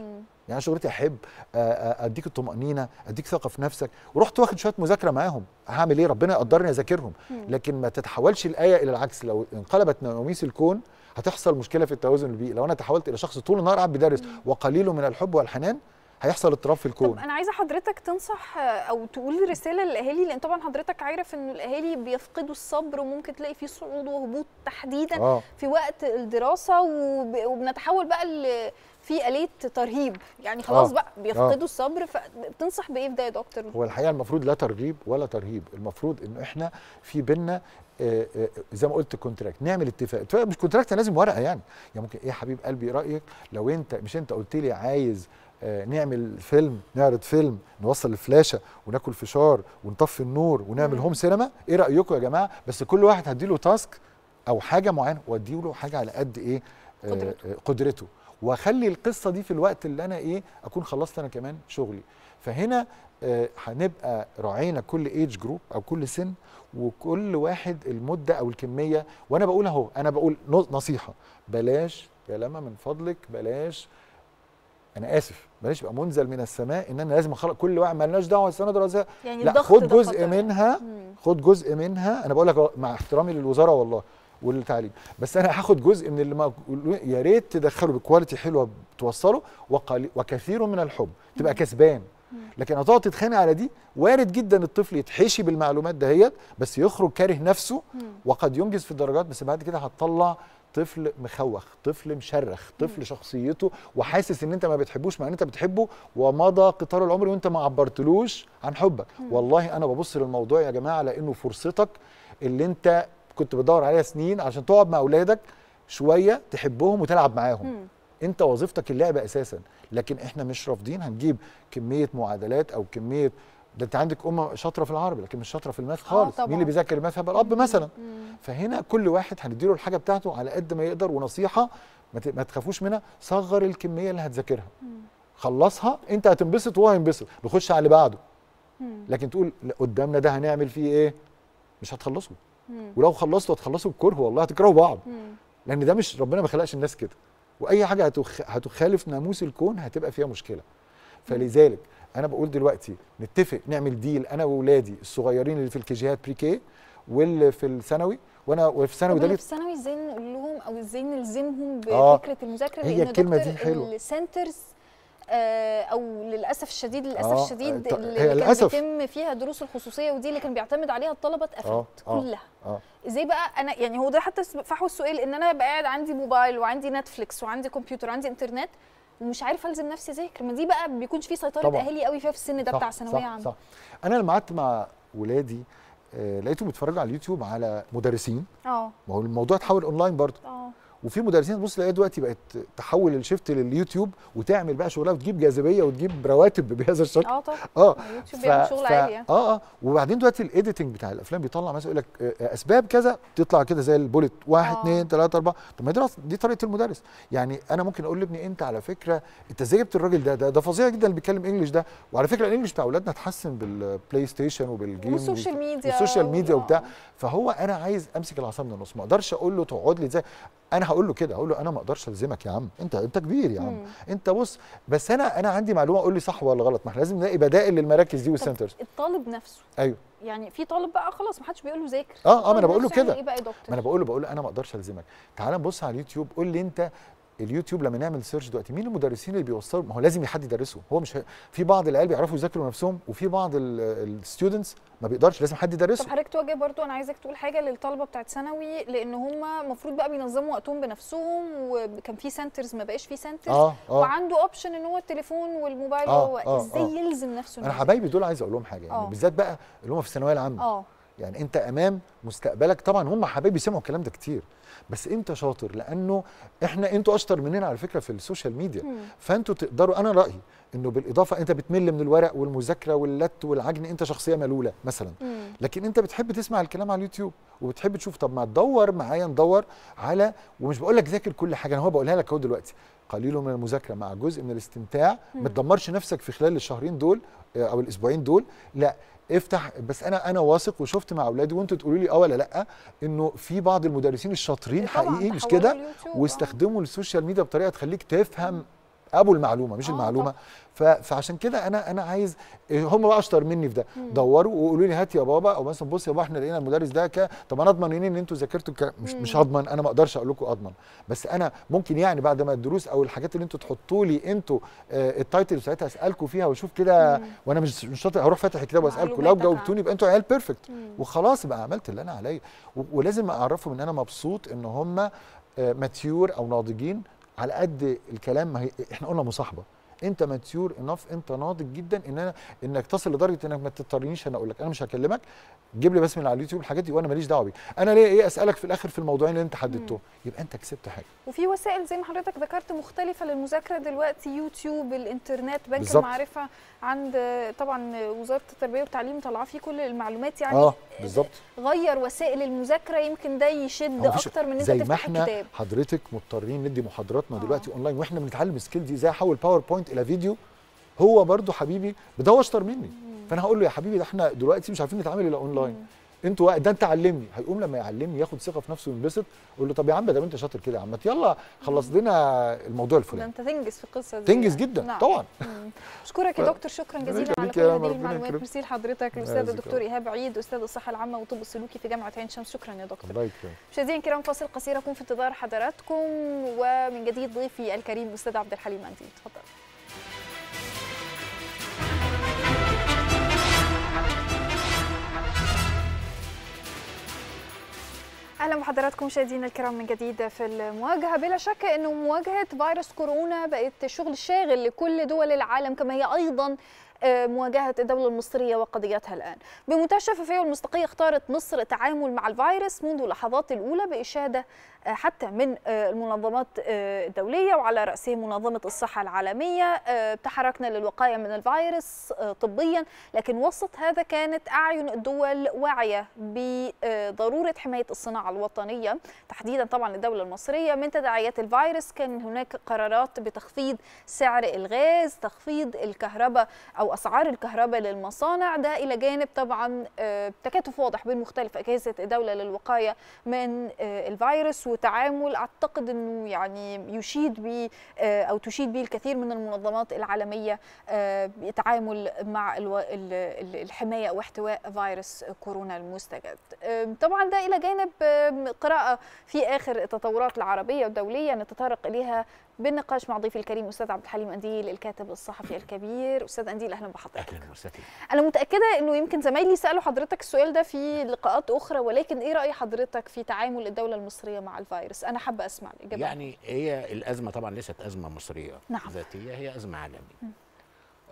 [SPEAKER 4] يعني شغلتي احب آه، آه، اديك الطمانينه اديك ثقه في نفسك ورحت واخد شويه مذاكره معاهم هعمل ايه ربنا يقدرني اذاكرهم لكن ما تتحولش الايه الى العكس لو انقلبت نواميس الكون هتحصل مشكله في التوازن البيئي لو انا تحولت الى شخص طول النهار قاعد بيدرس وقليل من الحب والحنان هيحصل اضطراب في الكون طب
[SPEAKER 1] انا عايزه حضرتك تنصح آه، او تقول رساله للاهالي لان طبعا حضرتك عارف ان الاهالي بيفقدوا الصبر وممكن تلاقي فيه صعود وهبوط تحديدا آه. في وقت الدراسه وبنتحول بقى ل... في آلية ترهيب يعني خلاص آه. بقى بيفقدوا آه. الصبر فبتنصح بايه في ده يا دكتور هو الحقيقه المفروض
[SPEAKER 4] لا ترغيب ولا ترهيب المفروض ان احنا في بينا آه، آه، زي ما قلت كونتراكت نعمل اتفاق اتفاق مش كونتراكت لازم ورقه يعني يعني ممكن ايه يا حبيب قلبي رايك لو انت مش انت قلت لي عايز آه، نعمل فيلم نعرض فيلم نوصل الفلاشه وناكل فشار ونطفي النور ونعمل هوم سينما ايه رايكم يا جماعه بس كل واحد هديله تاسك او حاجه معينه وادي له حاجه على قد ايه آه، قدرته, آه، قدرته. واخلي القصه دي في الوقت اللي انا ايه اكون خلصت انا كمان شغلي فهنا هنبقى راعينا كل ايج جروب او كل سن وكل واحد المده او الكميه وانا بقول اهو انا بقول نصيحه بلاش يا لما من فضلك بلاش انا اسف بلاش يبقى منزل من السماء ان انا لازم اخلق كل واحد مالناش دعوه السنه الدراسيه يعني لا خد جزء خطر. منها خد جزء منها انا بقول لك مع احترامي للوزاره والله والتعليم بس انا هاخد جزء من اللي ما يا ريت تدخله بكواليتي حلوه توصله وكثير من الحب تبقى كسبان لكن هتقعد تتخانق على دي وارد جدا الطفل يتحشي بالمعلومات دهيت بس يخرج كاره نفسه وقد ينجز في الدرجات بس بعد كده هتطلع طفل مخوخ طفل مشرخ طفل شخصيته وحاسس ان انت ما بتحبوش مع ان انت بتحبه ومضى قطار العمر وانت ما عبرتلوش عن حبك والله انا ببص للموضوع يا جماعه لانه فرصتك اللي انت كنت بتدور عليها سنين عشان تقعد مع اولادك شويه تحبهم وتلعب معاهم انت وظيفتك اللعبه اساسا لكن احنا مش رافضين هنجيب كميه معادلات او كميه ده انت عندك امه شاطره في العربي لكن مش شاطره في الماث آه، خالص مين اللي بيذاكر الماث هيبقى الاب مثلا مم. فهنا كل واحد هنديله الحاجه بتاعته على قد ما يقدر ونصيحه ما تخافوش منها صغر الكميه اللي هتذاكرها خلصها انت هتنبسط وهو هينبسط نخش على اللي بعده مم. لكن تقول قدامنا ده هنعمل فيه ايه مش هتخلصه مم. ولو خلصته هتخلصه بكره والله هتكرهوا بعض مم. لان ده مش ربنا ما خلقش الناس كده واي حاجه هتخالف ناموس الكون هتبقى فيها مشكله فلذلك انا بقول دلوقتي نتفق نعمل ديل انا واولادي الصغيرين اللي في الكيجيهات بريكي واللي في الثانوي وانا وفي الثانوي ده في
[SPEAKER 1] الثانوي ازاي نقول لهم او ازاي نلزمهم آه، بفكره آه المذاكره هي الكلمه دي حلوه السنترز آه، او للاسف الشديد للاسف آه الشديد اللي كان للأسف. بيتم فيها دروس الخصوصيه ودي اللي كان بيعتمد عليها الطلبه اتقفلت آه, آه، كلها آه ازاي بقى انا يعني هو ده حتى فحوى السؤال ان انا بقى قاعد عندي موبايل وعندي نتفليكس وعندي كمبيوتر وعندي انترنت ومش عارفه الزم نفسي اذاكر ما دي بقى بيكونش في سيطره طبعًا. اهلي قوي فيها في السن ده صح بتاع ثانويه عامه صح
[SPEAKER 4] انا لما قعدت مع ولادي آه لقيتهم بيتفرجوا على اليوتيوب على مدرسين اه ما هو الموضوع اتحول اونلاين برضه اه وفي مدرسين تبص تلاقيها دلوقتي بقت تحول الشيفت لليوتيوب وتعمل بقى شغلها وتجيب جاذبيه وتجيب رواتب بهذا الشكل اه طبعا اه اليوتيوب ف... بيعمل شغل ف... عالي يعني. اه اه وبعدين دلوقتي الايديتنج بتاع الافلام بيطلع مثلا يقول لك آه، آه، اسباب كذا تطلع كده زي البوليت واحد اثنين آه. ثلاثه اربعه طب ما دي دي طريقه المدرس يعني انا ممكن اقول لابني انت على فكره انت ازاي جبت الراجل ده ده ده فظيع جدا اللي بيتكلم انجلش ده وعلى فكره الانجلش بتاع اولادنا اتحسن بالبلاي ستيشن وبالجيم والسوشيال ميديا والسوشيال ميديا وبتاع فهو انا عايز امسك العصا من النص ما اقدرش اقول له تقعد لي ازاي انا هقول له كده هقول له انا ما اقدرش الزمك يا عم انت انت كبير يا عم مم. انت بص بس انا انا عندي معلومه قول لي صح ولا غلط ما احنا لازم نلاقي بدائل للمراكز دي والسنترز
[SPEAKER 1] الطالب نفسه ايوه يعني في طالب بقى خلاص ما حدش بيقول له ذاكر اه اه ما انا بقول له كده ما انا
[SPEAKER 4] بقول له بقول له انا ما اقدرش الزمك تعال نبص على اليوتيوب قول لي انت اليوتيوب لما نعمل سيرش دلوقتي مين المدرسين اللي بيوصلوا ما هو لازم حد يدرسه هو مش في بعض العيال بيعرفوا يذاكروا نفسهم وفي بعض الستودنتس ما بيقدرش لازم حد يدرسه طب حضرتك
[SPEAKER 1] توجه برضو انا عايزك تقول حاجه للطلبه بتاعت ثانوي لان هم المفروض بقى بينظموا وقتهم بنفسهم وكان في سنترز ما بقاش في سنترز آه آه وعنده اوبشن ان هو التليفون والموبايل آه هو آه، ازاي آه يلزم نفسه انا حبايبي
[SPEAKER 4] دول عايز اقول لهم حاجه يعني آه. بالذات بقى اللي هم في الثانويه العامه آه يعني انت امام مستقبلك طبعا هم حبايبي سمعوا الكلام ده كتير بس انت شاطر لانه احنا انتوا اشطر مننا على فكره في السوشيال ميديا فانتوا تقدروا انا رايي انه بالاضافه انت بتمل من الورق والمذاكره واللت والعجن انت شخصيه ملوله مثلا لكن انت بتحب تسمع الكلام على اليوتيوب وبتحب تشوف طب ما تدور معايا ندور على ومش بقول لك ذاكر كل حاجه انا هو بقولها لك اهو دلوقتي قليل من المذاكره مع جزء من الاستمتاع ما تدمرش نفسك في خلال الشهرين دول آه، او الاسبوعين دول لا افتح بس انا انا واثق وشفت مع اولادي وانتوا تقولوا لي اه ولا لا انه في بعض المدرسين الشاطرين حقيقي مش كده آه. واستخدموا السوشيال ميديا بطريقه تخليك تفهم ابو المعلومه مش آه، المعلومه ف... فعشان كده انا انا عايز هم بقى اشطر مني في ده دوروا وقولوا لي هات يا بابا او مثلا بص يا بابا احنا لقينا المدرس ده ك... طب انا اضمن ان انتوا ذاكرتوا الكلام مش مم. مش هضمن انا ما اقدرش اقول لكم اضمن بس انا ممكن يعني بعد ما الدروس او الحاجات اللي انتوا تحطوا لي انتوا آه التايتل ساعتها اسالكم فيها واشوف كده وانا مش مش شاطر هروح فاتح الكتاب واسالكم لو جاوبتوني يبقى انتوا عيال بيرفكت وخلاص بقى عملت اللي انا عليا ولازم اعرفهم ان انا مبسوط ان هم ماتيور آه، او ناضجين على قد الكلام ما هي احنا قلنا مصاحبه انت ماتيور انف انت ناضج جدا ان انا انك تصل لدرجه انك ما تضطرنيش انا اقول لك انا مش هكلمك جيب لي بس من على اليوتيوب الحاجات دي وانا ماليش دعوه بيها انا ليه ايه اسالك في الاخر في الموضوعين اللي انت حددتهم يبقى انت كسبت حاجه
[SPEAKER 1] وفي وسائل زي ما حضرتك ذكرت مختلفه للمذاكره دلوقتي يوتيوب الانترنت بنك بالزبط. المعرفه عند طبعا وزاره التربيه والتعليم طالعه فيه كل المعلومات يعني اه بالظبط غير وسائل المذاكره يمكن ده يشد اكتر من انت زي ما احنا
[SPEAKER 4] حضرتك مضطرين ندي محاضراتنا آه. دلوقتي اونلاين واحنا بنتعلم سكيل دي ازاي احول باوربوينت الى فيديو هو برضه حبيبي هو اشطر مني فانا هقول له يا حبيبي ده احنا دلوقتي مش عارفين نتعامل الا اونلاين انتوا ده انت علمني هيقوم لما يعلمني ياخد ثقه في نفسه وينبسط اقول له طب يا عم ده انت شاطر كده يا عم يلا خلص لنا الموضوع الفلاني
[SPEAKER 1] انت تنجز في القصه دي تنجز جدا نعم. طبعا اشكرك يا دكتور شكرا جزيلا على كل هذه المعلومات ميرسي لحضرتك الاستاذ الدكتور ايهاب عيد استاذ الصحه العامه والطب السلوكي في جامعه عين شمس شكرا يا دكتور الله مشاهدينا الكرام فاصل قصير اكون في انتظار حضراتكم ومن جديد ضيفي الكريم الاستاذ عبد الحليم انديل تفضل اهلا بحضراتكم مشاهدينا الكرام من جديد في المواجهه بلا شك انه مواجهه فيروس كورونا بقت شغل شاغل لكل دول العالم كما هي ايضا آه، مواجهه الدوله المصريه وقضيتها الان. بمنتهى الشفافيه والمصداقيه اختارت مصر التعامل مع الفيروس منذ اللحظات الاولى باشاده حتى من آه، المنظمات آه، الدولية وعلى رأسه منظمة الصحة العالمية آه، تحركنا للوقاية من الفيروس طبيا لكن وسط هذا كانت أعين الدول واعية بضرورة حماية الصناعة الوطنية تحديدا طبعا الدولة المصرية من تداعيات الفيروس كان هناك قرارات بتخفيض سعر الغاز تخفيض الكهرباء أو أسعار الكهرباء للمصانع ده إلى جانب طبعا تكاتف واضح بين مختلف أجهزة الدولة للوقاية من الفيروس وتعامل اعتقد انه يعني يشيد ب آه، او تشيد به الكثير من المنظمات العالميه آه، بتعامل مع الحمايه واحتواء فيروس كورونا المستجد. طبعا ده الى جانب قراءه في اخر التطورات العربيه والدوليه نتطرق اليها بالنقاش مع ضيفي الكريم استاذ عبد الحليم انديل الكاتب الصحفي الكبير استاذ انديل اهلا بحضرتك اهلا وسهلا انا متاكده انه يمكن زمايلي سالوا حضرتك السؤال ده في لقاءات اخرى ولكن ايه راي حضرتك في تعامل الدوله المصريه مع الفيروس انا حابه اسمع الاجابه يعني
[SPEAKER 6] هي الازمه طبعا ليست ازمه مصريه نعم. ذاتيه هي ازمه عالميه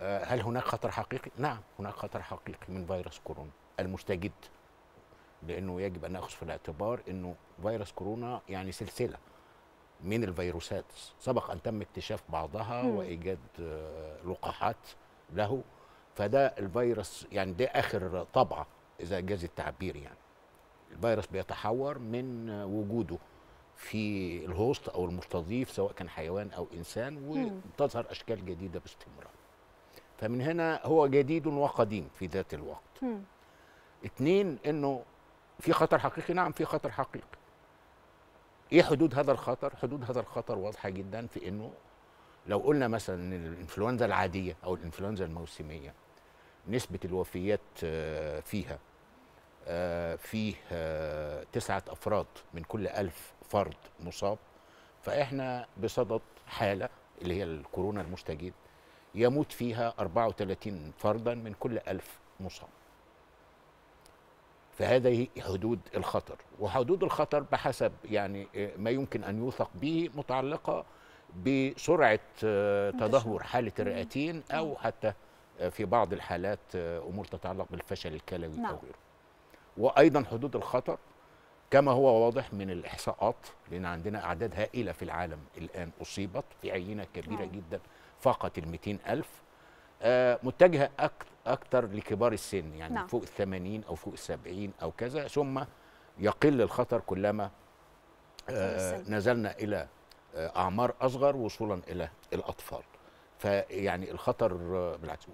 [SPEAKER 6] آه، هل هناك خطر حقيقي نعم هناك خطر حقيقي من فيروس كورونا المستجد لانه يجب ان ناخذ في الاعتبار انه فيروس كورونا يعني سلسله من الفيروسات سبق أن تم اكتشاف بعضها وإيجاد آه، لقاحات له فده الفيروس يعني ده آخر طبعة إذا جاز التعبير يعني الفيروس بيتحور من وجوده في الهوست أو المستضيف سواء كان حيوان أو إنسان وتظهر أشكال جديدة باستمرار فمن هنا هو جديد وقديم في ذات الوقت م. اتنين انه في خطر حقيقي نعم في خطر حقيقي ايه حدود هذا الخطر حدود هذا الخطر واضحه جدا في انه لو قلنا مثلا ان الانفلونزا العاديه او الانفلونزا الموسميه نسبه الوفيات آه، فيها آه، فيه آه، تسعة أفراد من كل ألف فرد مصاب فإحنا بصدد حالة اللي هي الكورونا المستجد يموت فيها 34 فردا من كل ألف مصاب فهذه حدود الخطر وحدود الخطر بحسب يعني ما يمكن أن يوثق به متعلقة بسرعة آه، تدهور حالة الرئتين أو حتى آه، في بعض الحالات آه، أمور تتعلق بالفشل الكلوي نعم. أو غيره وأيضا حدود الخطر كما هو واضح من الإحصاءات لأن عندنا أعداد هائلة في العالم الآن أصيبت في عينة كبيرة نعم. جدا فاقت ال ألف آه، متجهه اكثر لكبار السن يعني نعم. فوق ال 80 او فوق ال 70 او كذا ثم يقل الخطر كلما آه، نزلنا الى آه، اعمار اصغر وصولا الى الاطفال فيعني الخطر بالعكس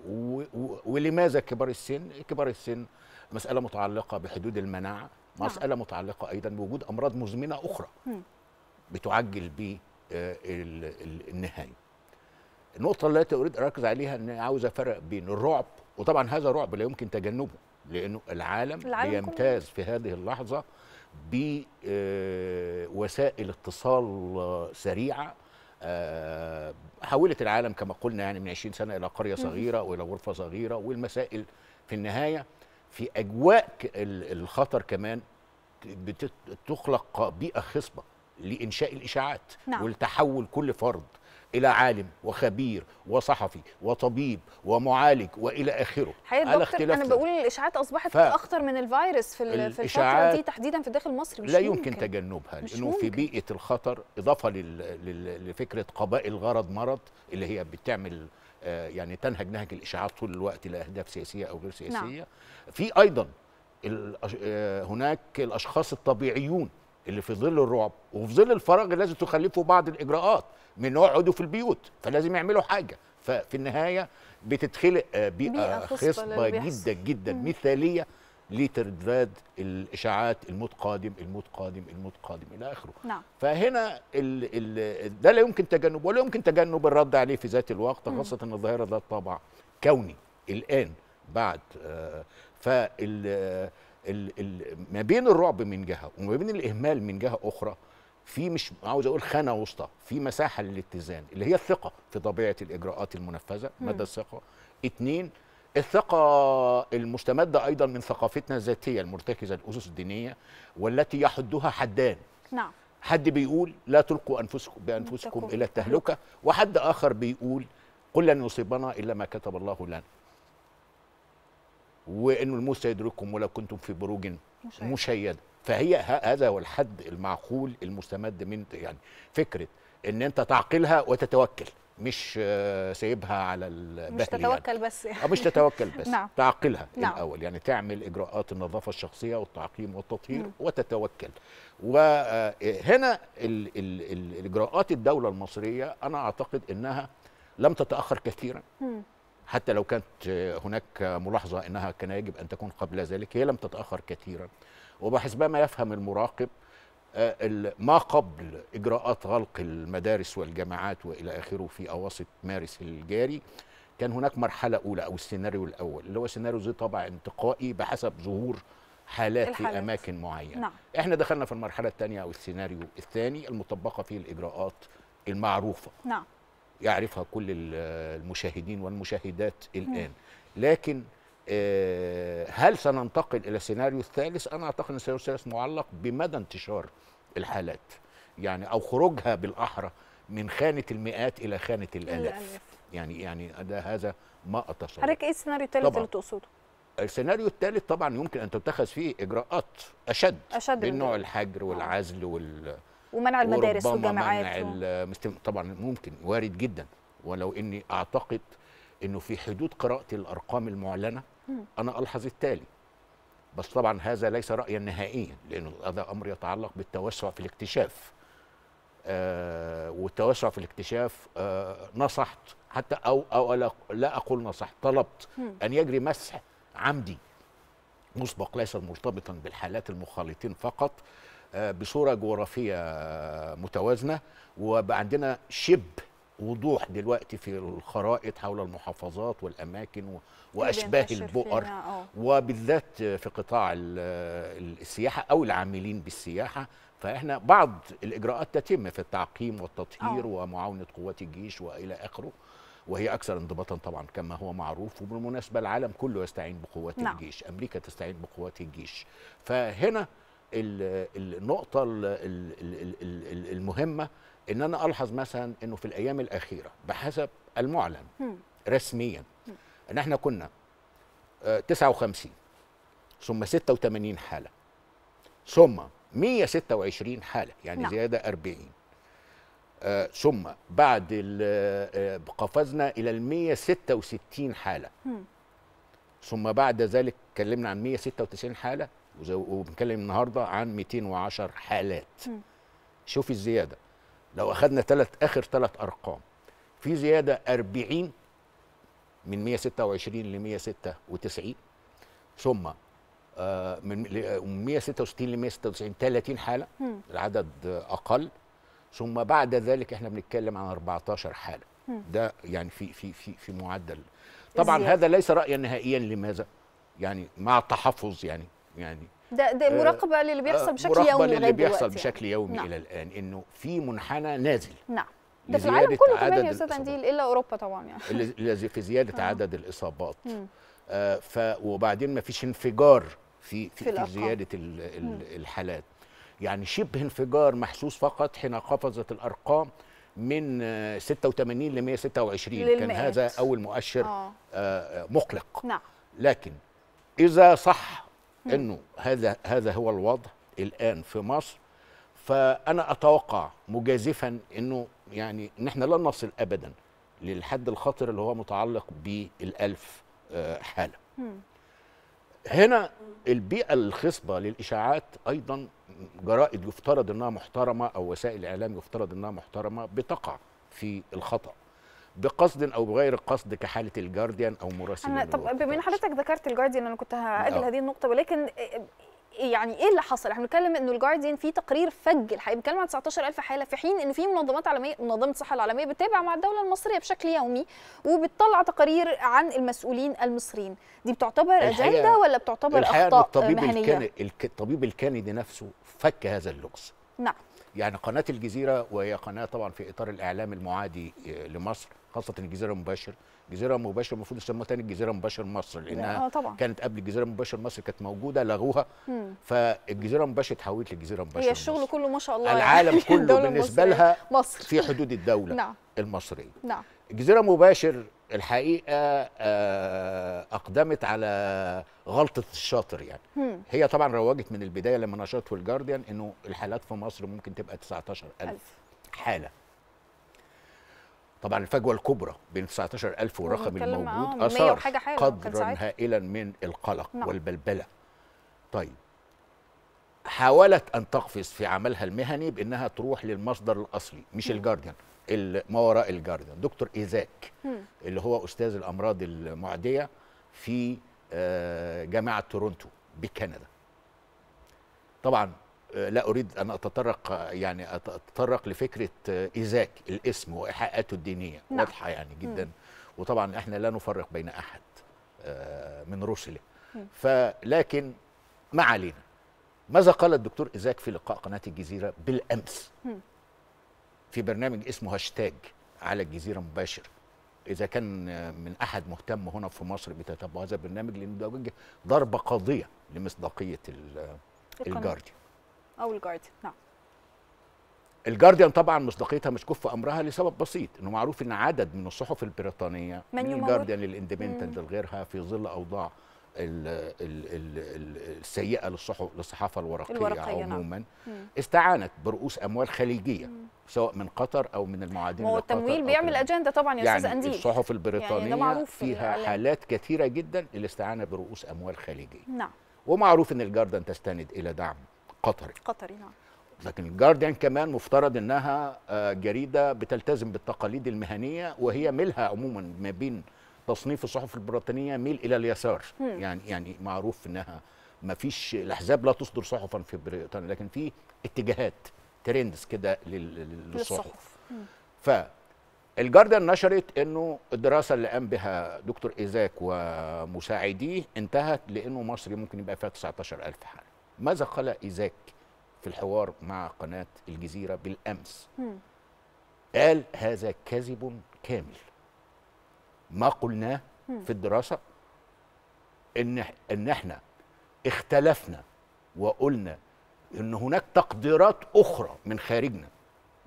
[SPEAKER 6] ولماذا كبار السن كبار السن مساله متعلقه بحدود المناعه نعم. مساله نعم. متعلقه ايضا بوجود امراض مزمنه اخرى م. بتعجل بالنهايه النهايه النقطه التي اريد اركز عليها ان عاوز افرق بين الرعب وطبعا هذا رعب لا يمكن تجنبه لانه العالم, العالم بيمتاز كله. في هذه اللحظه بوسائل آه، اتصال سريعه آه، حولت العالم كما قلنا يعني من 20 سنه الى قريه صغيره والى غرفه صغيره والمسائل في النهايه في اجواء الخطر كمان بتخلق بيئه خصبه لانشاء الاشاعات نعم. والتحول كل فرد الى عالم وخبير وصحفي وطبيب ومعالج والى اخره على اختلاف انا بقول
[SPEAKER 1] الاشاعات اصبحت ف... اكتر من الفيروس في في الفتره دي تحديدا في داخل مصر مش لا يمكن, يمكن
[SPEAKER 6] تجنبها لانه ممكن. في بيئه الخطر اضافه لل... لل... لفكره قبائل غرض مرض اللي هي بتعمل آه، يعني تنهج نهج الاشاعات طول الوقت لاهداف سياسيه او غير نعم. سياسيه نعم. في ايضا آه، هناك الاشخاص الطبيعيون اللي في ظل الرعب وفي ظل الفراغ لازم تخلفه بعض الاجراءات من عدو في البيوت فلازم يعملوا حاجه ففي النهايه بتتخلق آه، بيئه آه، خصبه جدا جدا مم. مثاليه لترداد الاشاعات الموت قادم الموت قادم الموت قادم الى اخره نعم. فهنا الـ الـ ده لا يمكن تجنبه ولا يمكن تجنب الرد عليه في ذات الوقت خاصه ان الظاهره ده طبع كوني الان بعد آه فال الـ الـ ما بين الرعب من جهه وما بين الاهمال من جهه اخرى في مش عاوز اقول خانه وسطى في مساحه للاتزان اللي هي الثقه في طبيعه الاجراءات المنفذه مدى الثقه اثنين الثقة المستمدة أيضا من ثقافتنا الذاتية المرتكزة الأسس الدينية والتي يحدها حدان نعم حد بيقول لا تلقوا أنفسكم بأنفسكم إلى التهلكة وحد آخر بيقول قل لن يصيبنا إلا ما كتب الله لنا وانه الموت سيدرككم ولو كنتم في بروج مشيده, مشيدة. فهي هذا هو الحد المعقول المستمد من يعني فكره ان انت تعقلها وتتوكل مش سايبها على مش تتوكل
[SPEAKER 1] يعني. بس يعني. مش
[SPEAKER 6] تتوكل بس نعم. تعقلها نعم. الاول يعني تعمل اجراءات النظافه الشخصيه والتعقيم والتطهير مم. وتتوكل وهنا آه، الـ الـ الـ الاجراءات الدوله المصريه انا اعتقد انها لم تتاخر كثيرا مم. حتى لو كانت هناك ملاحظة أنها كان يجب أن تكون قبل ذلك هي لم تتأخر كثيرا ما يفهم المراقب آه، ما قبل إجراءات غلق المدارس والجامعات وإلى آخره في أواسط مارس الجاري كان هناك مرحلة أولى أو السيناريو الأول اللي هو سيناريو ذي طبع انتقائي بحسب ظهور حالات الحالات. في أماكن معينة نعم. إحنا دخلنا في المرحلة الثانية أو السيناريو الثاني المطبقة فيه الإجراءات المعروفة نعم يعرفها كل المشاهدين والمشاهدات الآن لكن آه، هل سننتقل إلى السيناريو الثالث؟ أنا أعتقد أن السيناريو الثالث معلق بمدى انتشار الحالات يعني أو خروجها بالأحرى من خانة المئات إلى خانة الآلاف يعني يعني ده هذا ما أتصور حضرتك إيه
[SPEAKER 1] السيناريو الثالث اللي تقصده؟
[SPEAKER 6] السيناريو الثالث طبعا يمكن ان تتخذ فيه اجراءات اشد, أشد من نوع الحجر آه. والعزل وال
[SPEAKER 1] ومنع المدارس والجامعات
[SPEAKER 6] منع و... طبعا ممكن وارد جدا ولو اني اعتقد انه في حدود قراءه الارقام المعلنه م. انا الحظ التالي بس طبعا هذا ليس رايا نهائيا لانه هذا امر يتعلق بالتوسع في الاكتشاف آه والتوسع في الاكتشاف آه نصحت حتى او او لا اقول نصحت طلبت م. ان يجري مسح عمدي مسبق ليس مرتبطا بالحالات المخالطين فقط آه، بصوره جغرافيه متوازنه وبقى عندنا شبه وضوح دلوقتي في الخرائط حول المحافظات والاماكن واشباه البؤر آه. وبالذات في قطاع السياحه او العاملين بالسياحه فاحنا بعض الاجراءات تتم في التعقيم والتطهير أوه. ومعاونه قوات الجيش والى اخره وهي اكثر انضباطا طبعا كما هو معروف وبالمناسبه العالم كله يستعين بقوات نعم. الجيش امريكا تستعين بقوات الجيش فهنا النقطه المهمه ان انا الحظ مثلا انه في الايام الاخيره بحسب المعلن رسميا ان احنا كنا 59 آه، ثم 86 حاله ثم 126 حاله يعني نعم. زياده 40 آه، ثم بعد آه، قفزنا الى ال 166 حاله ثم بعد ذلك تكلمنا عن 196 حاله وبنتكلم النهارده عن 210 حالات شوفي الزياده لو اخذنا ثلاث اخر ثلاث ارقام في زياده 40 من 126 ل 196 ثم آه، من 166 ل 196 آه، 30 حاله م. العدد اقل ثم بعد ذلك احنا بنتكلم عن 14 حاله م. ده يعني في في في في معدل طبعا هذا ليس رايا نهائيا لماذا يعني مع تحفظ يعني يعني ده, ده آه، مراقبه للي بيحصل آه، بشكل مراقبة يومي للي بيحصل بشكل يومي نعم. الى الان انه في منحنى نازل
[SPEAKER 1] نعم ده في العالم كله كمان يا استاذ انديل الا اوروبا طبعا يعني
[SPEAKER 6] في زياده آه. عدد الاصابات آه ف وبعدين ما فيش انفجار في في, في, في زياده الـ الـ الحالات يعني شبه انفجار محسوس فقط حين قفزت الارقام من 86 ل 126 للمئة. كان هذا اول مؤشر آه. آه مقلق نعم لكن اذا صح انه هذا هذا هو الوضع الان في مصر فانا اتوقع مجازفا انه يعني نحن لن نصل ابدا للحد الخطر اللي هو متعلق بالالف آه، حاله هنا البيئه الخصبه للاشاعات ايضا جرائد يفترض انها محترمه او وسائل اعلام يفترض انها محترمه بتقع في الخطا بقصد او بغير قصد كحاله الجارديان او مراسل طب
[SPEAKER 1] بما ان حضرتك ذكرت الجارديان انا كنت هقابل آه. هذه النقطه ولكن إيه- إيه- يعني ايه اللي حصل؟ احنا بنتكلم انه الجارديان في تقرير فج الحقيقه بنتكلم عن 19000 حاله في حين انه في منظمات عالميه منظمه الصحه العالميه بتتابع مع الدوله المصريه بشكل يومي وبتطلع تقارير عن المسؤولين المصريين، دي بتعتبر اجنده ولا بتعتبر
[SPEAKER 6] اخطاء الطبيب مهنيه؟ الطبيب الكندي نفسه فك هذا اللغز. نعم. يعني قناه الجزيره وهي قناه طبعا في اطار الاعلام المعادي آه، لمصر خاصه الجزيره المباشر الجزيره المباشر المفروض يسموها ثاني الجزيره المباشر مصر لانها آه، طبعا. كانت قبل الجزيره المباشر مصر كانت موجوده لغوها مم. فالجزيره المباشر اتحولت للجزيره المباشر هي
[SPEAKER 1] الشغل مصر. كله ما شاء الله يعني العالم
[SPEAKER 6] يعني كله بالنسبه لها مصر في حدود الدوله نعم. المصريه نعم الجزيره المباشر الحقيقه آه، اقدمت على غلطه الشاطر يعني مم. هي طبعا روجت من البدايه لما نشرته الجارديان انه الحالات في مصر ممكن تبقى 19000 حاله طبعا الفجوه الكبرى بين 19000 والرقم الموجود اثار قدرا هائلا من القلق نعم. والبلبله طيب حاولت ان تقفز في عملها المهني بانها تروح للمصدر الاصلي مش الجارديان ما وراء الجارديان دكتور ايزاك اللي هو استاذ الامراض المعديه في آه، جامعه تورونتو بكندا طبعا آه، لا اريد ان اتطرق يعني اتطرق لفكره آه، ايزاك الاسم وايحاءاته الدينيه نعم. واضحه يعني جدا م. وطبعا احنا لا نفرق بين احد آه، من رسله فلكن ما علينا ماذا قال الدكتور ايزاك في لقاء قناه الجزيره بالامس م. في برنامج اسمه هاشتاج على الجزيره مباشر اذا كان من احد مهتم هنا في مصر بتتبع هذا البرنامج لان ده ضربه قاضيه لمصداقيه الجارديان
[SPEAKER 7] او الجارديان نعم
[SPEAKER 6] الجارديان طبعا مصداقيتها مش كف امرها لسبب بسيط انه معروف ان عدد من الصحف البريطانيه من, من الجارديان للاندبندنت لغيرها في ظل اوضاع الـ الـ الـ السيئه للصحف للصحافه الورقيه, الورقية نعم. عموما نعم. استعانت برؤوس اموال خليجيه مم. سواء من قطر او من المعادين هو التمويل
[SPEAKER 1] بيعمل اجنده طبعا يا استاذ يعني انديل الصحف يعني
[SPEAKER 6] البريطانيه يعني معروف فيها يعني. حالات كثيره جدا الاستعانه برؤوس اموال خليجيه نعم ومعروف ان الجاردن تستند الى دعم قطري قطري نعم لكن الجارديان كمان مفترض انها آه، جريده بتلتزم بالتقاليد المهنيه وهي ميلها عموما ما بين تصنيف الصحف البريطانيه ميل الى اليسار مم. يعني يعني معروف انها ما فيش الاحزاب لا تصدر صحفا في بريطانيا لكن في اتجاهات ترندز كده للصحف ف الجاردن نشرت انه الدراسه اللي قام بها دكتور ايزاك ومساعديه انتهت لانه مصر ممكن يبقى فيها 19000 حاله ماذا قال إيزاك في الحوار مع قناة الجزيرة بالأمس قال هذا كذب كامل ما قلناه في الدراسة إن, إن إحنا اختلفنا وقلنا إن هناك تقديرات أخرى من خارجنا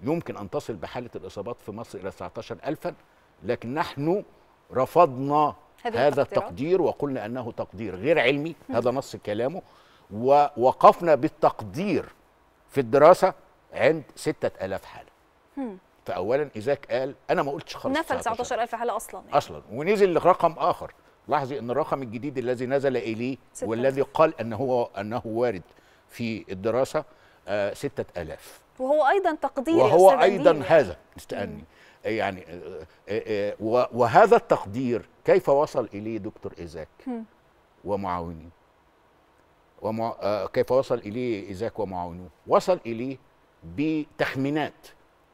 [SPEAKER 6] يمكن أن تصل بحالة الإصابات في مصر إلى 19 ألفا لكن نحن رفضنا هذا التقدير وقلنا أنه تقدير غير علمي هذا نص كلامه ووقفنا بالتقدير في الدراسه عند 6000 حاله فاولا إذاك قال انا ما قلتش خالص نفل 19000
[SPEAKER 1] حاله اصلا يعني.
[SPEAKER 6] اصلا ونزل رقم اخر لاحظي ان الرقم الجديد الذي نزل اليه والذي قال انه هو انه وارد في الدراسه آه 6000
[SPEAKER 1] وهو ايضا تقدير وهو ايضا يعني. هذا
[SPEAKER 6] استأني إيه يعني آه، آه، آه، وهذا التقدير كيف وصل اليه دكتور ايزاك ومعاونيه ومع... آه، كيف وصل إليه إيزاك ومعاونوه وصل إليه بتخمينات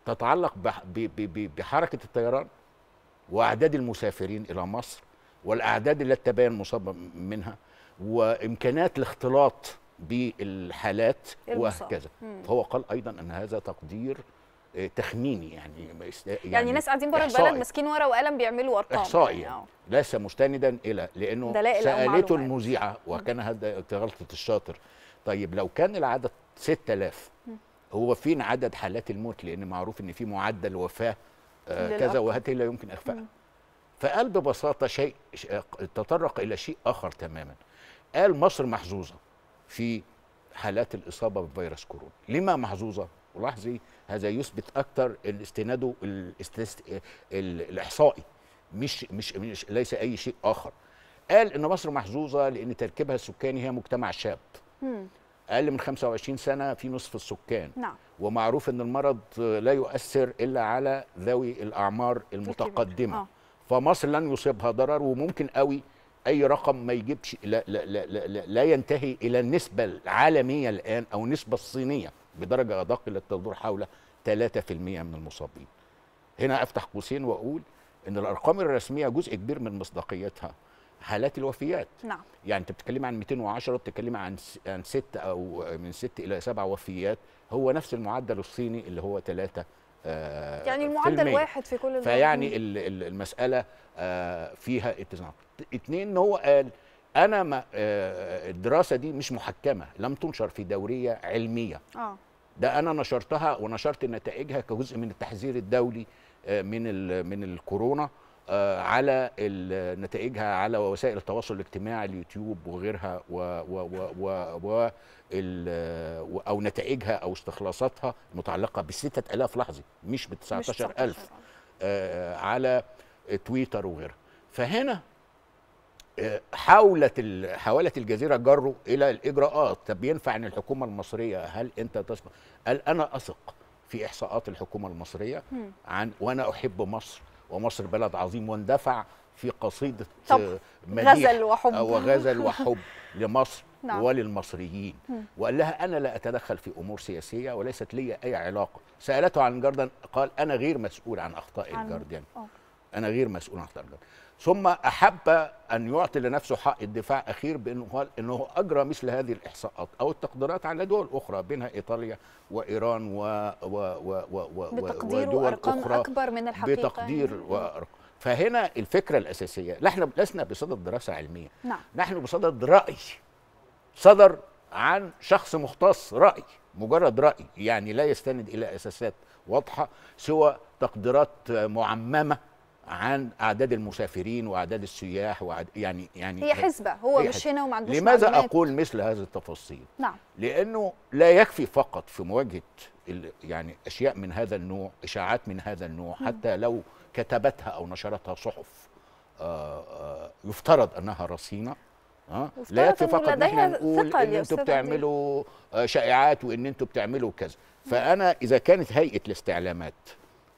[SPEAKER 6] تتعلق ب... ب... ب... بحركة الطيران وأعداد المسافرين إلى مصر والأعداد التي تبين مصاب منها وإمكانات الاختلاط بالحالات وهكذا فهو قال أيضا أن هذا تقدير تخميني يعني يعني, يعني ناس قاعدين بره البلد
[SPEAKER 1] ماسكين ورقه وقلم بيعملوا ارقام احصائي يعني. يعني. آه.
[SPEAKER 6] ليس مستندا الى لانه سالته المذيعه وكان هذا غلطه الشاطر طيب لو كان العدد 6000 هو فين عدد حالات الموت لان معروف ان في معدل وفاه آه كذا وهذه لا يمكن اخفائها فقال ببساطه شيء تطرق الى شيء اخر تماما قال مصر محظوظه في حالات الاصابه بفيروس كورونا لما محظوظه ولاحظي هذا يثبت اكثر الاستناد الاستست... الاحصائي مش, مش مش ليس اي شيء اخر قال ان مصر محظوظه لان تركيبها السكاني هي مجتمع شاب اقل من 25 سنه في نصف السكان نعم. ومعروف ان المرض لا يؤثر الا على ذوي الاعمار المتقدمه آه. فمصر لن يصيبها ضرر وممكن قوي اي رقم ما يجيبش لا, لا, لا, لا, لا ينتهي الى النسبه العالميه الان او النسبه الصينيه بدرجة أدق التي تدور حول 3% من المصابين هنا أفتح قوسين وأقول أن الأرقام الرسمية جزء كبير من مصداقيتها حالات الوفيات نعم يعني انت بتتكلمي عن 210 بتتكلمي عن عن 6 او من 6 الى 7 وفيات هو نفس المعدل الصيني اللي هو 3 آه، يعني المعدل في واحد
[SPEAKER 1] في كل فيعني
[SPEAKER 6] المساله آه، فيها اتزان اتنين هو قال انا ما آه، الدراسه دي مش محكمه لم تنشر في دوريه علميه آه. ده انا نشرتها ونشرت نتائجها كجزء من التحذير الدولي آه، من من الكورونا آه، على نتائجها على وسائل التواصل الاجتماعي اليوتيوب وغيرها و و و و و او نتائجها او استخلاصاتها المتعلقه ب 6000 لحظه مش ب 19000 آه، على تويتر وغيرها فهنا حاولت حاولت الجزيره جره الى الاجراءات طب ينفع ان الحكومه المصريه هل انت تثق قال انا اثق في احصاءات الحكومه المصريه عن وانا احب مصر ومصر بلد عظيم واندفع في قصيده آه، مديح غزل وحب آه، وغزل وحب لمصر نعم. وللمصريين وقال لها انا لا اتدخل في امور سياسيه وليست لي اي علاقه سالته عن جاردن قال انا غير مسؤول عن اخطاء عن... الجاردن آه. انا غير مسؤول عن اخطاء الجاردن ثم احب ان يعطي لنفسه حق الدفاع اخير بانه قال انه اجرى مثل هذه الاحصاءات او التقديرات على دول اخرى بينها ايطاليا وايران و, و... و... و... و... بتقدير ودول وأرقام اخرى اكبر
[SPEAKER 7] من الحقيقه بتقدير يعني.
[SPEAKER 6] وارقام فهنا الفكره الاساسيه نحن لسنا بصدد دراسه علميه نعم. نحن بصدد راي صدر عن شخص مختص راي مجرد راي يعني لا يستند الى اساسات واضحه سوى تقديرات معممه عن اعداد المسافرين واعداد السياح وعد يعني يعني هي حسبه
[SPEAKER 1] هو هي مش هنا وما عندوش لماذا معلومات؟
[SPEAKER 6] اقول مثل هذه التفاصيل؟ نعم لانه لا يكفي فقط في مواجهه يعني اشياء من هذا النوع اشاعات من هذا النوع حتى لو كتبتها او نشرتها صحف آآ آه، آآ آه، يفترض انها رصينه أه؟ لا يكفي فقط ان احنا نقول ان انتوا بتعملوا آه، شائعات وان انتوا بتعملوا كذا فانا اذا كانت هيئه الاستعلامات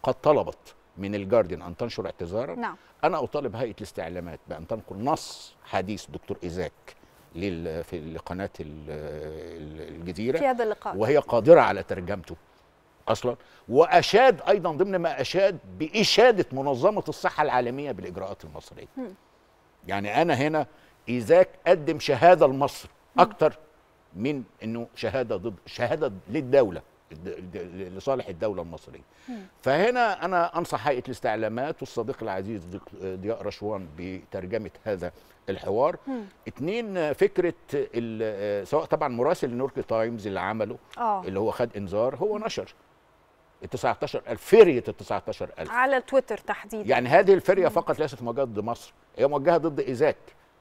[SPEAKER 6] قد طلبت من الجارديان ان تنشر اعتذارا نعم. انا اطالب هيئه الاستعلامات بان تنقل نص حديث دكتور ايزاك لل... في لقناه الجزيره في هذا اللقاء وهي قادره على ترجمته اصلا واشاد ايضا ضمن ما اشاد باشاده منظمه الصحه العالميه بالاجراءات المصريه م. يعني انا هنا ايزاك قدم شهاده لمصر اكتر من انه شهاده ضد شهاده للدوله لصالح الدوله المصريه فهنا انا انصح هيئه الاستعلامات والصديق العزيز ضياء رشوان بترجمه هذا الحوار اتنين فكره سواء طبعا مراسل نيويورك تايمز اللي عمله أوه. اللي هو خد انذار هو نشر ال 19000 فريه ال 19000
[SPEAKER 1] على تويتر تحديدا
[SPEAKER 6] يعني هذه الفريه فقط ليست موجهه ضد مصر هي موجهه ضد ايزاك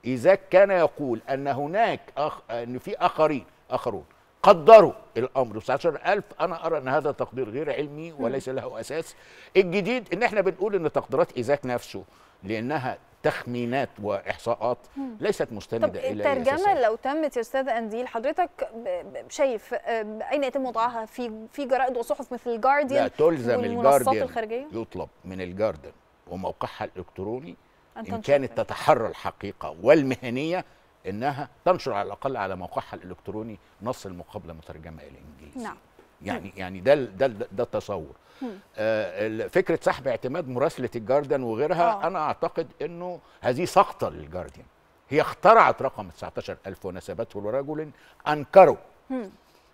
[SPEAKER 6] ايزاك كان يقول ان هناك أخ... ان في اخرين اخرون قدروا الامر 19000 انا ارى ان هذا تقدير غير علمي وليس له اساس الجديد ان احنا بنقول ان تقديرات ايزاك نفسه لانها تخمينات واحصاءات ليست مستنده طب الى الترجمه
[SPEAKER 1] لو تمت يا استاذ انديل حضرتك شايف آه، اين يتم وضعها في في جرائد وصحف مثل الجارديان لا تلزم الجارديان الخارجية؟
[SPEAKER 6] يطلب من الجارديان وموقعها الالكتروني
[SPEAKER 7] ان كانت
[SPEAKER 6] تتحرى الحقيقه والمهنيه انها تنشر على الاقل على موقعها الالكتروني نص المقابله مترجمه الى الانجليزي نعم يعني نعم. يعني ده ده ده التصور آه فكره سحب اعتماد مراسله الجاردن وغيرها أوه. انا اعتقد انه هذه سقطه للجاردن هي اخترعت رقم 19000 ونسبته لرجل انكره مم.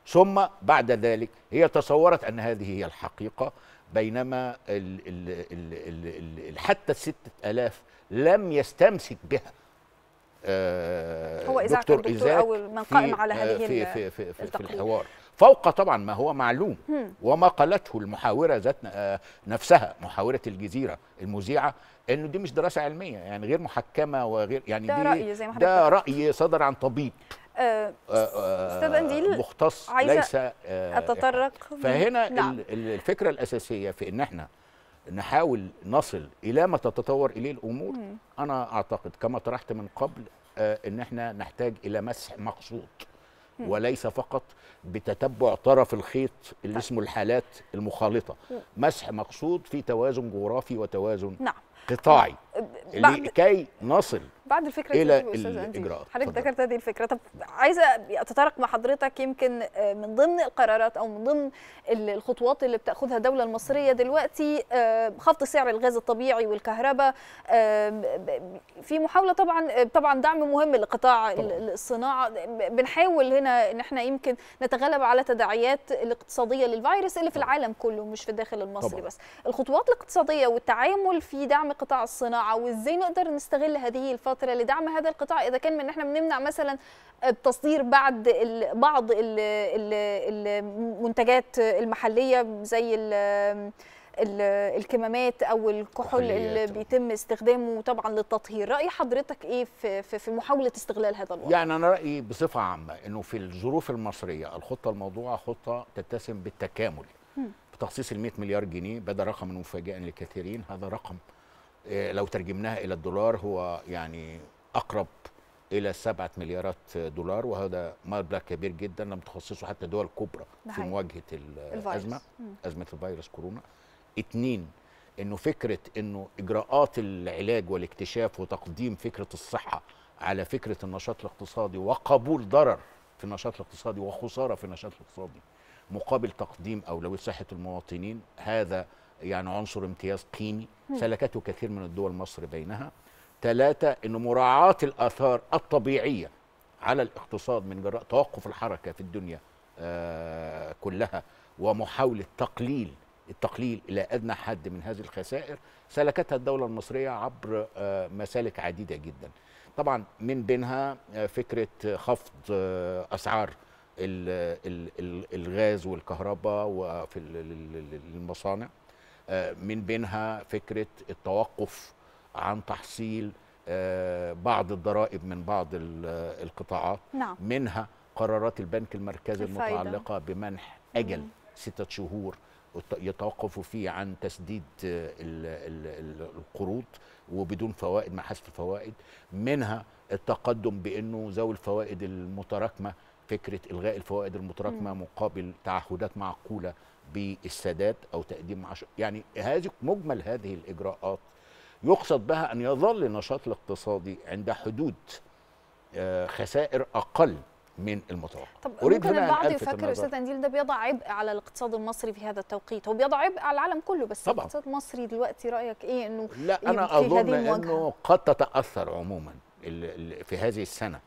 [SPEAKER 6] ثم بعد ذلك هي تصورت ان هذه هي الحقيقه بينما الـ الـ الـ الـ الـ حتى ال 6000 لم يستمسك بها آه، هو إذاعة دكتور, أو
[SPEAKER 1] من
[SPEAKER 5] قائم على هذه في, في,
[SPEAKER 6] في, في, في الحوار فوق طبعا ما هو معلوم وما قالته المحاورة ذات آه، نفسها محاورة الجزيرة المذيعة انه دي مش دراسه علميه يعني غير محكمه وغير يعني ده دي رأي زي ما ده راي صدر عن طبيب آه، استاذ انديل مختص ليس اتطرق فهنا نعم. الفكره الاساسيه في ان احنا نحاول نصل الى ما تتطور اليه الامور مم. انا اعتقد كما طرحت من قبل آه ان احنا نحتاج الى مسح مقصود وليس فقط بتتبع طرف الخيط اللي طيب. اسمه الحالات المخالطه مم. مسح مقصود في توازن جغرافي وتوازن نعم. قطاعي
[SPEAKER 1] لكي نصل بعد الفكره إلى دي الاجراءات حضرتك ذكرت هذه الفكره طب عايزه اتطرق مع حضرتك يمكن آه، من ضمن القرارات او من ضمن الخطوات اللي بتاخذها الدوله المصريه دلوقتي آه، خفض سعر الغاز الطبيعي والكهرباء في محاوله طبعا طبعا دعم مهم لقطاع الصناعه بنحاول هنا ان احنا يمكن نتغلب على تداعيات الاقتصاديه للفيروس اللي في العالم كله مش في الداخل المصري طبعا. بس الخطوات الاقتصاديه والتعامل في دعم قطاع الصناعه وازاي نقدر نستغل هذه الفتره الخاطره لدعم هذا القطاع اذا كان من احنا بنمنع مثلا التصدير بعد بعض المنتجات المحليه زي الكمامات او الكحول اللي بيتم استخدامه طبعا للتطهير راي حضرتك ايه في في محاوله استغلال هذا الوضع
[SPEAKER 6] يعني انا رايي بصفه عامه انه في الظروف المصريه الخطه الموضوعه خطه تتسم بالتكامل بتخصيص ال 100 مليار جنيه بدا رقم مفاجئا لكثيرين هذا رقم آه، لو ترجمناها الى الدولار هو يعني اقرب الى سبعة مليارات دولار وهذا مبلغ كبير جدا لم تخصصه حتى دول كبرى في مواجهه الازمه ازمه الفيروس كورونا اثنين انه فكره انه اجراءات العلاج والاكتشاف وتقديم فكره الصحه على فكره النشاط الاقتصادي وقبول ضرر في النشاط الاقتصادي وخساره في النشاط الاقتصادي مقابل تقديم اولويه صحه المواطنين هذا يعني عنصر امتياز قيمي سلكته كثير من الدول مصر بينها ثلاثة أن مراعاة الآثار الطبيعية على الاقتصاد من جراء توقف الحركة في الدنيا آه، كلها ومحاولة تقليل التقليل إلى أدنى حد من هذه الخسائر سلكتها الدولة المصرية عبر آه، مسالك عديدة جدا طبعا من بينها آه، فكرة خفض أسعار الغاز والكهرباء وفي المصانع آه، من بينها فكره التوقف عن تحصيل آه، بعض الضرائب من بعض آه، القطاعات نعم. منها قرارات البنك المركزي الفايدة. المتعلقه بمنح اجل مم. ستة شهور يتوقفوا فيه عن تسديد القروض وبدون فوائد مع حذف فوائد منها التقدم بانه ذوي الفوائد المتراكمه فكره الغاء الفوائد المتراكمه مقابل تعهدات معقوله بالسادات او تقديم عشر يعني هذه مجمل هذه الاجراءات يقصد بها ان يظل النشاط الاقتصادي عند حدود آه، خسائر اقل من المتوقع طب أريد ممكن البعض يفكر استاذ
[SPEAKER 1] انديل ده بيضع عبء على الاقتصاد المصري في هذا التوقيت هو بيضع عبء على العالم كله بس طبعا. الاقتصاد المصري دلوقتي رايك ايه انه لا انا اظن انه
[SPEAKER 6] قد تتاثر عموما في هذه السنه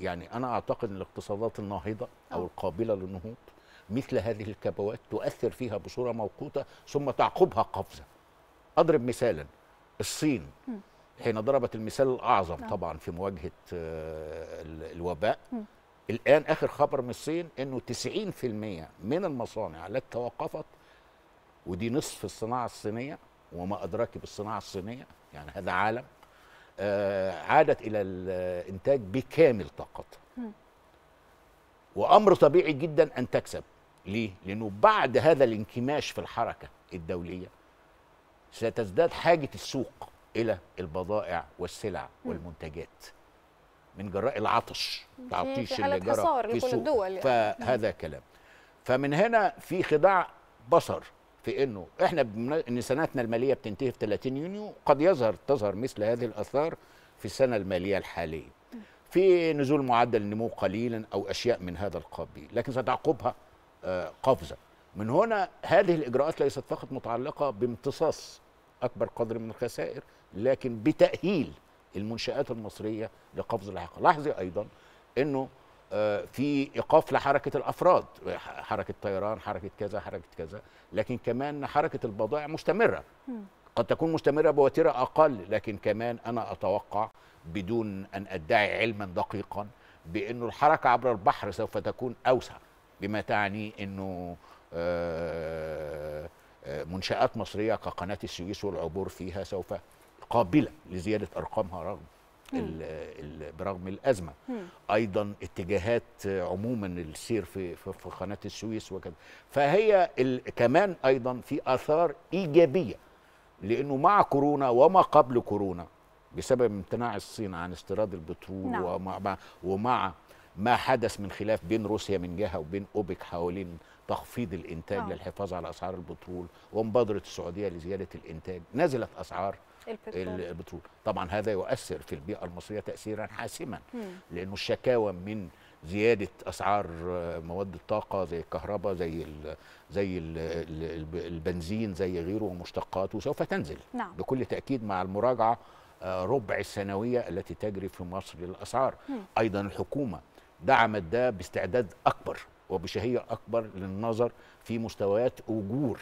[SPEAKER 6] يعني انا اعتقد ان الاقتصادات الناهضه او آه. القابله للنهوض مثل هذه الكبوات تؤثر فيها بصورة موقوتة ثم تعقبها قفزة أضرب مثالا الصين حين ضربت المثال الأعظم نعم. طبعا في مواجهة آه، الوباء الآن آخر خبر من الصين أنه 90% من المصانع التي توقفت ودي نصف الصناعة الصينية وما أدراك بالصناعة الصينية يعني هذا عالم آه، عادت إلى الإنتاج بكامل طاقتها وأمر طبيعي جدا أن تكسب ليه؟ لأنه بعد هذا الانكماش في الحركة الدولية ستزداد حاجة السوق إلى البضائع والسلع والمنتجات من جراء العطش تعطيش اللي جرى في السوق الدول يعني. فهذا كلام فمن هنا في خداع بصر في انه احنا ان سنتنا الماليه بتنتهي في 30 يونيو قد يظهر تظهر مثل هذه الاثار في السنه الماليه الحاليه في نزول معدل النمو قليلا او اشياء من هذا القبيل لكن ستعقبها قفزه من هنا هذه الاجراءات ليست فقط متعلقه بامتصاص اكبر قدر من الخسائر لكن بتاهيل المنشات المصريه لقفز الحق لاحظي ايضا انه آه، في ايقاف لحركه الافراد حركه طيران حركه كذا حركه كذا لكن كمان حركه البضائع مستمره قد تكون مستمره بوتيره اقل لكن كمان انا اتوقع بدون ان ادعي علما دقيقا بانه الحركه عبر البحر سوف تكون اوسع بما تعني انه آه، آه، منشآت مصرية كقناة السويس والعبور فيها سوف قابلة لزيادة أرقامها رغم الـ الـ برغم الأزمة مم. أيضا اتجاهات عموما السير في, في قناة السويس وكذا فهي كمان أيضا في آثار إيجابية لأنه مع كورونا وما قبل كورونا بسبب امتناع الصين عن استيراد البترول نعم. ومع, ومع ما حدث من خلاف بين روسيا من جهه وبين اوبك حوالين تخفيض الانتاج أوه. للحفاظ على اسعار البترول ومبادره السعوديه لزياده الانتاج نزلت اسعار البترول, البترول. طبعا هذا يؤثر في البيئه المصريه تاثيرا حاسما لانه الشكاوى من زياده اسعار مواد الطاقه زي الكهرباء زي الـ زي الـ البنزين زي غيره ومشتقاته سوف تنزل نعم. بكل تاكيد مع المراجعه آه، ربع السنويه التي تجري في مصر للاسعار مم. ايضا الحكومه دعمت ده باستعداد اكبر وبشهيه اكبر للنظر في مستويات اجور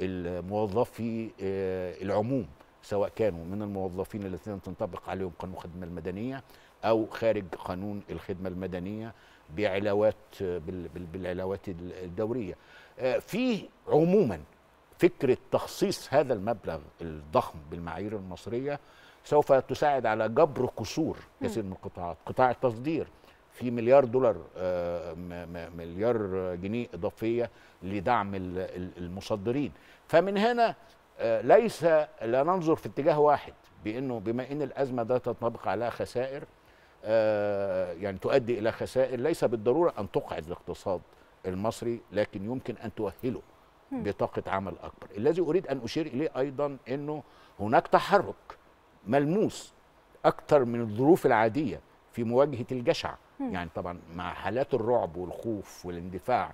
[SPEAKER 6] الموظفي آه، العموم سواء كانوا من الموظفين الذين تنطبق عليهم قانون الخدمه المدنيه او خارج قانون الخدمه المدنيه بعلاوات آه، بالعلاوات الدوريه آه، في عموما فكره تخصيص هذا المبلغ الضخم بالمعايير المصريه سوف تساعد على جبر قصور كثير من القطاعات قطاع التصدير في مليار دولار آه، مليار جنيه اضافيه لدعم المصدرين فمن هنا آه، ليس لا ننظر في اتجاه واحد بانه بما ان الازمه ده تنطبق عليها خسائر آه، يعني تؤدي الى خسائر ليس بالضروره ان تقعد الاقتصاد المصري لكن يمكن ان تؤهله بطاقه عمل اكبر الذي اريد ان اشير اليه ايضا انه هناك تحرك ملموس اكثر من الظروف العاديه في مواجهه الجشع يعني طبعا مع حالات الرعب والخوف والاندفاع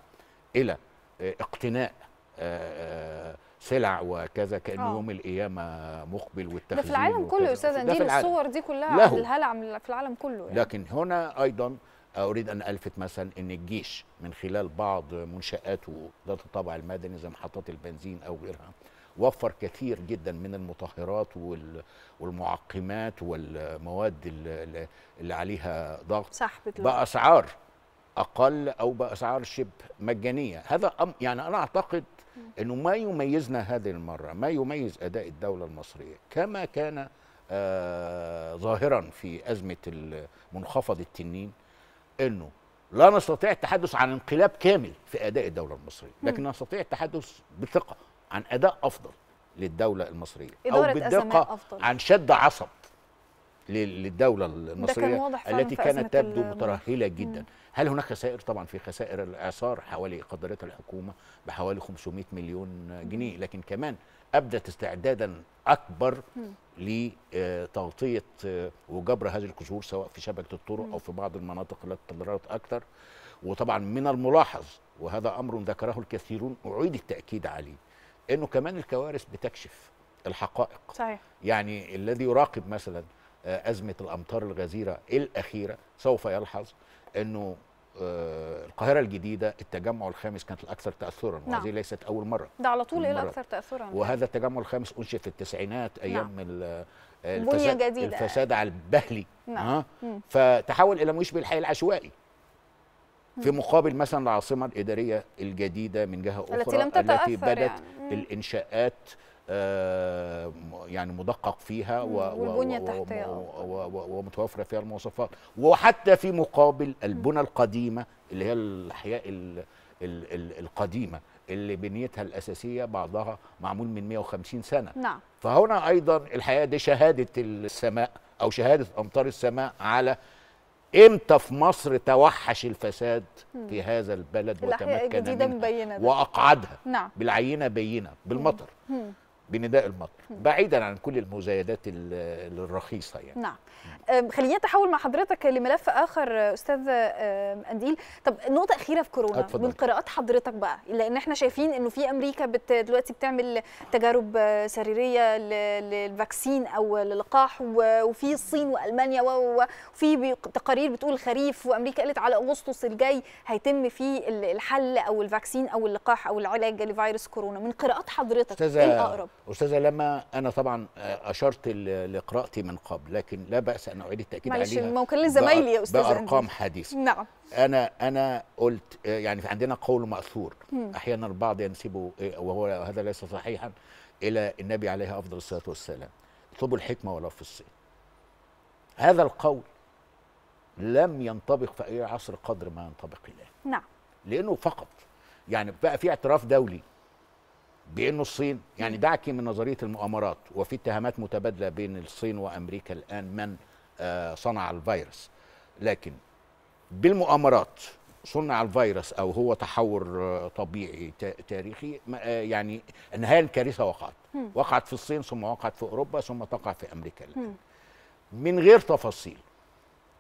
[SPEAKER 6] الى آه، اقتناء آه، آه، سلع وكذا كان يوم القيامه مقبل والتخزين ده في العالم كله يا استاذ دي الصور دي كلها له.
[SPEAKER 1] الهلع في العالم كله يعني.
[SPEAKER 6] لكن هنا ايضا اريد ان الفت مثلا ان الجيش من خلال بعض منشاته ذات الطابع المدني زي محطات البنزين او غيرها وفر كثير جدا من المطهرات والمعقمات والمواد اللي عليها ضغط
[SPEAKER 1] صح باسعار
[SPEAKER 6] اقل او باسعار شبه مجانيه هذا أم يعني انا اعتقد انه ما يميزنا هذه المره ما يميز اداء الدوله المصريه كما كان آه ظاهرا في ازمه منخفض التنين انه لا نستطيع التحدث عن انقلاب كامل في اداء الدوله المصريه لكن نستطيع التحدث بثقه عن اداء افضل للدوله المصريه او بالدقه عن شد عصب للدوله المصريه كان التي كانت تبدو مترهله جدا مم. هل هناك خسائر طبعا في خسائر الاعصار حوالي قدرتها الحكومه بحوالي 500 مليون جنيه لكن كمان ابدت استعدادا اكبر لتغطيه آه، آه، وجبر هذه الكسور سواء في شبكه الطرق او في بعض المناطق التي تضررت اكثر وطبعا من الملاحظ وهذا امر ذكره الكثيرون اعيد التاكيد عليه انه كمان الكوارث بتكشف الحقائق صحيح يعني الذي يراقب مثلا آه، ازمه الامطار الغزيره الاخيره سوف يلحظ انه آه، القاهرة الجديدة التجمع الخامس كانت الأكثر تأثرا نعم. وهذه ليست أول مرة ده على طول إيه الأكثر
[SPEAKER 1] تأثرا وهذا
[SPEAKER 6] التجمع الخامس أنشئ في التسعينات أيام نعم. آه، الفساد, الفساد على البهلي نعم. فتحول إلى ما يشبه الحي العشوائي في مقابل مثلا العاصمه الاداريه الجديده من جهه اخرى التي, لم تتأثر التي يعني. بدت يعني. الانشاءات آه، يعني مدقق فيها والبنيه ومتوفره فيها المواصفات وحتى في مقابل البنى القديمه اللي هي الاحياء القديمه اللي بنيتها الاساسيه بعضها معمول من 150 سنه نعم فهنا ايضا الحقيقه دي شهاده السماء او شهاده امطار السماء على امتى في مصر توحش الفساد في هذا البلد وتمكن منها واقعدها نعم. بالعينه بينه بالمطر مم. مم. بنداء المطر بعيدا عن كل المزايدات الرخيصه يعني
[SPEAKER 1] نعم خلينا نتحول مع حضرتك لملف اخر استاذ انديل طب نقطه اخيره في كورونا أتفضل. من قراءات حضرتك بقى لان احنا شايفين انه في امريكا بت دلوقتي بتعمل تجارب سريريه للفاكسين او للقاح وفي الصين والمانيا وفي تقارير بتقول خريف وامريكا قالت على اغسطس الجاي هيتم فيه الحل او الفاكسين او اللقاح او العلاج لفيروس كورونا من قراءات حضرتك ايه الاقرب
[SPEAKER 6] استاذه لما انا طبعا آه، اشرت لقراءتي من قبل لكن لا باس ان اعيد التاكيد معلش عليها ممكن لزمايلي يا استاذ بارقام حديثه نعم انا انا قلت آه، يعني عندنا قول ماثور احيانا البعض ينسبه آه، وهو هذا ليس صحيحا الى النبي عليه افضل الصلاه والسلام اطلبوا الحكمه ولا في الصين هذا القول لم ينطبق في اي عصر قدر ما ينطبق الان نعم لانه فقط يعني بقى في اعتراف دولي بانه الصين يعني دعك من نظريه المؤامرات وفي اتهامات متبادله بين الصين وامريكا الان من آه، صنع الفيروس لكن بالمؤامرات صنع الفيروس او هو تحور آه، طبيعي تاريخي آه، يعني النهايه الكارثه وقعت وقعت في الصين ثم وقعت في اوروبا ثم تقع في امريكا الان من غير تفاصيل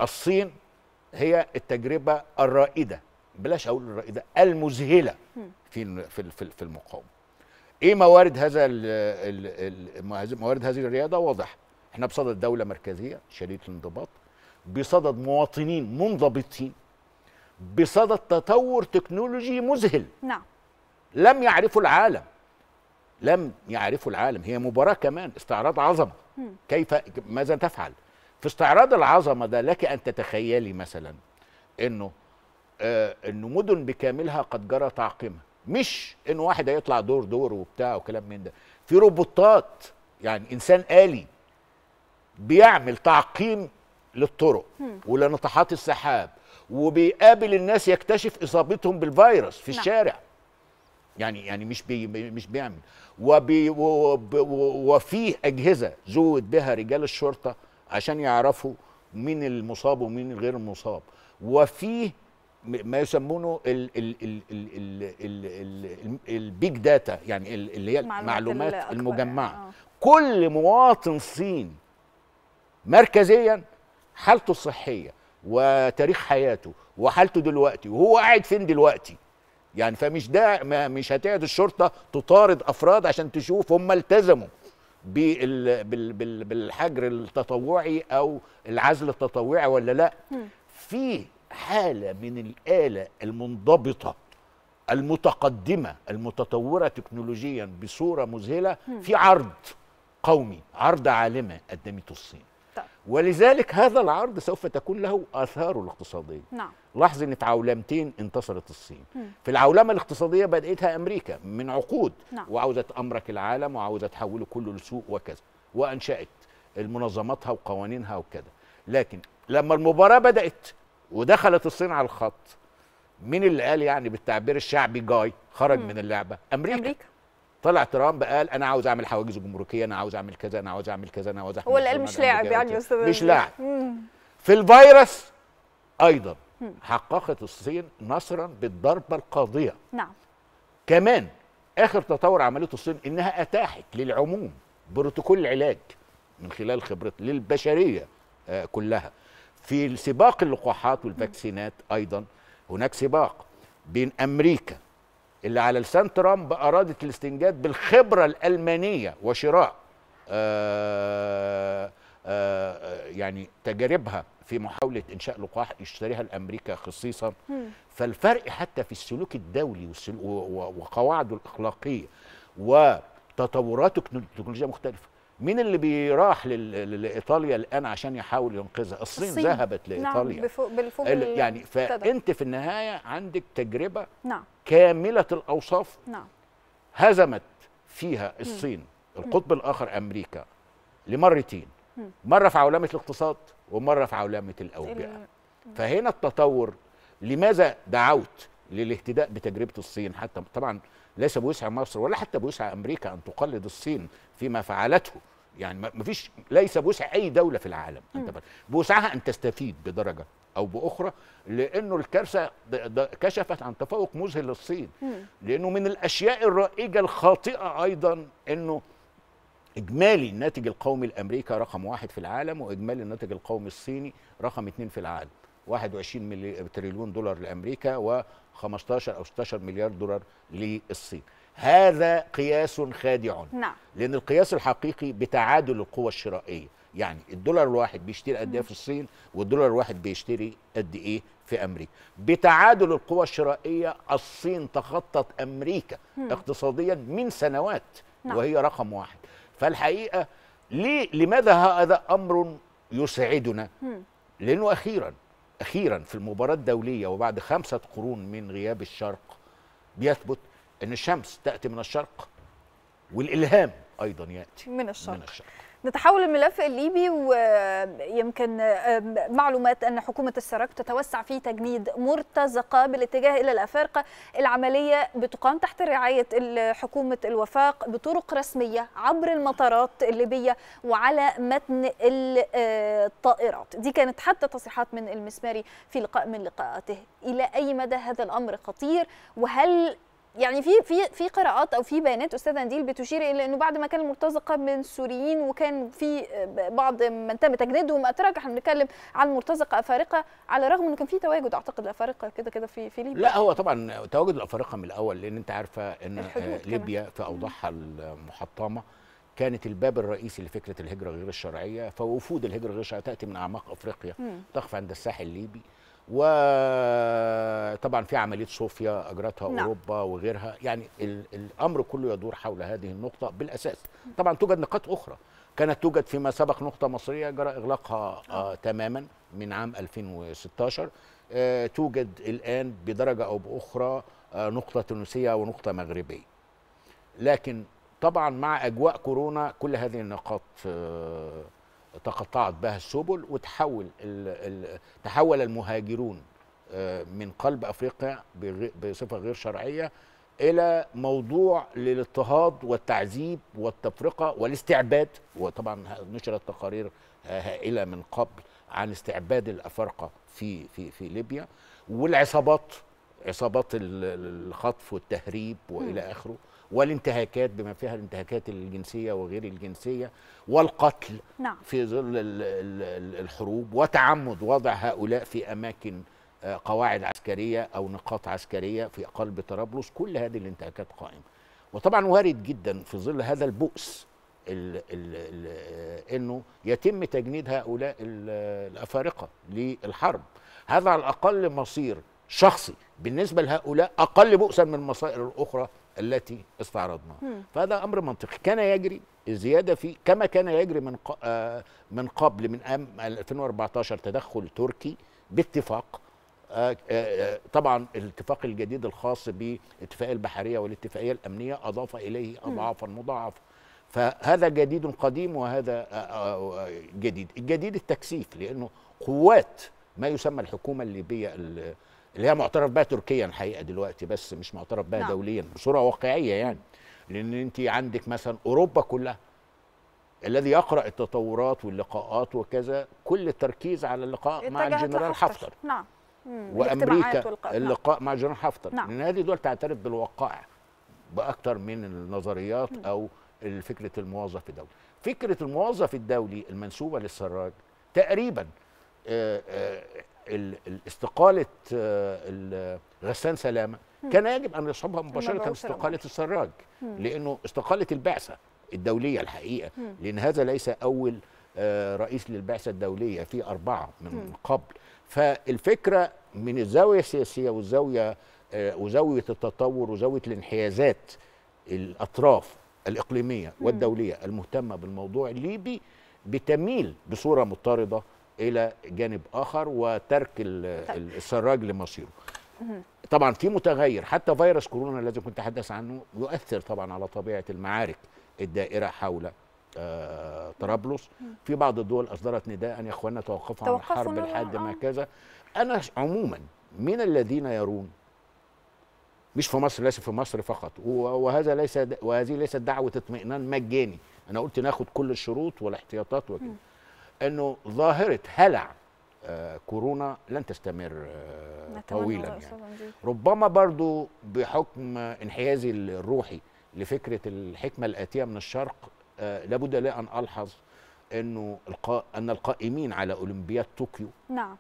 [SPEAKER 6] الصين هي التجربه الرائده بلاش اقول الرائده المذهله في في في المقاومه ايه موارد هذا موارد هذه الرياضه واضح احنا بصدد دوله مركزيه شديده الانضباط بصدد مواطنين منضبطين بصدد تطور تكنولوجي مذهل نعم لم يعرفوا العالم لم يعرفوا العالم هي مباراه كمان استعراض عظمه كيف ماذا تفعل في استعراض العظمه ده لك ان تتخيلي مثلا انه آه انه مدن بكاملها قد جرى تعقيمها مش ان واحد هيطلع دور دور وبتاع وكلام من ده في روبوتات يعني انسان آلي بيعمل تعقيم للطرق ولنطحات السحاب وبيقابل الناس يكتشف اصابتهم بالفيروس في نعم. الشارع يعني يعني مش بي مش بيعمل وبي وفيه اجهزه زود بها رجال الشرطه عشان يعرفوا مين المصاب ومين الغير المصاب وفيه ما يسمونه البيج داتا يعني اللي هي المعلومات المجمعه آه. كل مواطن صين مركزيا حالته الصحيه وتاريخ حياته وحالته دلوقتي وهو قاعد فين دلوقتي يعني فمش ده مش هتقعد الشرطه تطارد افراد عشان تشوف هم التزموا بالحجر التطوعي او العزل التطوعي ولا لا في حاله من الاله المنضبطه المتقدمه المتطوره تكنولوجيا بصوره مذهله في عرض قومي عرض عالمه قدمته الصين ولذلك هذا العرض سوف تكون له اثاره الاقتصاديه نعم لاحظ ان في عولمتين انتصرت الصين مم. في العولمه الاقتصاديه بداتها امريكا من عقود نعم. وعاوزه امرك العالم وعاوزه تحوله كله لسوق وكذا وانشات المنظماتها وقوانينها وكذا لكن لما المباراه بدات ودخلت الصين على الخط مين اللي قال يعني بالتعبير الشعبي جاي خرج مم. من اللعبه امريكا, أمريكا. طلع ترامب قال انا عاوز اعمل حواجز جمركيه انا عاوز اعمل كذا انا عاوز اعمل كذا انا عاوز هو اللي قال مش لاعب يعني يا استاذ مش لاعب في الفيروس ايضا حققت الصين نصرا بالضربه القاضيه نعم كمان اخر تطور عملته الصين انها اتاحت للعموم بروتوكول العلاج من خلال خبرتها للبشريه آه، كلها في سباق اللقاحات والفاكسينات ايضا هناك سباق بين امريكا اللي على لسان ترامب ارادت الاستنجاد بالخبره الالمانيه وشراء آآ آه، آآ آه، آه، يعني تجاربها في محاوله انشاء لقاح يشتريها الامريكا خصيصا فالفرق حتى في السلوك الدولي وقواعده الاخلاقيه وتطوراته تكنولوجيا مختلفه مين اللي بيراح لايطاليا الان عشان يحاول ينقذها الصين, الصين. ذهبت نعم، لايطاليا نعم
[SPEAKER 7] بفوق بالفوق يعني فانت
[SPEAKER 6] في النهايه عندك تجربه نعم. كامله الاوصاف نعم. هزمت فيها الصين مم. القطب الاخر امريكا لمرتين مم. مره في عولمه الاقتصاد ومره في عولمه الاوبئه فهنا التطور لماذا دعوت للاهتداء بتجربه الصين حتى طبعا ليس بوسع مصر ولا حتى بوسع امريكا ان تقلد الصين فيما فعلته يعني ما فيش ليس بوسع اي دوله في العالم انت بوسعها ان تستفيد بدرجه او باخرى لانه الكارثه كشفت عن تفوق مذهل للصين لانه من الاشياء الرائجه الخاطئه ايضا انه اجمالي الناتج القومي الامريكي رقم واحد في العالم واجمالي الناتج القومي الصيني رقم اثنين في العالم 21 ملي... تريليون دولار لامريكا و15 او 16 مليار دولار للصين هذا قياس خادع نعم. لأن القياس الحقيقي بتعادل القوى الشرائية يعني الدولار الواحد بيشتري قد ايه في الصين والدولار الواحد بيشتري قد ايه في امريكا بتعادل القوى الشرائيه الصين تخطت امريكا مم. اقتصاديا من سنوات نعم. وهي رقم واحد فالحقيقه ليه لماذا هذا امر يسعدنا مم. لانه اخيرا اخيرا في المباراه الدوليه وبعد خمسه قرون من غياب الشرق بيثبت ان الشمس تاتي من الشرق والالهام ايضا ياتي من الشرق, من الشرق.
[SPEAKER 1] نتحول الملف الليبي ويمكن معلومات ان حكومه السراج تتوسع في تجنيد مرتزقه بالاتجاه الى الافارقه العمليه بتقام تحت رعايه حكومه الوفاق بطرق رسميه عبر المطارات الليبيه وعلى متن الطائرات دي كانت حتى تصريحات من المسماري في لقاء من لقاءاته الى اي مدى هذا الامر خطير وهل يعني في في في قراءات او في بيانات استاذه نديل بتشير الى انه بعد ما كان المرتزقه من السوريين وكان في آه، بعض من تم تجنيدهم اتراك احنا بنتكلم عن مرتزقه افارقه على الرغم انه كان في تواجد اعتقد الافارقه كده كده في في ليبيا لا هو
[SPEAKER 6] طبعا تواجد الافارقه من الاول لان انت عارفه ان آه، ليبيا كمان. في اوضاعها المحطمه كانت الباب الرئيسي لفكره الهجره غير الشرعيه فوفود الهجره غير الشرعيه تاتي من اعماق افريقيا تقف عند الساحل الليبي وطبعا في عمليه صوفيا اجرتها نعم. اوروبا وغيرها يعني الامر كله يدور حول هذه النقطه بالاساس طبعا توجد نقاط اخرى كانت توجد فيما سبق نقطه مصريه جرى اغلاقها آه نعم. تماما من عام 2016 آه توجد الان بدرجه او باخرى آه نقطه تونسيه ونقطه مغربيه لكن طبعا مع اجواء كورونا كل هذه النقاط آه تقطعت بها السبل وتحول تحول المهاجرون آه، من قلب افريقيا بصفه غير شرعيه الى موضوع للاضطهاد والتعذيب والتفرقه والاستعباد وطبعا نشرت تقارير آه، هائله من قبل عن استعباد الافارقه في في في ليبيا والعصابات عصابات الخطف والتهريب والى اخره والانتهاكات بما فيها الانتهاكات الجنسية وغير الجنسية والقتل نعم. في ظل الحروب وتعمد وضع هؤلاء في أماكن آه، قواعد عسكرية أو نقاط عسكرية في قلب طرابلس كل هذه الانتهاكات قائمة وطبعا وارد جدا في ظل هذا البؤس الـ الـ الـ انه يتم تجنيد هؤلاء الافارقه للحرب هذا على الاقل مصير شخصي بالنسبه لهؤلاء اقل بؤسا من المصائر الاخرى التي استعرضناها فهذا امر منطقي كان يجري الزياده في كما كان يجري من آه، من قبل من عام 2014 تدخل تركي باتفاق آه، آه، طبعا الاتفاق الجديد الخاص بالاتفاقيه البحريه والاتفاقيه الامنيه اضاف اليه اضعافا مضاعفه فهذا جديد قديم وهذا جديد الجديد التكثيف لانه قوات ما يسمى الحكومه الليبيه اللي هي معترف بها تركيا الحقيقه دلوقتي بس مش معترف بها نعم. دوليا بصوره واقعيه يعني لان انت عندك مثلا اوروبا كلها الذي يقرا التطورات واللقاءات وكذا كل التركيز على اللقاء مع الجنرال حفتر, حفتر.
[SPEAKER 7] نعم وامريكا نعم. اللقاء
[SPEAKER 6] نعم. مع الجنرال حفتر نعم. لان هذه دول تعترف بالوقائع باكثر من النظريات مم. او فكره الموظف الدولي فكره الموظف الدولي المنسوبه للسراج تقريبا آه، آه، استقاله آه، غسان سلامه كان يجب ان يصحبها مباشره استقاله السراج لانه استقاله البعثه الدوليه الحقيقه لان هذا ليس اول آه، رئيس للبعثه الدوليه في اربعه من قبل فالفكره من الزاويه السياسيه والزاويه آه، وزاويه التطور وزاويه الانحيازات الاطراف الاقليميه والدوليه المهتمه بالموضوع الليبي بتميل بصوره مضطرده الى جانب اخر وترك طيب. السراج لمصيره طبعا في متغير حتى فيروس كورونا الذي كنت اتحدث عنه يؤثر طبعا على طبيعه المعارك الدائره حول آه، طرابلس في بعض الدول اصدرت نداء يا اخواننا توقفوا عن الحرب لحد ما آه. كذا انا عموما من الذين يرون مش في مصر ليس في مصر فقط وهذا ليس وهذه ليست دعوه اطمئنان مجاني انا قلت ناخد كل الشروط والاحتياطات وكده انه ظاهره هلع آه، كورونا لن تستمر آه، طويلا يعني ربما برضو بحكم انحيازي الروحي لفكره الحكمه الاتيه من الشرق آه، لابد لي ان الحظ انه القا... ان القائمين على اولمبياد طوكيو نعم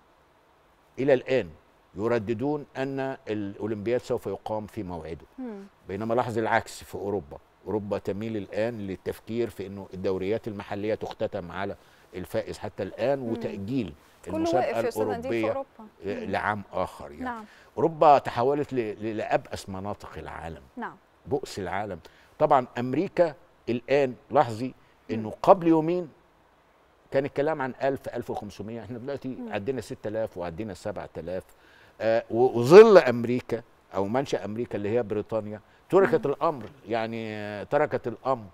[SPEAKER 6] الى الان يرددون ان الاولمبياد سوف يقام في موعده مم. بينما لاحظ العكس في اوروبا اوروبا تميل الان للتفكير في انه الدوريات المحليه تختتم على الفائز حتى الان وتاجيل المسابقه الاوروبيه لعام اخر يعني نعم. اوروبا تحولت لابأس مناطق العالم نعم بؤس العالم طبعا امريكا الان لاحظي انه قبل يومين كان الكلام عن 1000 1500 احنا دلوقتي عدينا 6000 وعدينا 7000 آه وظل امريكا او منشا امريكا اللي هي بريطانيا تركت الامر يعني تركت الامر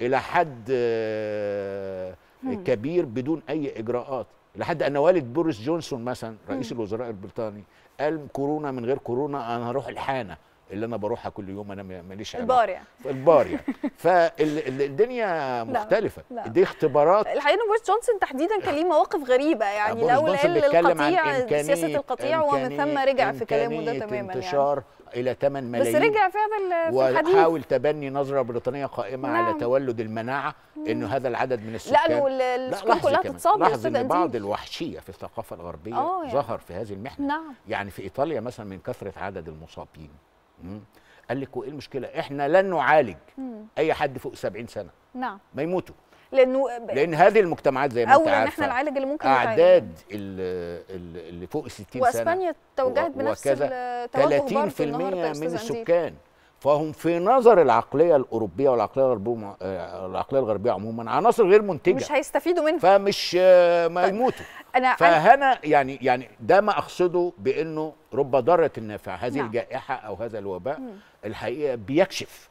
[SPEAKER 6] الى حد آه كبير بدون اي اجراءات لحد ان والد بوريس جونسون مثلا رئيس الوزراء البريطاني قال كورونا من غير كورونا انا هروح الحانه اللي انا بروحها كل يوم انا ماليش البار يعني البار يعني فالدنيا مختلفه لا لا. دي اختبارات
[SPEAKER 1] الحقيقه ان بوريس جونسون تحديدا كان ليه مواقف غريبه يعني لو قال القطيع سياسه القطيع ومن ثم رجع في كلامه ده تماما يعني
[SPEAKER 6] الى 8 ملايين بس رجع
[SPEAKER 1] فعلا في الحديث وحاول
[SPEAKER 6] تبني نظره بريطانيه قائمه نعم. على تولد المناعه انه هذا العدد من السكان لا السكان كلها تتصاب يا استاذ بعض الوحشيه في الثقافه الغربيه آه، يعني. ظهر في هذه المحنه نعم. يعني في ايطاليا مثلا من كثره عدد المصابين قال لك وايه المشكله احنا لن نعالج مم. اي حد فوق 70 سنه نعم ما يموتوا
[SPEAKER 7] لانه لان
[SPEAKER 6] هذه المجتمعات زي ما انت عارفه ان احنا نعالج
[SPEAKER 1] اللي ممكن اعداد
[SPEAKER 6] اللي فوق ال 60 سنه واسبانيا
[SPEAKER 1] توجهت بنفس التوجه 30% من السكان
[SPEAKER 6] فهم في نظر العقليه الاوروبيه والعقليه آه، العقليه الغربيه عموما عناصر غير منتجه مش
[SPEAKER 1] هيستفيدوا منها
[SPEAKER 6] فمش آه، ما طيب، يموتوا
[SPEAKER 1] أنا فهنا
[SPEAKER 6] يعني يعني ده ما اقصده بانه رب ضاره نافع هذه نعم. الجائحه او هذا الوباء م. الحقيقه بيكشف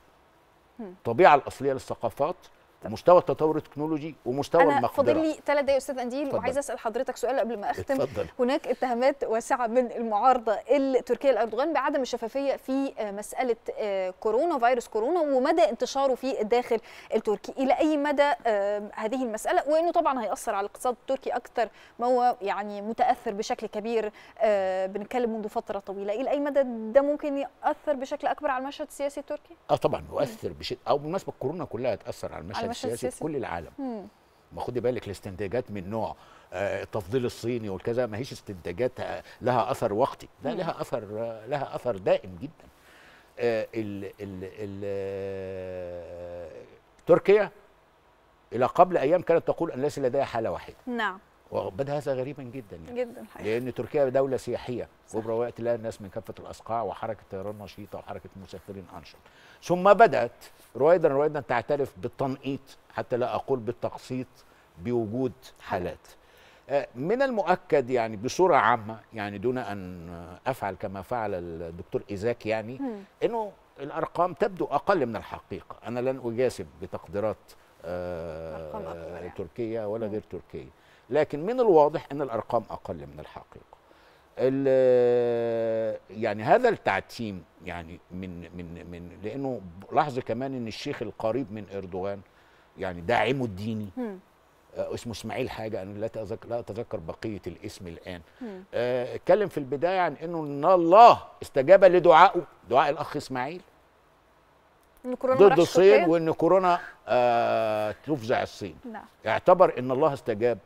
[SPEAKER 6] م. الطبيعه الاصليه للثقافات طيب. مستوى التطور التكنولوجي ومستوى أنا المقدره فاضل لي
[SPEAKER 1] ثلاث دقايق استاذ انديل وعايزه اسال حضرتك سؤال قبل ما اختم اتفضل. هناك اتهامات واسعه من المعارضه التركيه لاردوغان بعدم الشفافيه في آه، مساله آه، كورونا فيروس كورونا ومدى انتشاره في الداخل التركي الى اي مدى آه، هذه المساله وانه طبعا هياثر على الاقتصاد التركي اكثر ما هو يعني متاثر بشكل كبير بنتكلم منذ فتره طويله الى اي مدى ده ممكن ياثر بشكل اكبر على المشهد السياسي التركي
[SPEAKER 6] اه طبعا يؤثر بشكل او بالمناسبه كورونا كلها تاثر على المشهد المشهد السياسي في كل العالم ما خدي بالك الاستنتاجات من نوع آه، التفضيل الصيني والكذا ما هيش استنتاجات آه، لها اثر وقتي لا لها اثر آه، لها اثر دائم جدا ال ال ال تركيا الى قبل ايام كانت تقول ان ليس لديها حاله واحده نعم وبدا هذا غريبا جدا يعني جدا حقيقة. لان تركيا دوله سياحيه كبرى وقت لها الناس من كافه الاصقاع وحركه طيران نشيطه وحركه مسافرين انشط ثم بدات رويدا رويدا تعترف بالتنقيط حتى لا اقول بالتقسيط بوجود حالات آه، من المؤكد يعني بصوره عامه يعني دون ان افعل كما فعل الدكتور ايزاك يعني انه الارقام تبدو اقل من الحقيقه انا لن اجازب بتقديرات آه يعني. تركيا ولا غير تركيا لكن من الواضح ان الارقام اقل من الحقيقه يعني هذا التعتيم يعني من من من لانه لاحظ كمان ان الشيخ القريب من اردوغان يعني داعمه الديني آه اسمه اسماعيل حاجه انا لا اتذكر لا اتذكر بقيه الاسم الان آه اتكلم في البدايه عن انه ان الله استجاب لدعائه دعاء الاخ اسماعيل
[SPEAKER 7] إن كورونا ضد الصين وان
[SPEAKER 6] كورونا آه تفزع الصين نعم. اعتبر ان الله استجاب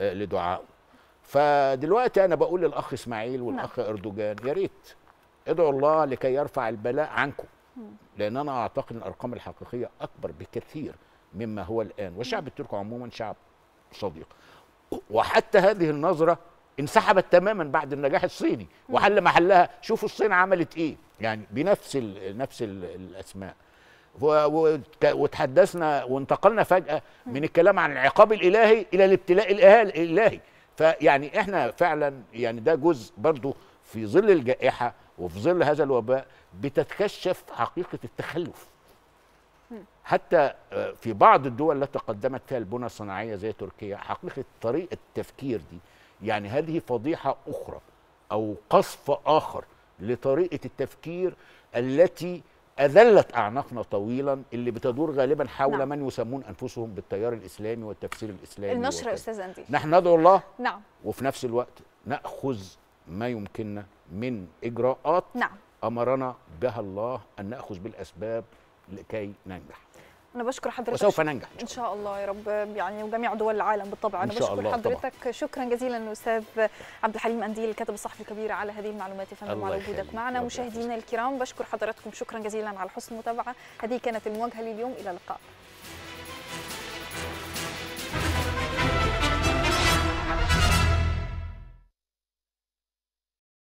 [SPEAKER 6] لدعائه فدلوقتي انا بقول للاخ اسماعيل والاخ نعم. اردوغان يا ريت ادعوا الله لكي يرفع البلاء عنكم لان انا اعتقد ان الارقام الحقيقيه اكبر بكثير مما هو الان والشعب التركي عموما شعب صديق وحتى هذه النظره انسحبت تماما بعد النجاح الصيني وحل محلها شوفوا الصين عملت ايه يعني بنفس الـ نفس الـ الاسماء وتحدثنا وانتقلنا فجأة من الكلام عن العقاب الإلهي إلى الابتلاء الإلهي فيعني احنا فعلا يعني ده جزء برضو في ظل الجائحة وفي ظل هذا الوباء بتتكشف حقيقة التخلف حتى آه، في بعض الدول التي قدمت فيها البنى الصناعية زي تركيا حقيقة طريقة التفكير دي يعني هذه فضيحة أخرى أو قصف آخر لطريقة التفكير التي أذلت أعناقنا طويلا اللي بتدور غالبا حول نعم. من يسمون أنفسهم بالتيار الإسلامي والتفسير الإسلامي النشرة يا أستاذ أنديل نحن ندعو الله نعم وفي نفس الوقت نأخذ ما يمكننا من إجراءات نعم أمرنا بها الله أن نأخذ بالأسباب لكي ننجح
[SPEAKER 1] انا بشكر حضرتك وسوف ننجح ان شاء الله يا رب يعني وجميع دول العالم بالطبع انا بشكر الله حضرتك طبعا. شكرا جزيلا استاذ عبد الحليم انديل الكاتب الصحفي الكبير على هذه المعلومات يا فندم على وجودك معنا مشاهدينا الكرام بشكر حضراتكم شكرا جزيلا على حسن المتابعه هذه كانت المواجهه لليوم الى اللقاء